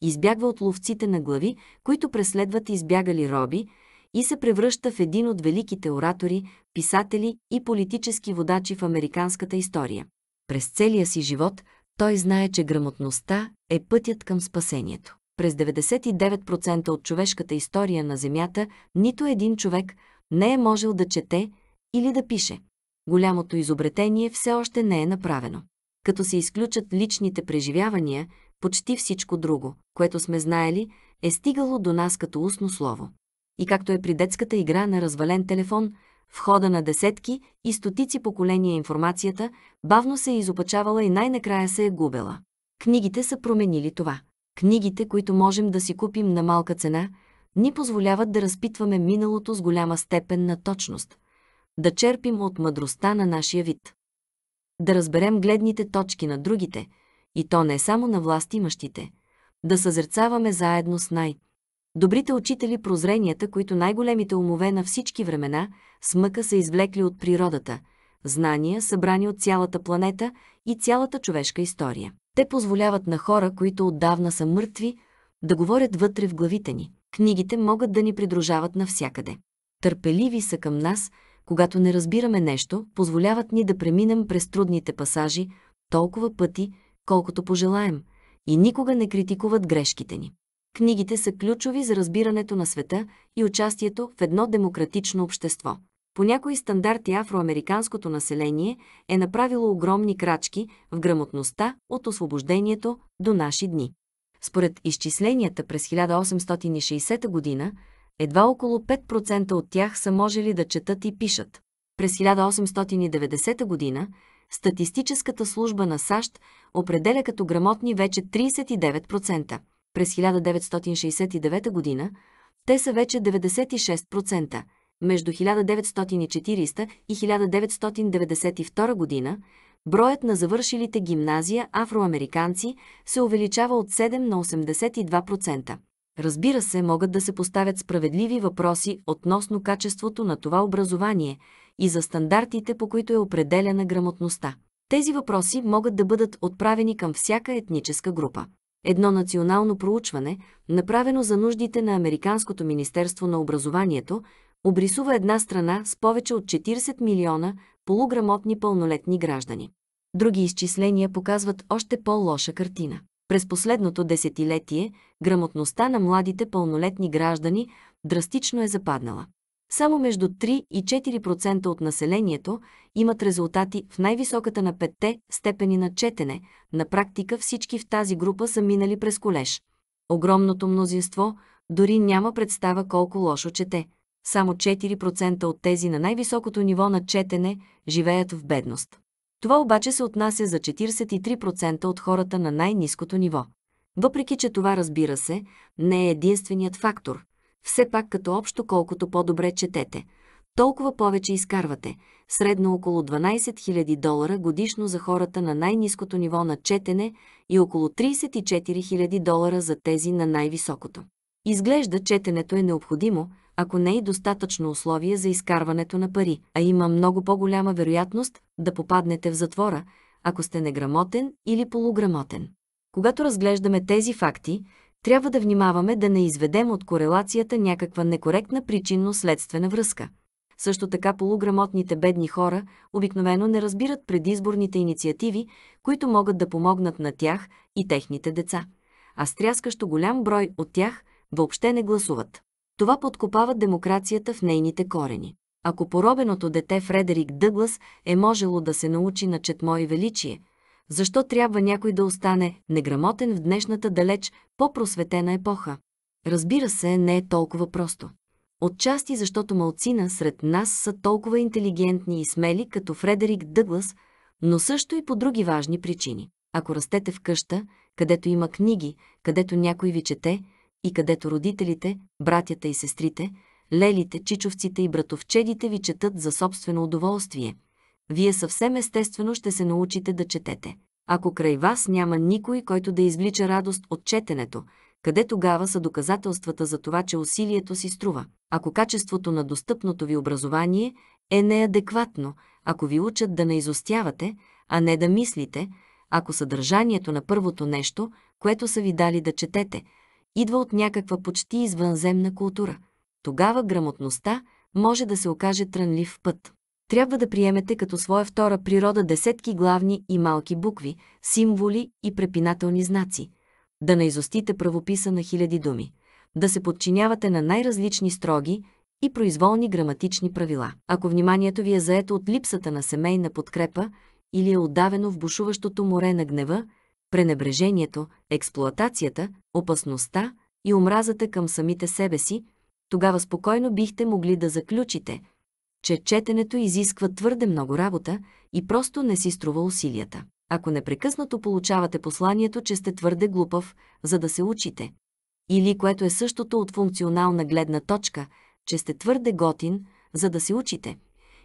избягва от ловците на глави, които преследват избягали роби, и се превръща в един от великите оратори, писатели и политически водачи в американската история. През целия си живот – той знае, че грамотността е пътят към спасението. През 99% от човешката история на Земята нито един човек не е можел да чете или да пише. Голямото изобретение все още не е направено. Като се изключат личните преживявания, почти всичко друго, което сме знаели, е стигало до нас като устно слово. И както е при детската игра на развален телефон – в хода на десетки и стотици поколения информацията бавно се е изопачавала и най-накрая се е губела. Книгите са променили това. Книгите, които можем да си купим на малка цена, ни позволяват да разпитваме миналото с голяма степен на точност, да черпим от мъдростта на нашия вид, да разберем гледните точки на другите, и то не само на власт имащите, да съзерцаваме заедно с най- Добрите учители прозренията, които най-големите умове на всички времена смъка са извлекли от природата, знания, събрани от цялата планета и цялата човешка история. Те позволяват на хора, които отдавна са мъртви, да говорят вътре в главите ни. Книгите могат да ни придружават навсякъде. Търпеливи са към нас, когато не разбираме нещо, позволяват ни да преминем през трудните пасажи толкова пъти, колкото пожелаем, и никога не критикуват грешките ни. Книгите са ключови за разбирането на света и участието в едно демократично общество. По някои стандарти афроамериканското население е направило огромни крачки в грамотността от освобождението до наши дни. Според изчисленията през 1860 година, едва около 5% от тях са можели да четат и пишат. През 1890 година статистическата служба на САЩ определя като грамотни вече 39% през 1969 година, те са вече 96%, между 1940 и 1992 година броят на завършилите гимназия афроамериканци се увеличава от 7 на 82%. Разбира се, могат да се поставят справедливи въпроси относно качеството на това образование и за стандартите, по които е определена грамотността. Тези въпроси могат да бъдат отправени към всяка етническа група едно национално проучване, направено за нуждите на Американското Министерство на образованието, обрисува една страна с повече от 40 милиона полуграмотни пълнолетни граждани. Други изчисления показват още по-лоша картина. През последното десетилетие грамотността на младите пълнолетни граждани драстично е западнала. Само между 3 и 4% от населението имат резултати в най-високата на петте степени на четене. На практика всички в тази група са минали през колеж. Огромното мнозинство дори няма представа колко лошо чете. Само 4% от тези на най-високото ниво на четене живеят в бедност. Това обаче се отнася за 43% от хората на най-низкото ниво. Въпреки, че това разбира се, не е единственият фактор. Все пак като общо колкото по-добре четете, толкова повече изкарвате, средно около 12 000 долара годишно за хората на най-низкото ниво на четене и около 34 000 долара за тези на най-високото. Изглежда четенето е необходимо, ако не и е достатъчно условие за изкарването на пари, а има много по-голяма вероятност да попаднете в затвора, ако сте неграмотен или полуграмотен. Когато разглеждаме тези факти, трябва да внимаваме да не изведем от корелацията някаква некоректна причинно-следствена връзка. Също така полуграмотните бедни хора обикновено не разбират предизборните инициативи, които могат да помогнат на тях и техните деца. А стряскащо голям брой от тях въобще не гласуват. Това подкопава демокрацията в нейните корени. Ако поробеното дете Фредерик Дъглас е можело да се научи на четмо и величие – защо трябва някой да остане неграмотен в днешната далеч по-просветена епоха? Разбира се, не е толкова просто. Отчасти защото малцина сред нас са толкова интелигентни и смели, като Фредерик Дъглас, но също и по други важни причини. Ако растете в къща, където има книги, където някой ви чете и където родителите, братята и сестрите, лелите, чичовците и братовчедите ви четат за собствено удоволствие – вие съвсем естествено ще се научите да четете. Ако край вас няма никой, който да извлича радост от четенето, къде тогава са доказателствата за това, че усилието си струва? Ако качеството на достъпното ви образование е неадекватно, ако ви учат да не изостявате, а не да мислите, ако съдържанието на първото нещо, което са ви дали да четете, идва от някаква почти извънземна култура, тогава грамотността може да се окаже трънлив път трябва да приемете като своя втора природа десетки главни и малки букви, символи и препинателни знаци, да не изостите правописа на хиляди думи, да се подчинявате на най-различни строги и произволни граматични правила. Ако вниманието ви е заето от липсата на семейна подкрепа или е отдавено в бушуващото море на гнева, пренебрежението, експлоатацията, опасността и омразата към самите себе си, тогава спокойно бихте могли да заключите – че четенето изисква твърде много работа и просто не си струва усилията. Ако непрекъснато получавате посланието, че сте твърде глупав, за да се учите, или което е същото от функционална гледна точка, че сте твърде готин, за да се учите,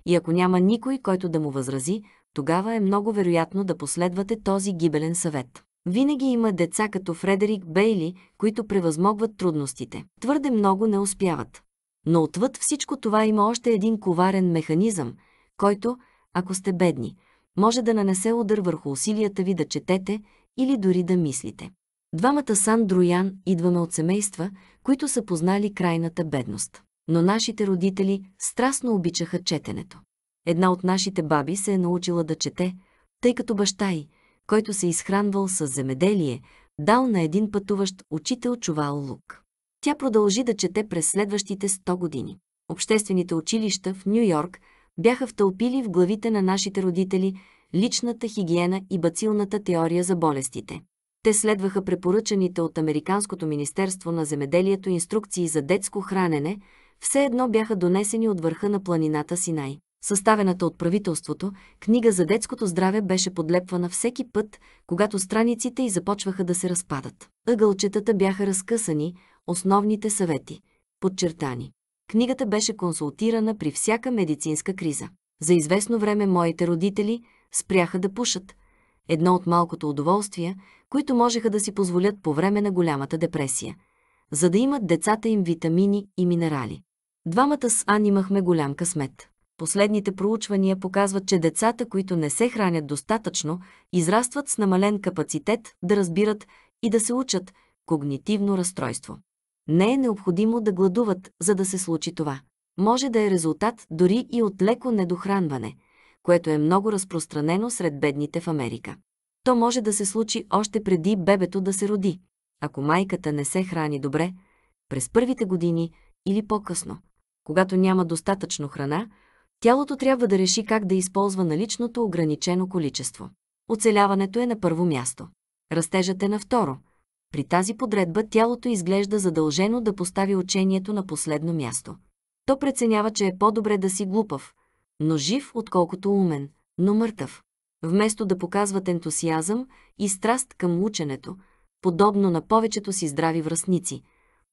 и ако няма никой, който да му възрази, тогава е много вероятно да последвате този гибелен съвет. Винаги има деца като Фредерик Бейли, които превъзмогват трудностите. Твърде много не успяват. Но отвъд всичко това има още един коварен механизъм, който, ако сте бедни, може да нанесе удар върху усилията ви да четете или дори да мислите. Двамата Сан Друян идваме от семейства, които са познали крайната бедност. Но нашите родители страстно обичаха четенето. Една от нашите баби се е научила да чете, тъй като баща й, който се изхранвал с земеделие, дал на един пътуващ учител чувал лук. Тя продължи да чете през следващите 100 години. Обществените училища в Нью-Йорк бяха втълпили в главите на нашите родители личната хигиена и бацилната теория за болестите. Те следваха препоръчаните от Американското министерство на земеделието инструкции за детско хранене, все едно бяха донесени от върха на планината Синай. Съставената от правителството, книга за детското здраве беше подлепвана всеки път, когато страниците й започваха да се разпадат. Ъгълчетата бяха разкъсани, Основните съвети. Подчертани. Книгата беше консултирана при всяка медицинска криза. За известно време моите родители спряха да пушат. Едно от малкото удоволствия, които можеха да си позволят по време на голямата депресия. За да имат децата им витамини и минерали. Двамата с Ан имахме голям късмет. Последните проучвания показват, че децата, които не се хранят достатъчно, израстват с намален капацитет да разбират и да се учат когнитивно разстройство. Не е необходимо да гладуват, за да се случи това. Може да е резултат дори и от леко недохранване, което е много разпространено сред бедните в Америка. То може да се случи още преди бебето да се роди, ако майката не се храни добре, през първите години или по-късно. Когато няма достатъчно храна, тялото трябва да реши как да използва наличното ограничено количество. Оцеляването е на първо място. Растежът е на второ – при тази подредба тялото изглежда задължено да постави учението на последно място. То преценява, че е по-добре да си глупав, но жив, отколкото умен, но мъртъв. Вместо да показват ентусиазъм и страст към ученето, подобно на повечето си здрави връзници,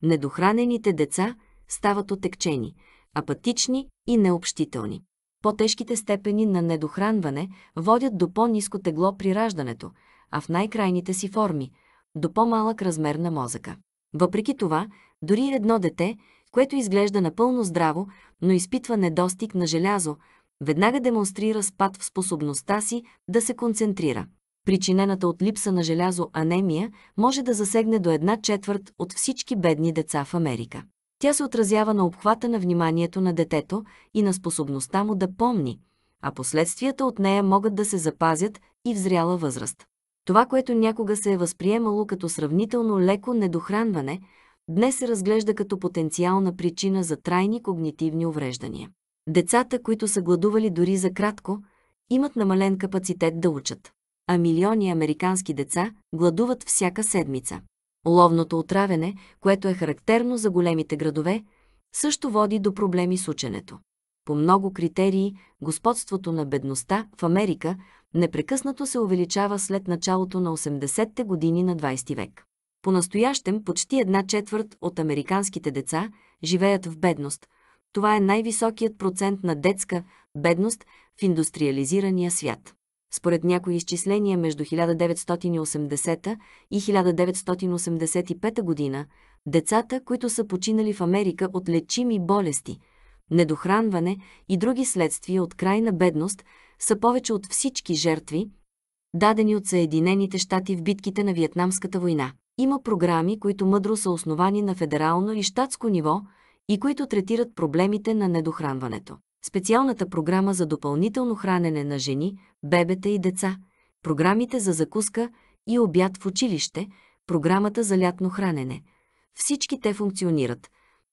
недохранените деца стават отекчени, апатични и необщителни. По-тежките степени на недохранване водят до по-низко тегло при раждането, а в най-крайните си форми до по-малък размер на мозъка. Въпреки това, дори едно дете, което изглежда напълно здраво, но изпитва недостиг на желязо, веднага демонстрира спад в способността си да се концентрира. Причинената от липса на желязо анемия може да засегне до една четвърт от всички бедни деца в Америка. Тя се отразява на обхвата на вниманието на детето и на способността му да помни, а последствията от нея могат да се запазят и в зряла възраст. Това, което някога се е възприемало като сравнително леко недохранване, днес се разглежда като потенциална причина за трайни когнитивни увреждания. Децата, които са гладували дори за кратко, имат намален капацитет да учат. А милиони американски деца гладуват всяка седмица. Ловното отравяне, което е характерно за големите градове, също води до проблеми с ученето. По много критерии, господството на бедността в Америка непрекъснато се увеличава след началото на 80-те години на 20 век. По-настоящем почти една четвърт от американските деца живеят в бедност. Това е най-високият процент на детска бедност в индустриализирания свят. Според някои изчисления между 1980 и 1985 година, децата, които са починали в Америка от лечими болести, недохранване и други следствия от крайна бедност, са повече от всички жертви, дадени от Съединените щати в битките на Виетнамската война. Има програми, които мъдро са основани на федерално и щатско ниво и които третират проблемите на недохранването. Специалната програма за допълнително хранене на жени, бебета и деца, програмите за закуска и обяд в училище, програмата за лятно хранене. Всички те функционират,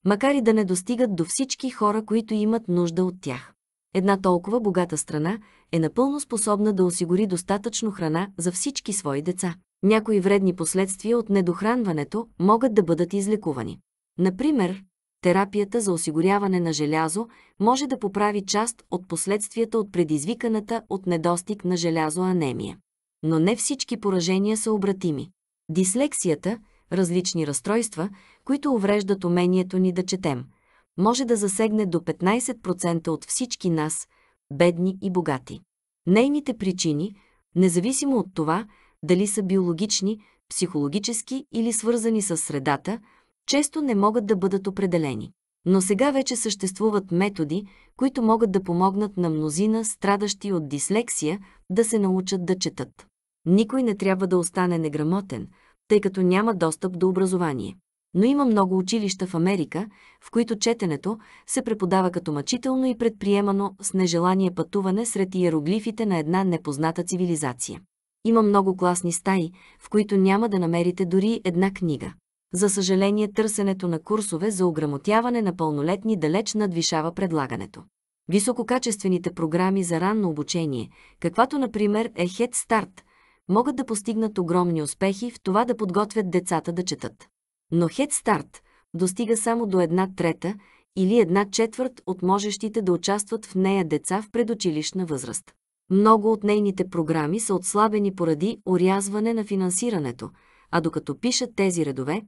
макар и да не достигат до всички хора, които имат нужда от тях. Една толкова богата страна е напълно способна да осигури достатъчно храна за всички свои деца. Някои вредни последствия от недохранването могат да бъдат излекувани. Например, терапията за осигуряване на желязо може да поправи част от последствията от предизвиканата от недостиг на желязо анемия. Но не всички поражения са обратими. Дислексията – различни разстройства, които увреждат умението ни да четем – може да засегне до 15% от всички нас, бедни и богати. Нейните причини, независимо от това дали са биологични, психологически или свързани с средата, често не могат да бъдат определени. Но сега вече съществуват методи, които могат да помогнат на мнозина, страдащи от дислексия, да се научат да четат. Никой не трябва да остане неграмотен, тъй като няма достъп до образование. Но има много училища в Америка, в които четенето се преподава като мъчително и предприемано с нежелание пътуване сред иероглифите на една непозната цивилизация. Има много класни стаи, в които няма да намерите дори една книга. За съжаление, търсенето на курсове за ограмотяване на пълнолетни далеч надвишава предлагането. Висококачествените програми за ранно обучение, каквато например е Head Start, могат да постигнат огромни успехи в това да подготвят децата да четат. Но Head Start достига само до една трета или една четвърт от можещите да участват в нея деца в предучилищна възраст. Много от нейните програми са отслабени поради орязване на финансирането, а докато пишат тези редове,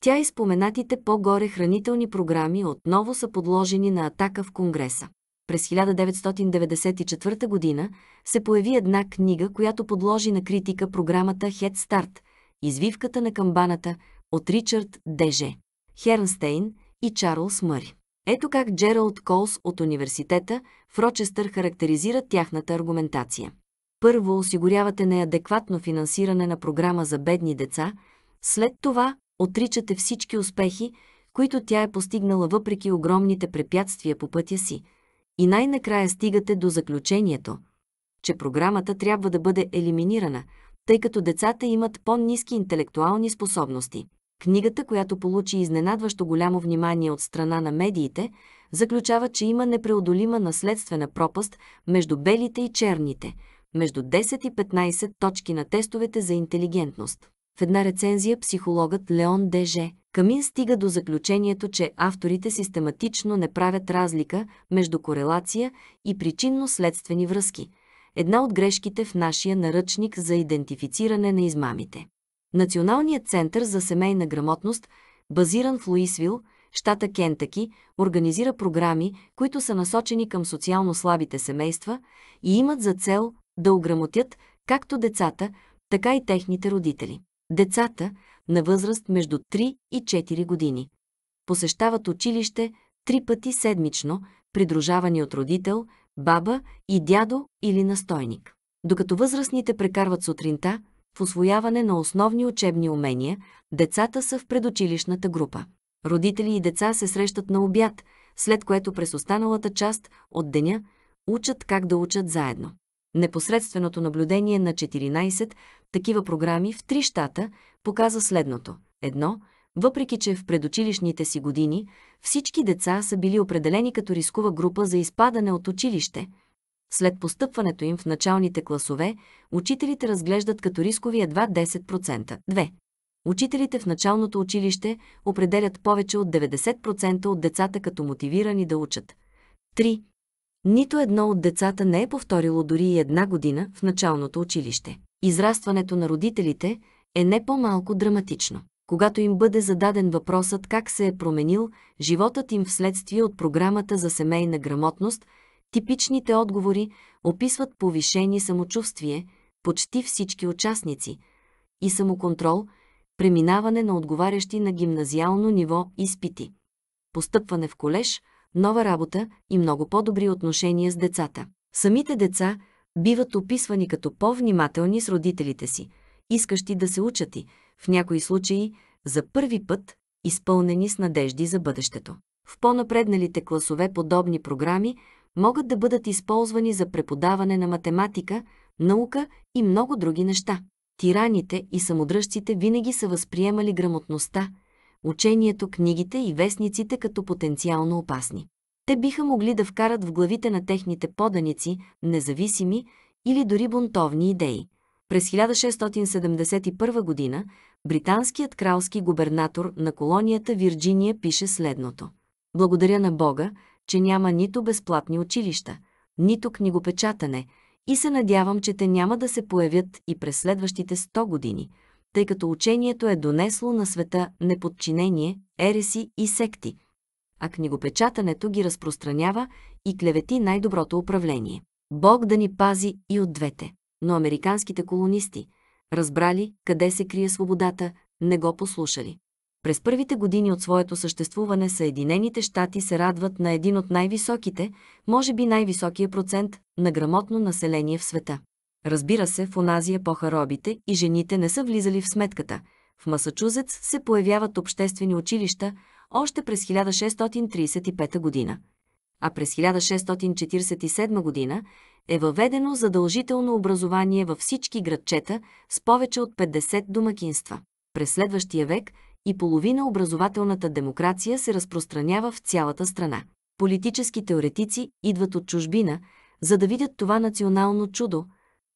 тя и споменатите по-горе хранителни програми отново са подложени на атака в Конгреса. През 1994 година се появи една книга, която подложи на критика програмата Head Start, извивката на камбаната – от Ричард Деже, Хернстейн и Чарлз Мъри. Ето как Джералд Колс от университета в Рочестър характеризира тяхната аргументация. Първо осигурявате неадекватно финансиране на програма за бедни деца, след това отричате всички успехи, които тя е постигнала въпреки огромните препятствия по пътя си. И най-накрая стигате до заключението, че програмата трябва да бъде елиминирана – тъй като децата имат по-низки интелектуални способности. Книгата, която получи изненадващо голямо внимание от страна на медиите, заключава, че има непреодолима наследствена пропаст между белите и черните, между 10 и 15 точки на тестовете за интелигентност. В една рецензия психологът Леон Деже Камин стига до заключението, че авторите систематично не правят разлика между корелация и причинно-следствени връзки – една от грешките в нашия наръчник за идентифициране на измамите. Националният център за семейна грамотност, базиран в Луисвил, щата Кентаки, организира програми, които са насочени към социално слабите семейства и имат за цел да ограмотят както децата, така и техните родители. Децата на възраст между 3 и 4 години посещават училище три пъти седмично, придружавани от родител, баба и дядо или настойник. Докато възрастните прекарват сутринта в освояване на основни учебни умения, децата са в предучилищната група. Родители и деца се срещат на обяд, след което през останалата част от деня учат как да учат заедно. Непосредственото наблюдение на 14 такива програми в три щата показа следното. Едно, въпреки че в предучилищните си години всички деца са били определени като рискова група за изпадане от училище. След постъпването им в началните класове, учителите разглеждат като рискови едва 10%. 2. Учителите в началното училище определят повече от 90% от децата като мотивирани да учат. 3. Нито едно от децата не е повторило дори и една година в началното училище. Израстването на родителите е не по-малко драматично когато им бъде зададен въпросът как се е променил животът им вследствие от програмата за семейна грамотност, типичните отговори описват повишени самочувствие, почти всички участници, и самоконтрол, преминаване на отговарящи на гимназиално ниво изпити, постъпване в колеж, нова работа и много по-добри отношения с децата. Самите деца биват описвани като по-внимателни с родителите си, искащи да се учат и, в някои случаи за първи път, изпълнени с надежди за бъдещето. В по-напредналите класове подобни програми могат да бъдат използвани за преподаване на математика, наука и много други неща. Тираните и самодръжците винаги са възприемали грамотността, учението, книгите и вестниците като потенциално опасни. Те биха могли да вкарат в главите на техните поданици независими или дори бунтовни идеи, през 1671 година британският кралски губернатор на колонията Вирджиния пише следното. Благодаря на Бога, че няма нито безплатни училища, нито книгопечатане и се надявам, че те няма да се появят и през следващите 100 години, тъй като учението е донесло на света неподчинение, ереси и секти, а книгопечатането ги разпространява и клевети най-доброто управление. Бог да ни пази и от двете но американските колонисти, разбрали къде се крие свободата, не го послушали. През първите години от своето съществуване Съединените щати се радват на един от най-високите, може би най-високия процент на грамотно население в света. Разбира се, в онази епоха робите и жените не са влизали в сметката. В Масачузетс се появяват обществени училища още през 1635 година. А през 1647 година е въведено задължително образование във всички градчета с повече от 50 домакинства. През следващия век и половина образователната демокрация се разпространява в цялата страна. Политически теоретици идват от чужбина, за да видят това национално чудо,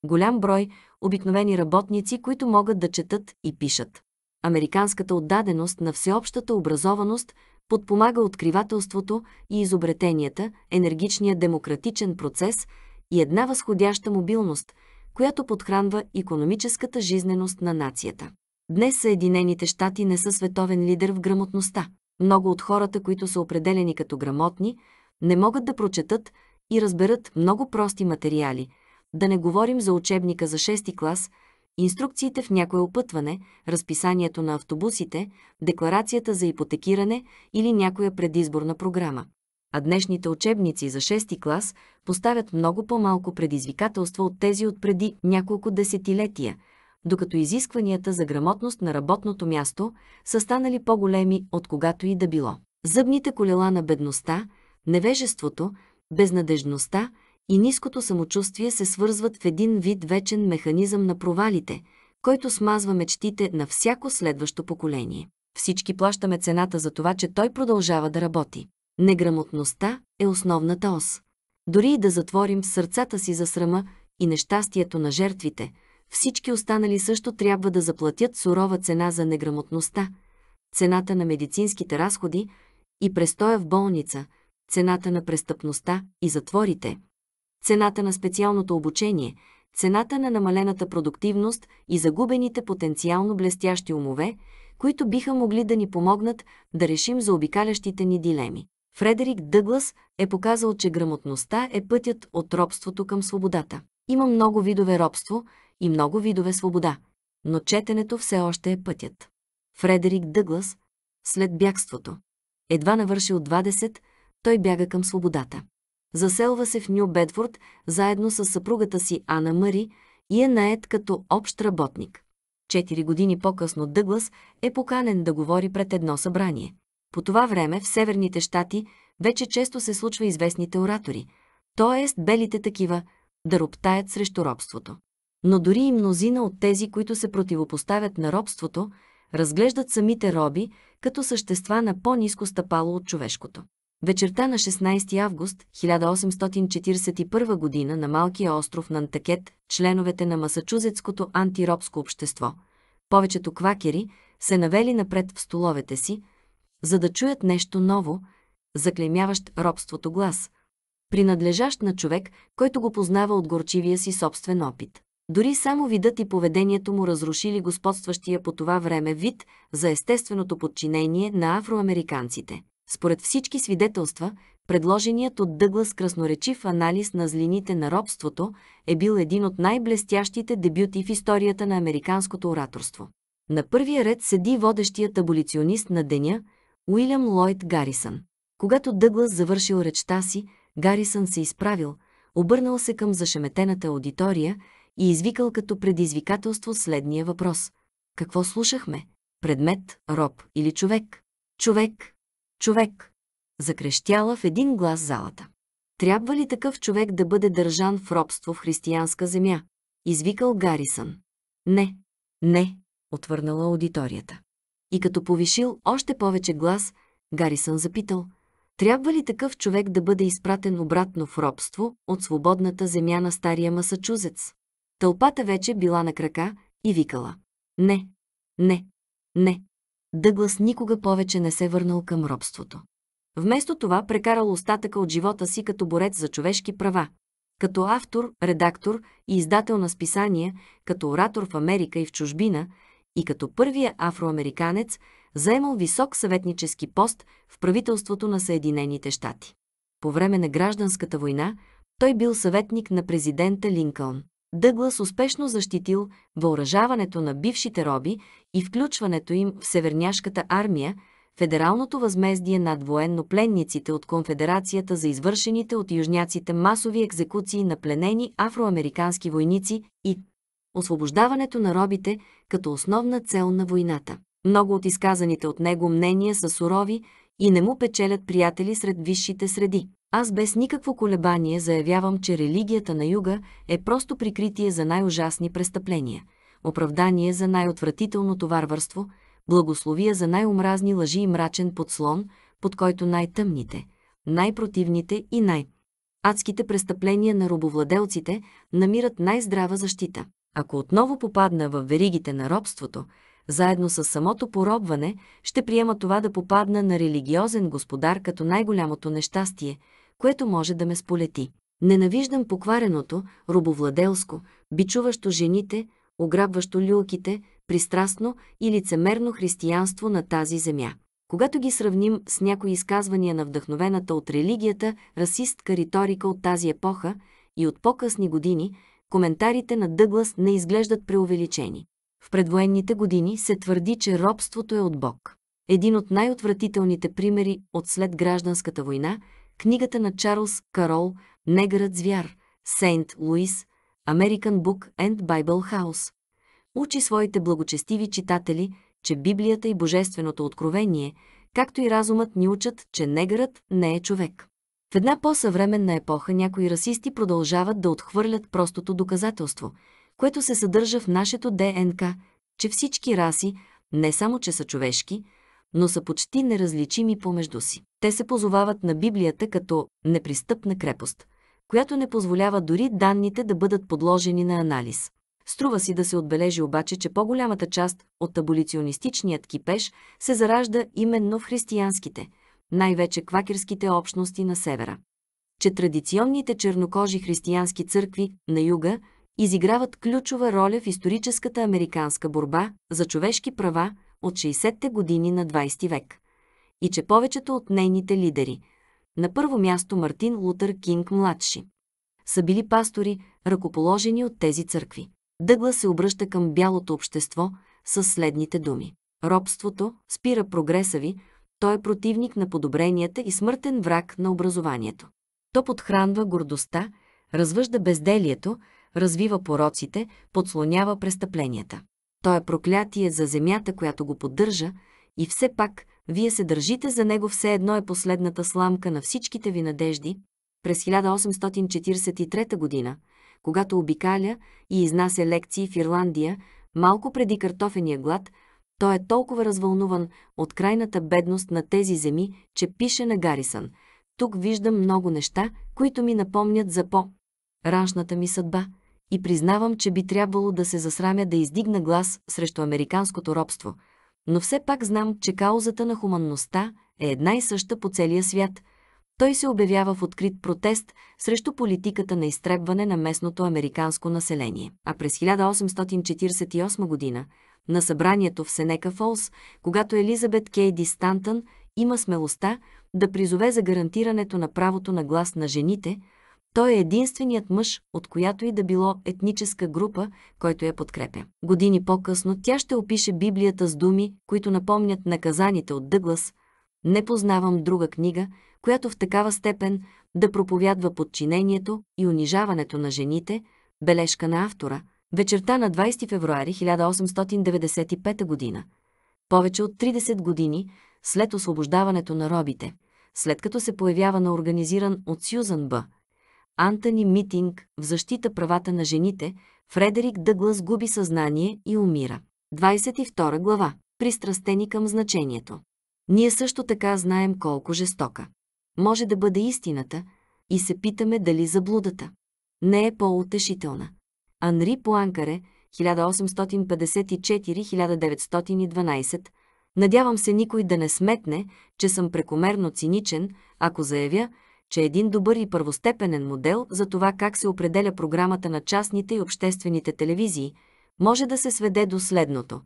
голям брой обикновени работници, които могат да четат и пишат. Американската отдаденост на всеобщата образованост подпомага откривателството и изобретенията, енергичният демократичен процес – и една възходяща мобилност, която подхранва економическата жизненост на нацията. Днес Съединените щати не са световен лидер в грамотността. Много от хората, които са определени като грамотни, не могат да прочетат и разберат много прости материали, да не говорим за учебника за 6 клас, инструкциите в някое опътване, разписанието на автобусите, декларацията за ипотекиране или някоя предизборна програма а днешните учебници за 6 клас поставят много по-малко предизвикателства от тези от преди няколко десетилетия, докато изискванията за грамотност на работното място са станали по-големи от когато и да било. Зъбните колела на бедността, невежеството, безнадежността и ниското самочувствие се свързват в един вид вечен механизъм на провалите, който смазва мечтите на всяко следващо поколение. Всички плащаме цената за това, че той продължава да работи. Неграмотността е основната ос. Дори и да затворим сърцата си за срама и нещастието на жертвите, всички останали също трябва да заплатят сурова цена за неграмотността, цената на медицинските разходи и престоя в болница, цената на престъпността и затворите, цената на специалното обучение, цената на намалената продуктивност и загубените потенциално блестящи умове, които биха могли да ни помогнат да решим заобикалящите ни дилеми. Фредерик Дъглас е показал, че грамотността е пътят от робството към свободата. Има много видове робство и много видове свобода, но четенето все още е пътят. Фредерик Дъглас, след бягството. Едва навършил 20, той бяга към свободата. Заселва се в Ню Бедфорд заедно с съпругата си Ана Мари и е наед като общ работник. Четири години по-късно Дъглас е поканен да говори пред едно събрание. По това време в Северните щати вече често се случва известните оратори, т.е. белите такива, да роптаят срещу робството. Но дори и мнозина от тези, които се противопоставят на робството, разглеждат самите роби като същества на по-низко стъпало от човешкото. Вечерта на 16 август 1841 година на малкия остров Нантакет, членовете на Масачузетското антиробско общество, повечето квакери, се навели напред в столовете си, за да чуят нещо ново, заклемяващ робството глас, принадлежащ на човек, който го познава от горчивия си собствен опит. Дори само видът и поведението му разрушили господстващия по това време вид за естественото подчинение на афроамериканците. Според всички свидетелства, предложеният от Дъглас красноречив анализ на злините на робството е бил един от най-блестящите дебюти в историята на американското ораторство. На първия ред седи водещият аболиционист на деня – Уилям Лойд Гарисън. Когато Дъглас завършил речта си, Гарисън се изправил, обърнал се към зашеметената аудитория и извикал като предизвикателство следния въпрос. Какво слушахме? Предмет, роб или човек? Човек! Човек! Закрещяла в един глас залата. Трябва ли такъв човек да бъде държан в робство в християнска земя? Извикал Гарисън. Не, не, отвърнала аудиторията. И като повишил още повече глас, Гарисън запитал, трябва ли такъв човек да бъде изпратен обратно в робство от свободната земя на стария масачузец? Тълпата вече била на крака и викала. Не, не, не. Дъглас никога повече не се върнал към робството. Вместо това прекарал остатъка от живота си като борец за човешки права, като автор, редактор и издател на списания, като оратор в Америка и в чужбина, и като първия афроамериканец заемал висок съветнически пост в правителството на Съединените щати. По време на гражданската война той бил съветник на президента Линкълн. Дъглас успешно защитил въоръжаването на бившите роби и включването им в Северняшката армия, федералното възмездие над военнопленниците от Конфедерацията за извършените от южняците масови екзекуции на пленени афроамерикански войници и освобождаването на робите като основна цел на войната. Много от изказаните от него мнения са сурови и не му печелят приятели сред висшите среди. Аз без никакво колебание заявявам, че религията на юга е просто прикритие за най-ужасни престъпления, оправдание за най-отвратителното варварство, благословие за най-омразни лъжи и мрачен подслон, под който най-тъмните, най-противните и най- адските престъпления на робовладелците намират най-здрава защита. Ако отново попадна в веригите на робството, заедно с самото поробване, ще приема това да попадна на религиозен господар като най-голямото нещастие, което може да ме сполети. Ненавиждам поквареното, робовладелско, бичуващо жените, ограбващо люлките, пристрастно и лицемерно християнство на тази земя. Когато ги сравним с някои изказвания на вдъхновената от религията расистка риторика от тази епоха и от по-късни години, коментарите на Дъглас не изглеждат преувеличени. В предвоенните години се твърди, че робството е от Бог. Един от най-отвратителните примери от след гражданската война – книгата на Чарлз Карол «Негърът звяр» Сейнт Луис, American Book and Bible House. Учи своите благочестиви читатели, че Библията и Божественото откровение, както и разумът ни учат, че негърът не е човек. В една по-съвременна епоха някои расисти продължават да отхвърлят простото доказателство, което се съдържа в нашето ДНК, че всички раси не само че са човешки, но са почти неразличими помежду си. Те се позовават на Библията като непристъпна крепост, която не позволява дори данните да бъдат подложени на анализ. Струва си да се отбележи обаче, че по-голямата част от аболиционистичният кипеж се заражда именно в християнските – най-вече квакерските общности на севера. Че традиционните чернокожи християнски църкви на юга изиграват ключова роля в историческата американска борба за човешки права от 60-те години на 20 век. И че повечето от нейните лидери, на първо място Мартин Лутър Кинг младши, са били пастори, ръкоположени от тези църкви. Дъгла се обръща към бялото общество с следните думи. Робството спира прогреса ви, той е противник на подобренията и смъртен враг на образованието. То подхранва гордостта, развъжда безделието, развива пороците, подслонява престъпленията. Той е проклятие за земята, която го поддържа, и все пак вие се държите за него все едно е последната сламка на всичките ви надежди. През 1843 г. когато обикаля и изнася лекции в Ирландия, малко преди картофения глад, той е толкова развълнуван от крайната бедност на тези земи, че пише на Гарисън. Тук виждам много неща, които ми напомнят за по раншната ми съдба и признавам, че би трябвало да се засрамя да издигна глас срещу американското робство. Но все пак знам, че каузата на хуманността е една и съща по целия свят. Той се обявява в открит протест срещу политиката на изтребване на местното американско население. А през 1848 година на събранието в Сенека Фолс, когато Елизабет Кейди Стантън има смелостта да призове за гарантирането на правото на глас на жените, той е единственият мъж, от която и да било етническа група, който я подкрепя. Години по-късно тя ще опише Библията с думи, които напомнят наказаните от Дъглас. Не познавам друга книга, която в такава степен да проповядва подчинението и унижаването на жените, бележка на автора – Вечерта на 20 февруари 1895 г. Повече от 30 години след освобождаването на робите, след като се появява на организиран от Сюзан Б. Антони Митинг в защита правата на жените, Фредерик Дъглас губи съзнание и умира. 22 глава. Пристрастени към значението. Ние също така знаем колко жестока. Може да бъде истината и се питаме дали заблудата не е по-утешителна. Анри Пуанкаре, 1854-1912. Надявам се никой да не сметне, че съм прекомерно циничен, ако заявя, че е един добър и първостепенен модел за това как се определя програмата на частните и обществените телевизии може да се сведе до следното.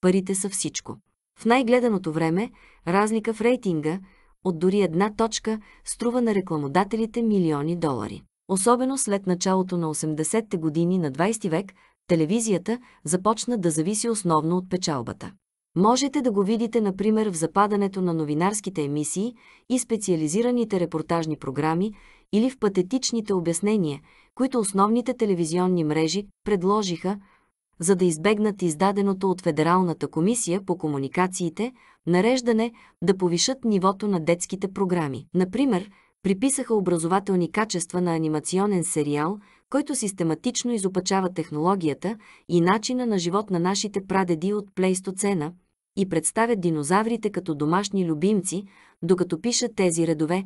Парите са всичко. В най-гледаното време разлика в рейтинга от дори една точка струва на рекламодателите милиони долари. Особено след началото на 80-те години на 20 век, телевизията започна да зависи основно от печалбата. Можете да го видите, например, в западането на новинарските емисии и специализираните репортажни програми или в патетичните обяснения, които основните телевизионни мрежи предложиха, за да избегнат издаденото от Федералната комисия по комуникациите нареждане да повишат нивото на детските програми. Например, приписаха образователни качества на анимационен сериал, който систематично изопачава технологията и начина на живот на нашите прадеди от плейстоцена и представят динозаврите като домашни любимци, докато пишат тези редове.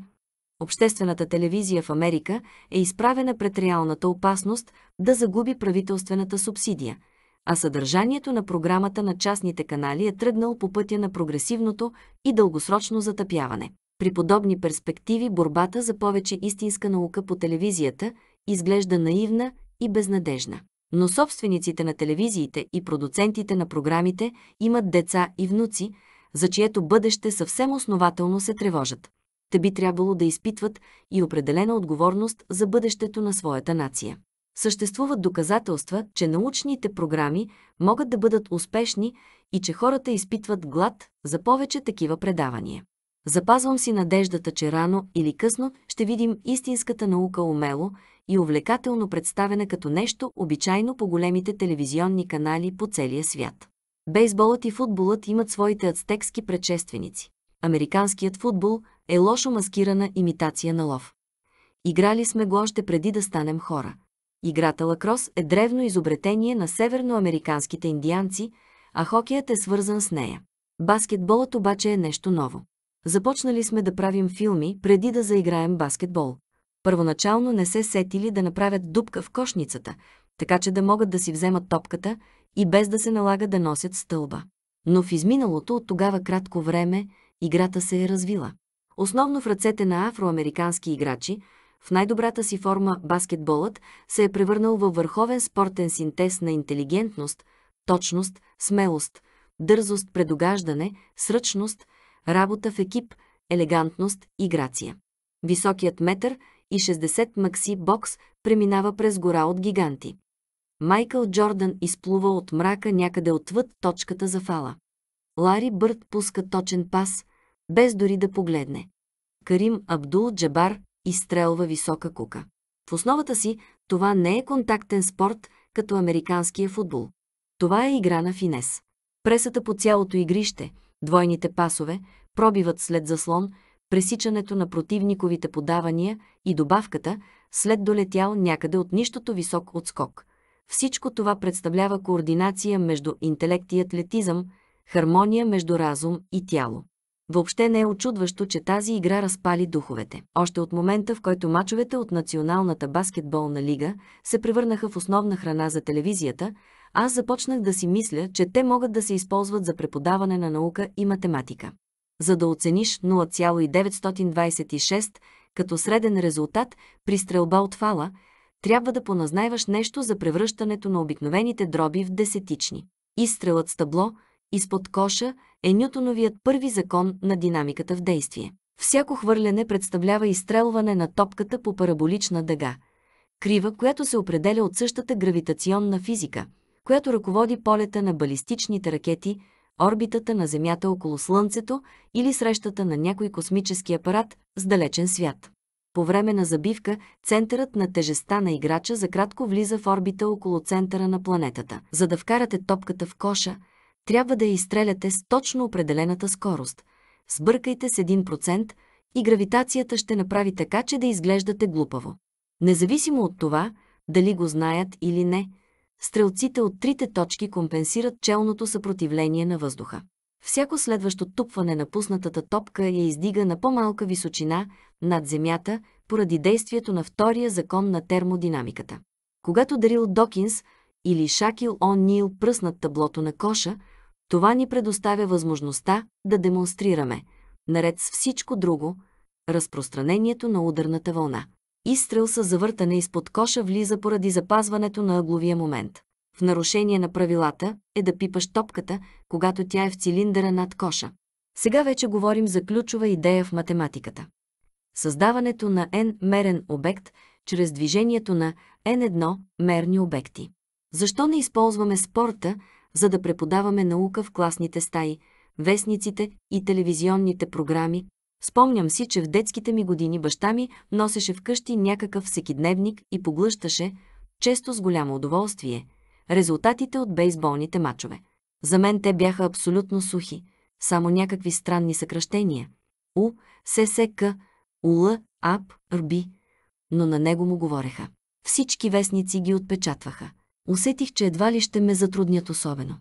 Обществената телевизия в Америка е изправена пред реалната опасност да загуби правителствената субсидия – а съдържанието на програмата на частните канали е тръгнал по пътя на прогресивното и дългосрочно затъпяване. При подобни перспективи борбата за повече истинска наука по телевизията изглежда наивна и безнадежна. Но собствениците на телевизиите и продуцентите на програмите имат деца и внуци, за чието бъдеще съвсем основателно се тревожат. Те би трябвало да изпитват и определена отговорност за бъдещето на своята нация. Съществуват доказателства, че научните програми могат да бъдат успешни и че хората изпитват глад за повече такива предавания. Запазвам си надеждата, че рано или късно ще видим истинската наука умело и увлекателно представена като нещо обичайно по големите телевизионни канали по целия свят. Бейсболът и футболът имат своите ацтекски предшественици. Американският футбол е лошо маскирана имитация на лов. Играли сме го още преди да станем хора. Играта лакрос е древно изобретение на северноамериканските индианци, а хокеят е свързан с нея. Баскетболът обаче е нещо ново. Започнали сме да правим филми, преди да заиграем баскетбол. Първоначално не се сетили да направят дупка в кошницата, така че да могат да си вземат топката и без да се налага да носят стълба. Но в изминалото от тогава кратко време играта се е развила. Основно в ръцете на афроамерикански играчи, в най-добрата си форма баскетболът се е превърнал във върховен спортен синтез на интелигентност, точност, смелост, дързост, предогаждане, сръчност, работа в екип, елегантност и грация. Високият метър и 60 Макси Бокс преминава през гора от гиганти. Майкъл Джордан изплува от мрака някъде отвъд точката за фала. Лари Бърт пуска точен пас, без дори да погледне. Карим Абдул Джабар изстрелва висока кука. В основата си това не е контактен спорт, като американския футбол. Това е игра на финес. Пресата по цялото игрище, двойните пасове, пробиват след заслон, пресичането на противниковите подавания и добавката след долетял някъде от нищото висок отскок. Всичко това представлява координация между интелект и атлетизъм, хармония между разум и тяло. Въобще не е очудващо, че тази игра разпали духовете. Още от момента, в който мачовете от Националната баскетболна лига се превърнаха в основна храна за телевизията, аз започнах да си мисля, че те могат да се използват за преподаване на наука и математика. За да оцениш 0,926 като среден резултат при стрелба от фала, трябва да поназнайваш нещо за превръщането на обикновените дроби в десетични. Изстрелът с табло, изпод коша, е Нютоновият първи закон на динамиката в действие. Всяко хвърляне представлява изстрелване на топката по параболична дъга, крива, която се определя от същата гравитационна физика – която ръководи полета на балистичните ракети, орбитата на Земята около Слънцето или срещата на някой космически апарат с далечен свят. По време на забивка, центърът на тежестта на играча за кратко влиза в орбита около центъра на планетата. За да вкарате топката в коша, трябва да я изстреляте с точно определената скорост. Сбъркайте с 1% и гравитацията ще направи така, че да изглеждате глупаво. Независимо от това, дали го знаят или не – стрелците от трите точки компенсират челното съпротивление на въздуха. Всяко следващо тупване на пуснатата топка я издига на по-малка височина над земята поради действието на втория закон на термодинамиката. Когато Дарил Докинс или Шакил О'Нил пръснат таблото на коша, това ни предоставя възможността да демонстрираме, наред с всичко друго, разпространението на ударната вълна изстрел с завъртане изпод коша влиза поради запазването на ъгловия момент. В нарушение на правилата е да пипаш топката, когато тя е в цилиндъра над коша. Сега вече говорим за ключова идея в математиката. Създаването на n мерен обект чрез движението на n1 мерни обекти. Защо не използваме спорта, за да преподаваме наука в класните стаи, вестниците и телевизионните програми, Спомням си, че в детските ми години баща ми носеше вкъщи някакъв всекидневник и поглъщаше, често с голямо удоволствие, резултатите от бейсболните мачове. За мен те бяха абсолютно сухи, само някакви странни съкръщения. У, ССК, УЛ, АП, РБИ. Но на него му говореха. Всички вестници ги отпечатваха. Усетих, че едва ли ще ме затруднят особено.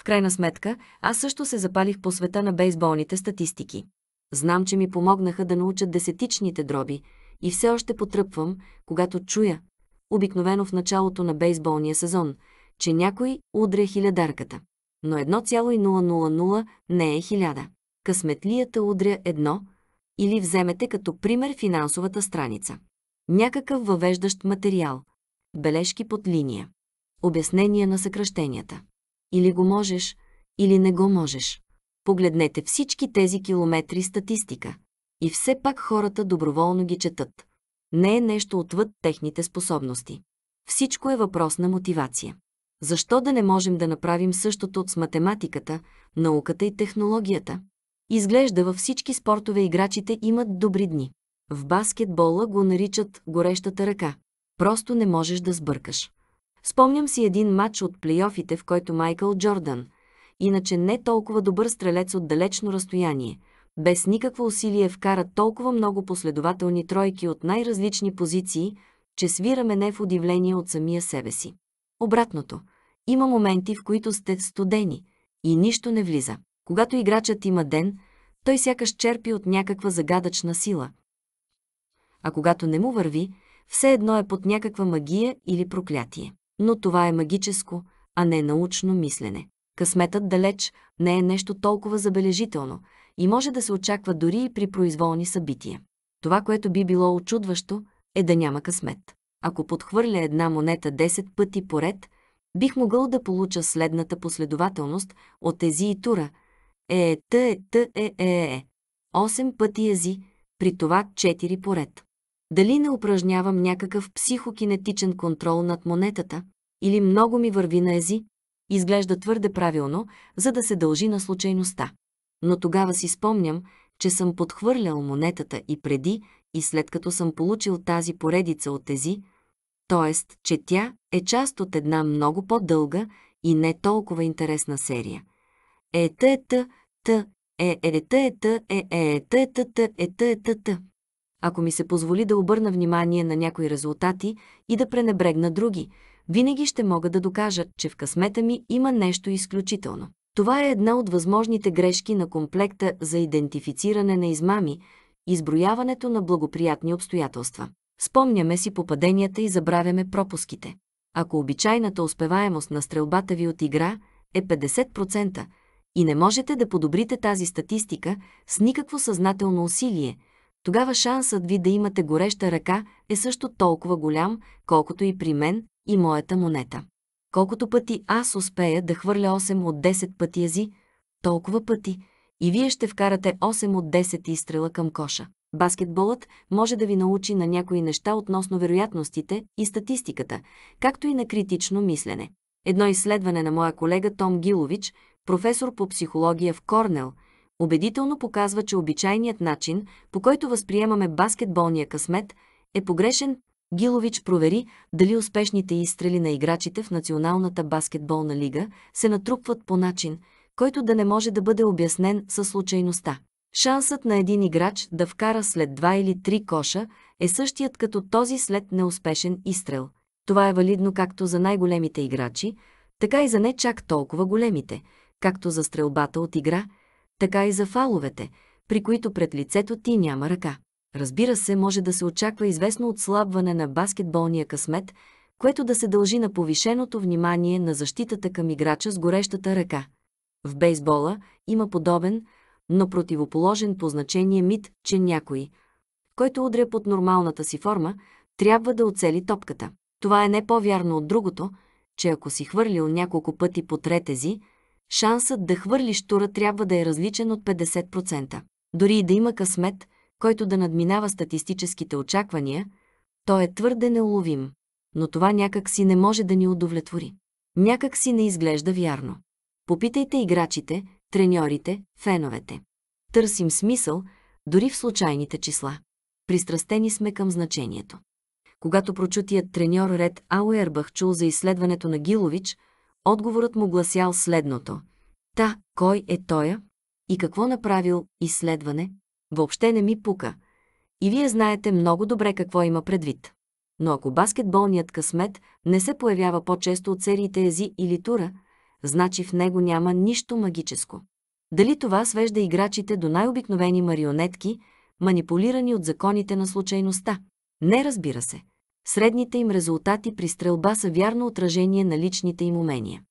В крайна сметка, аз също се запалих по света на бейсболните статистики. Знам, че ми помогнаха да научат десетичните дроби и все още потръпвам, когато чуя, обикновено в началото на бейсболния сезон, че някой удря хилядарката. Но 1,000 не е хиляда. Късметлията удря едно или вземете като пример финансовата страница. Някакъв въвеждащ материал. Бележки под линия. Обяснение на съкръщенията. Или го можеш, или не го можеш. Погледнете всички тези километри статистика. И все пак хората доброволно ги четат. Не е нещо отвъд техните способности. Всичко е въпрос на мотивация. Защо да не можем да направим същото с математиката, науката и технологията? Изглежда във всички спортове играчите имат добри дни. В баскетбола го наричат горещата ръка. Просто не можеш да сбъркаш. Спомням си един матч от плейофите, в който Майкъл Джордан, иначе не толкова добър стрелец от далечно разстояние. Без никакво усилие вкара толкова много последователни тройки от най-различни позиции, че свираме не в удивление от самия себе си. Обратното, има моменти, в които сте студени и нищо не влиза. Когато играчът има ден, той сякаш черпи от някаква загадъчна сила. А когато не му върви, все едно е под някаква магия или проклятие. Но това е магическо, а не научно мислене. Късметът далеч не е нещо толкова забележително и може да се очаква дори и при произволни събития. Това, което би било очудващо, е да няма късмет. Ако подхвърля една монета 10 пъти поред, бих могъл да получа следната последователност от ези и тура е е т е т е е е. 8 е. пъти ези, при това 4 поред. Дали не упражнявам някакъв психокинетичен контрол над монетата, или много ми върви на ези, изглежда твърде правилно, за да се дължи на случайността. Но тогава си спомням, че съм подхвърлял монетата и преди, и след като съм получил тази поредица от тези, т.е. че тя е част от една много по-дълга и не толкова интересна серия. е т т е е ета е ета е т е ета е, е, е, т. Ако ми се позволи да обърна внимание на някои резултати и да пренебрегна други, винаги ще мога да докажа, че в късмета ми има нещо изключително. Това е една от възможните грешки на комплекта за идентифициране на измами, изброяването на благоприятни обстоятелства. Спомняме си попаденията и забравяме пропуските. Ако обичайната успеваемост на стрелбата ви от игра е 50% и не можете да подобрите тази статистика с никакво съзнателно усилие, тогава шансът ви да имате гореща ръка е също толкова голям, колкото и при мен, и моята монета. Колкото пъти аз успея да хвърля 8 от 10 пъти ези, толкова пъти и вие ще вкарате 8 от 10 изстрела към коша. Баскетболът може да ви научи на някои неща относно вероятностите и статистиката, както и на критично мислене. Едно изследване на моя колега Том Гилович, професор по психология в Корнел, убедително показва, че обичайният начин, по който възприемаме баскетболния късмет, е погрешен Гилович провери дали успешните изстрели на играчите в Националната баскетболна лига се натрупват по начин, който да не може да бъде обяснен със случайността. Шансът на един играч да вкара след два или три коша е същият като този след неуспешен изстрел. Това е валидно както за най-големите играчи, така и за не чак толкова големите, както за стрелбата от игра, така и за фаловете, при които пред лицето ти няма ръка. Разбира се, може да се очаква известно отслабване на баскетболния късмет, което да се дължи на повишеното внимание на защитата към играча с горещата ръка. В бейсбола има подобен, но противоположен по значение мит, че някой, който удря под нормалната си форма, трябва да оцели топката. Това е не по-вярно от другото, че ако си хвърлил няколко пъти по третези, шансът да хвърлиш тура трябва да е различен от 50%. Дори и да има късмет – който да надминава статистическите очаквания, той е твърде неуловим. Но това някак си не може да ни удовлетвори. Някак си не изглежда вярно. Попитайте играчите, треньорите, феновете. Търсим смисъл, дори в случайните числа. Пристрастени сме към значението. Когато прочутият треньор Ред Ауербах чул за изследването на Гилович, отговорът му гласял следното. Та, кой е тоя и какво направил изследване, Въобще не ми пука. И вие знаете много добре какво има предвид. Но ако баскетболният късмет не се появява по-често от сериите ези или тура, значи в него няма нищо магическо. Дали това свежда играчите до най-обикновени марионетки, манипулирани от законите на случайността? Не разбира се. Средните им резултати при стрелба са вярно отражение на личните им умения.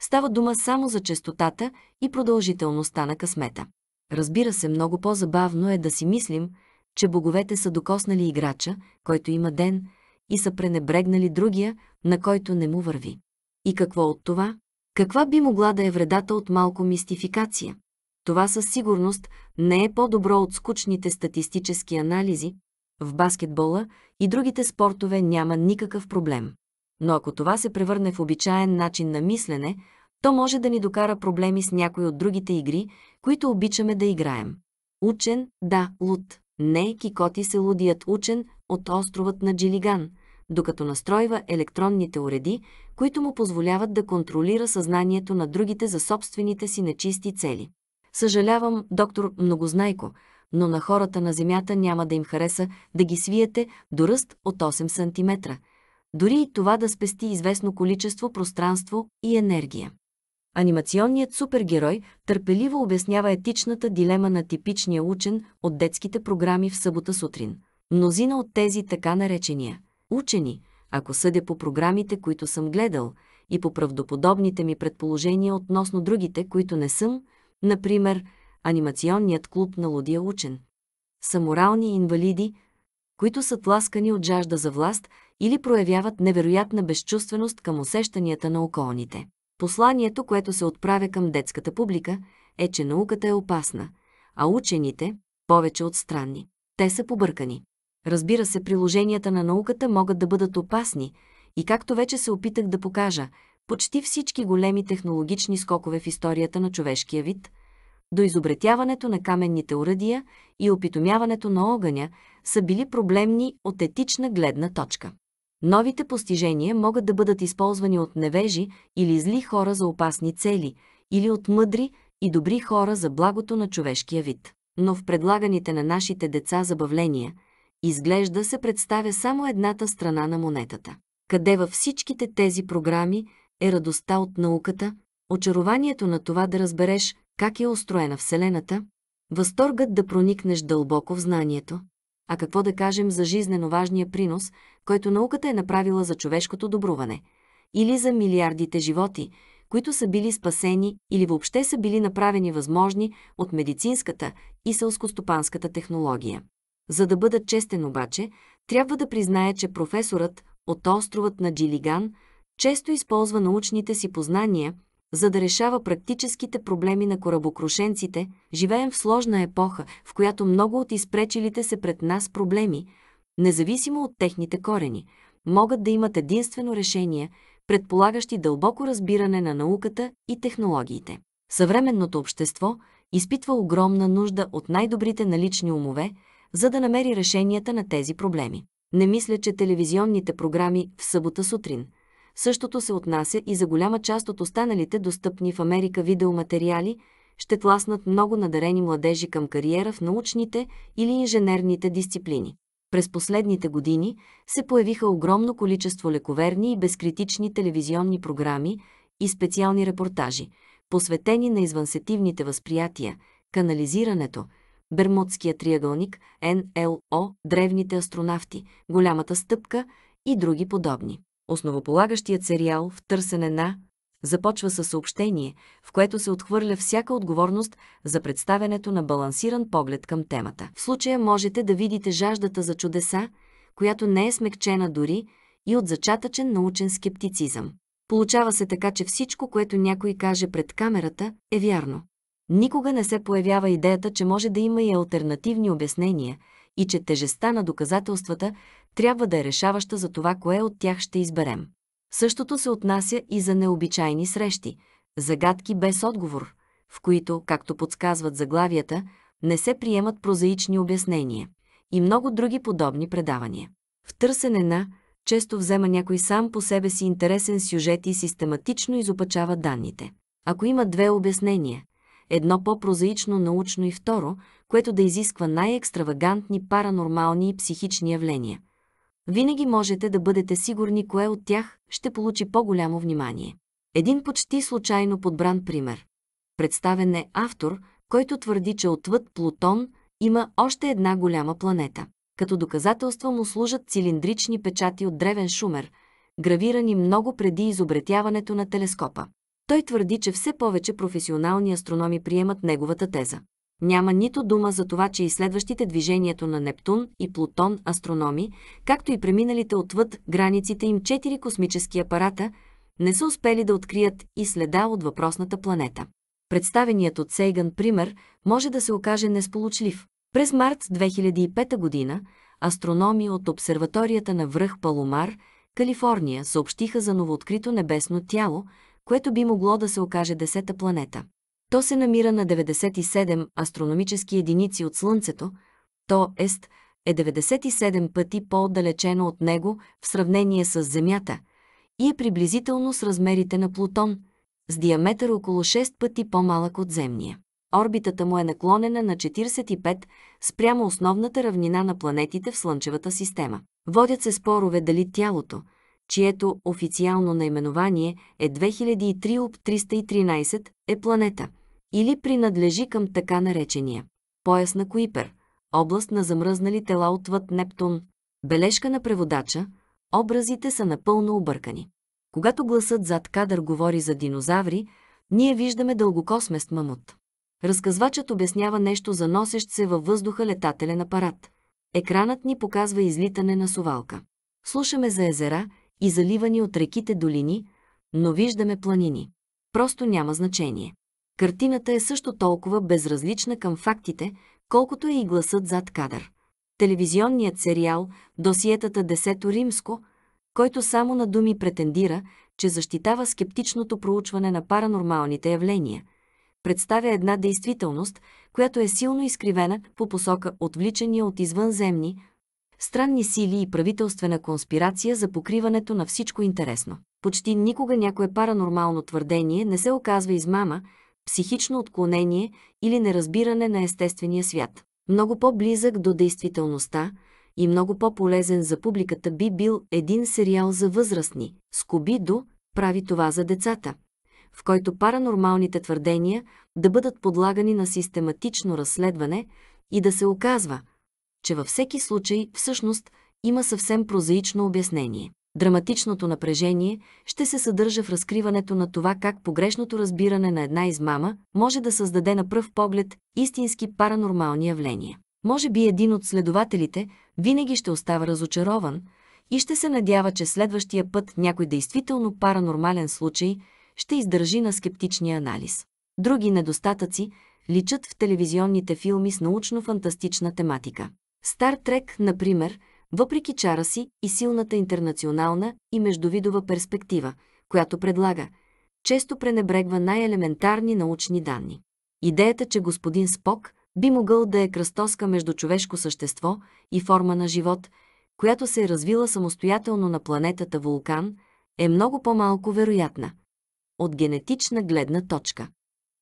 Става дума само за честотата и продължителността на късмета. Разбира се, много по-забавно е да си мислим, че боговете са докоснали играча, който има ден, и са пренебрегнали другия, на който не му върви. И какво от това? Каква би могла да е вредата от малко мистификация? Това със сигурност не е по-добро от скучните статистически анализи. В баскетбола и другите спортове няма никакъв проблем. Но ако това се превърне в обичаен начин на мислене, то може да ни докара проблеми с някои от другите игри, които обичаме да играем. Учен, да, луд. Не, кикоти се лудият учен от островът на Джилиган, докато настройва електронните уреди, които му позволяват да контролира съзнанието на другите за собствените си нечисти цели. Съжалявам, доктор Многознайко, но на хората на Земята няма да им хареса да ги свиете до ръст от 8 см, дори и това да спести известно количество пространство и енергия. Анимационният супергерой търпеливо обяснява етичната дилема на типичния учен от детските програми в събота сутрин. Мнозина от тези така наречения учени, ако съдя по програмите, които съм гледал, и по правдоподобните ми предположения относно другите, които не съм, например, анимационният клуб на лудия учен. Са морални инвалиди, които са тласкани от жажда за власт или проявяват невероятна безчувственост към усещанията на околните. Посланието, което се отправя към детската публика, е, че науката е опасна, а учените – повече от странни. Те са побъркани. Разбира се, приложенията на науката могат да бъдат опасни и както вече се опитах да покажа, почти всички големи технологични скокове в историята на човешкия вид, до изобретяването на каменните уръдия и опитомяването на огъня, са били проблемни от етична гледна точка. Новите постижения могат да бъдат използвани от невежи или зли хора за опасни цели, или от мъдри и добри хора за благото на човешкия вид. Но в предлаганите на нашите деца забавления, изглежда се представя само едната страна на монетата. Къде във всичките тези програми е радостта от науката, очарованието на това да разбереш как е устроена Вселената, възторгът да проникнеш дълбоко в знанието, а какво да кажем за жизнено важния принос, който науката е направила за човешкото добруване, или за милиардите животи, които са били спасени или въобще са били направени възможни от медицинската и селскостопанската технология. За да бъда честен обаче, трябва да призная, че професорът от островът на Джилиган често използва научните си познания – за да решава практическите проблеми на корабокрушенците, живеем в сложна епоха, в която много от изпречилите се пред нас проблеми, независимо от техните корени, могат да имат единствено решение, предполагащи дълбоко разбиране на науката и технологиите. Съвременното общество изпитва огромна нужда от най-добрите налични умове, за да намери решенията на тези проблеми. Не мисля, че телевизионните програми в събота сутрин – Същото се отнася и за голяма част от останалите достъпни в Америка видеоматериали, ще тласнат много надарени младежи към кариера в научните или инженерните дисциплини. През последните години се появиха огромно количество лековерни и безкритични телевизионни програми и специални репортажи, посветени на извънсетивните възприятия, канализирането, Бермудския триъгълник, НЛО, древните астронавти, голямата стъпка и други подобни. Основополагащият сериал «В търсене на» започва със съобщение, в което се отхвърля всяка отговорност за представянето на балансиран поглед към темата. В случая можете да видите жаждата за чудеса, която не е смекчена дори и от зачатъчен научен скептицизъм. Получава се така, че всичко, което някой каже пред камерата, е вярно. Никога не се появява идеята, че може да има и альтернативни обяснения – и че тежестта на доказателствата трябва да е решаваща за това, кое от тях ще изберем. Същото се отнася и за необичайни срещи, загадки без отговор, в които, както подсказват заглавията, не се приемат прозаични обяснения и много други подобни предавания. В търсене на често взема някой сам по себе си интересен сюжет и систематично изопачава данните. Ако има две обяснения, едно по-прозаично научно и второ, което да изисква най-екстравагантни паранормални и психични явления. Винаги можете да бъдете сигурни кое от тях ще получи по-голямо внимание. Един почти случайно подбран пример. Представен е автор, който твърди, че отвъд Плутон има още една голяма планета. Като доказателства му служат цилиндрични печати от древен шумер, гравирани много преди изобретяването на телескопа. Той твърди, че все повече професионални астрономи приемат неговата теза. Няма нито дума за това, че изследващите движението на Нептун и Плутон астрономи, както и преминалите отвъд границите им четири космически апарата, не са успели да открият и следа от въпросната планета. Представеният от Сейган пример може да се окаже несполучлив. През март 2005 година астрономи от обсерваторията на връх Палумар, Калифорния, съобщиха за новооткрито небесно тяло, което би могло да се окаже десета планета. То се намира на 97 астрономически единици от Слънцето, то ест е 97 пъти по-отдалечено от него в сравнение с Земята и е приблизително с размерите на Плутон, с диаметър около 6 пъти по-малък от Земния. Орбитата му е наклонена на 45 спрямо основната равнина на планетите в Слънчевата система. Водят се спорове дали тялото, чието официално наименование е 2003 313, е планета – или принадлежи към така наречения пояс на Куипер, област на замръзнали тела отвъд Нептун. Бележка на преводача, образите са напълно объркани. Когато гласът зад кадър говори за динозаври, ние виждаме дългокосмест мамут. Разказвачът обяснява нещо за носещ се във въздуха летателен апарат. Екранът ни показва излитане на сувалка. Слушаме за езера и заливани от реките долини, но виждаме планини. Просто няма значение. Картината е също толкова безразлична към фактите, колкото е и гласът зад кадър. Телевизионният сериал «Досиетата Десето Римско», който само на думи претендира, че защитава скептичното проучване на паранормалните явления, представя една действителност, която е силно изкривена по посока отвличания от извънземни, странни сили и правителствена конспирация за покриването на всичко интересно. Почти никога някое паранормално твърдение не се оказва измама, психично отклонение или неразбиране на естествения свят. Много по-близък до действителността и много по-полезен за публиката би бил един сериал за възрастни. скоби до прави това за децата, в който паранормалните твърдения да бъдат подлагани на систематично разследване и да се оказва, че във всеки случай всъщност има съвсем прозаично обяснение. Драматичното напрежение ще се съдържа в разкриването на това как погрешното разбиране на една измама може да създаде на пръв поглед истински паранормални явления. Може би един от следователите винаги ще остава разочарован и ще се надява, че следващия път някой действително паранормален случай ще издържи на скептичния анализ. Други недостатъци личат в телевизионните филми с научно-фантастична тематика. Стар Трек, например, въпреки чара си и силната интернационална и междувидова перспектива, която предлага, често пренебрегва най-елементарни научни данни. Идеята, че господин Спок би могъл да е кръстоска между човешко същество и форма на живот, която се е развила самостоятелно на планетата Вулкан, е много по-малко вероятна. От генетична гледна точка.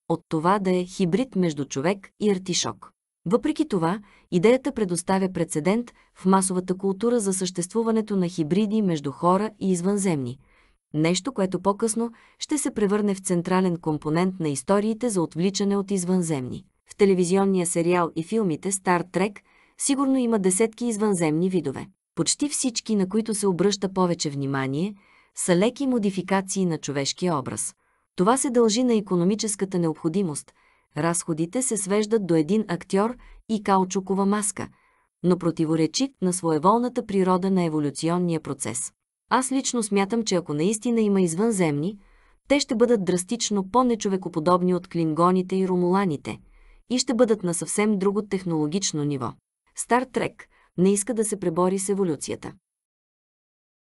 От това да е хибрид между човек и артишок. Въпреки това, идеята предоставя прецедент в масовата култура за съществуването на хибриди между хора и извънземни – нещо, което по-късно ще се превърне в централен компонент на историите за отвличане от извънземни. В телевизионния сериал и филмите Star Trek сигурно има десетки извънземни видове. Почти всички, на които се обръща повече внимание, са леки модификации на човешкия образ. Това се дължи на економическата необходимост – Разходите се свеждат до един актьор и каучукова маска, но противоречи на своеволната природа на еволюционния процес. Аз лично смятам, че ако наистина има извънземни, те ще бъдат драстично по-нечовекоподобни от клингоните и ромуланите и ще бъдат на съвсем друго технологично ниво. Стар Трек не иска да се пребори с еволюцията.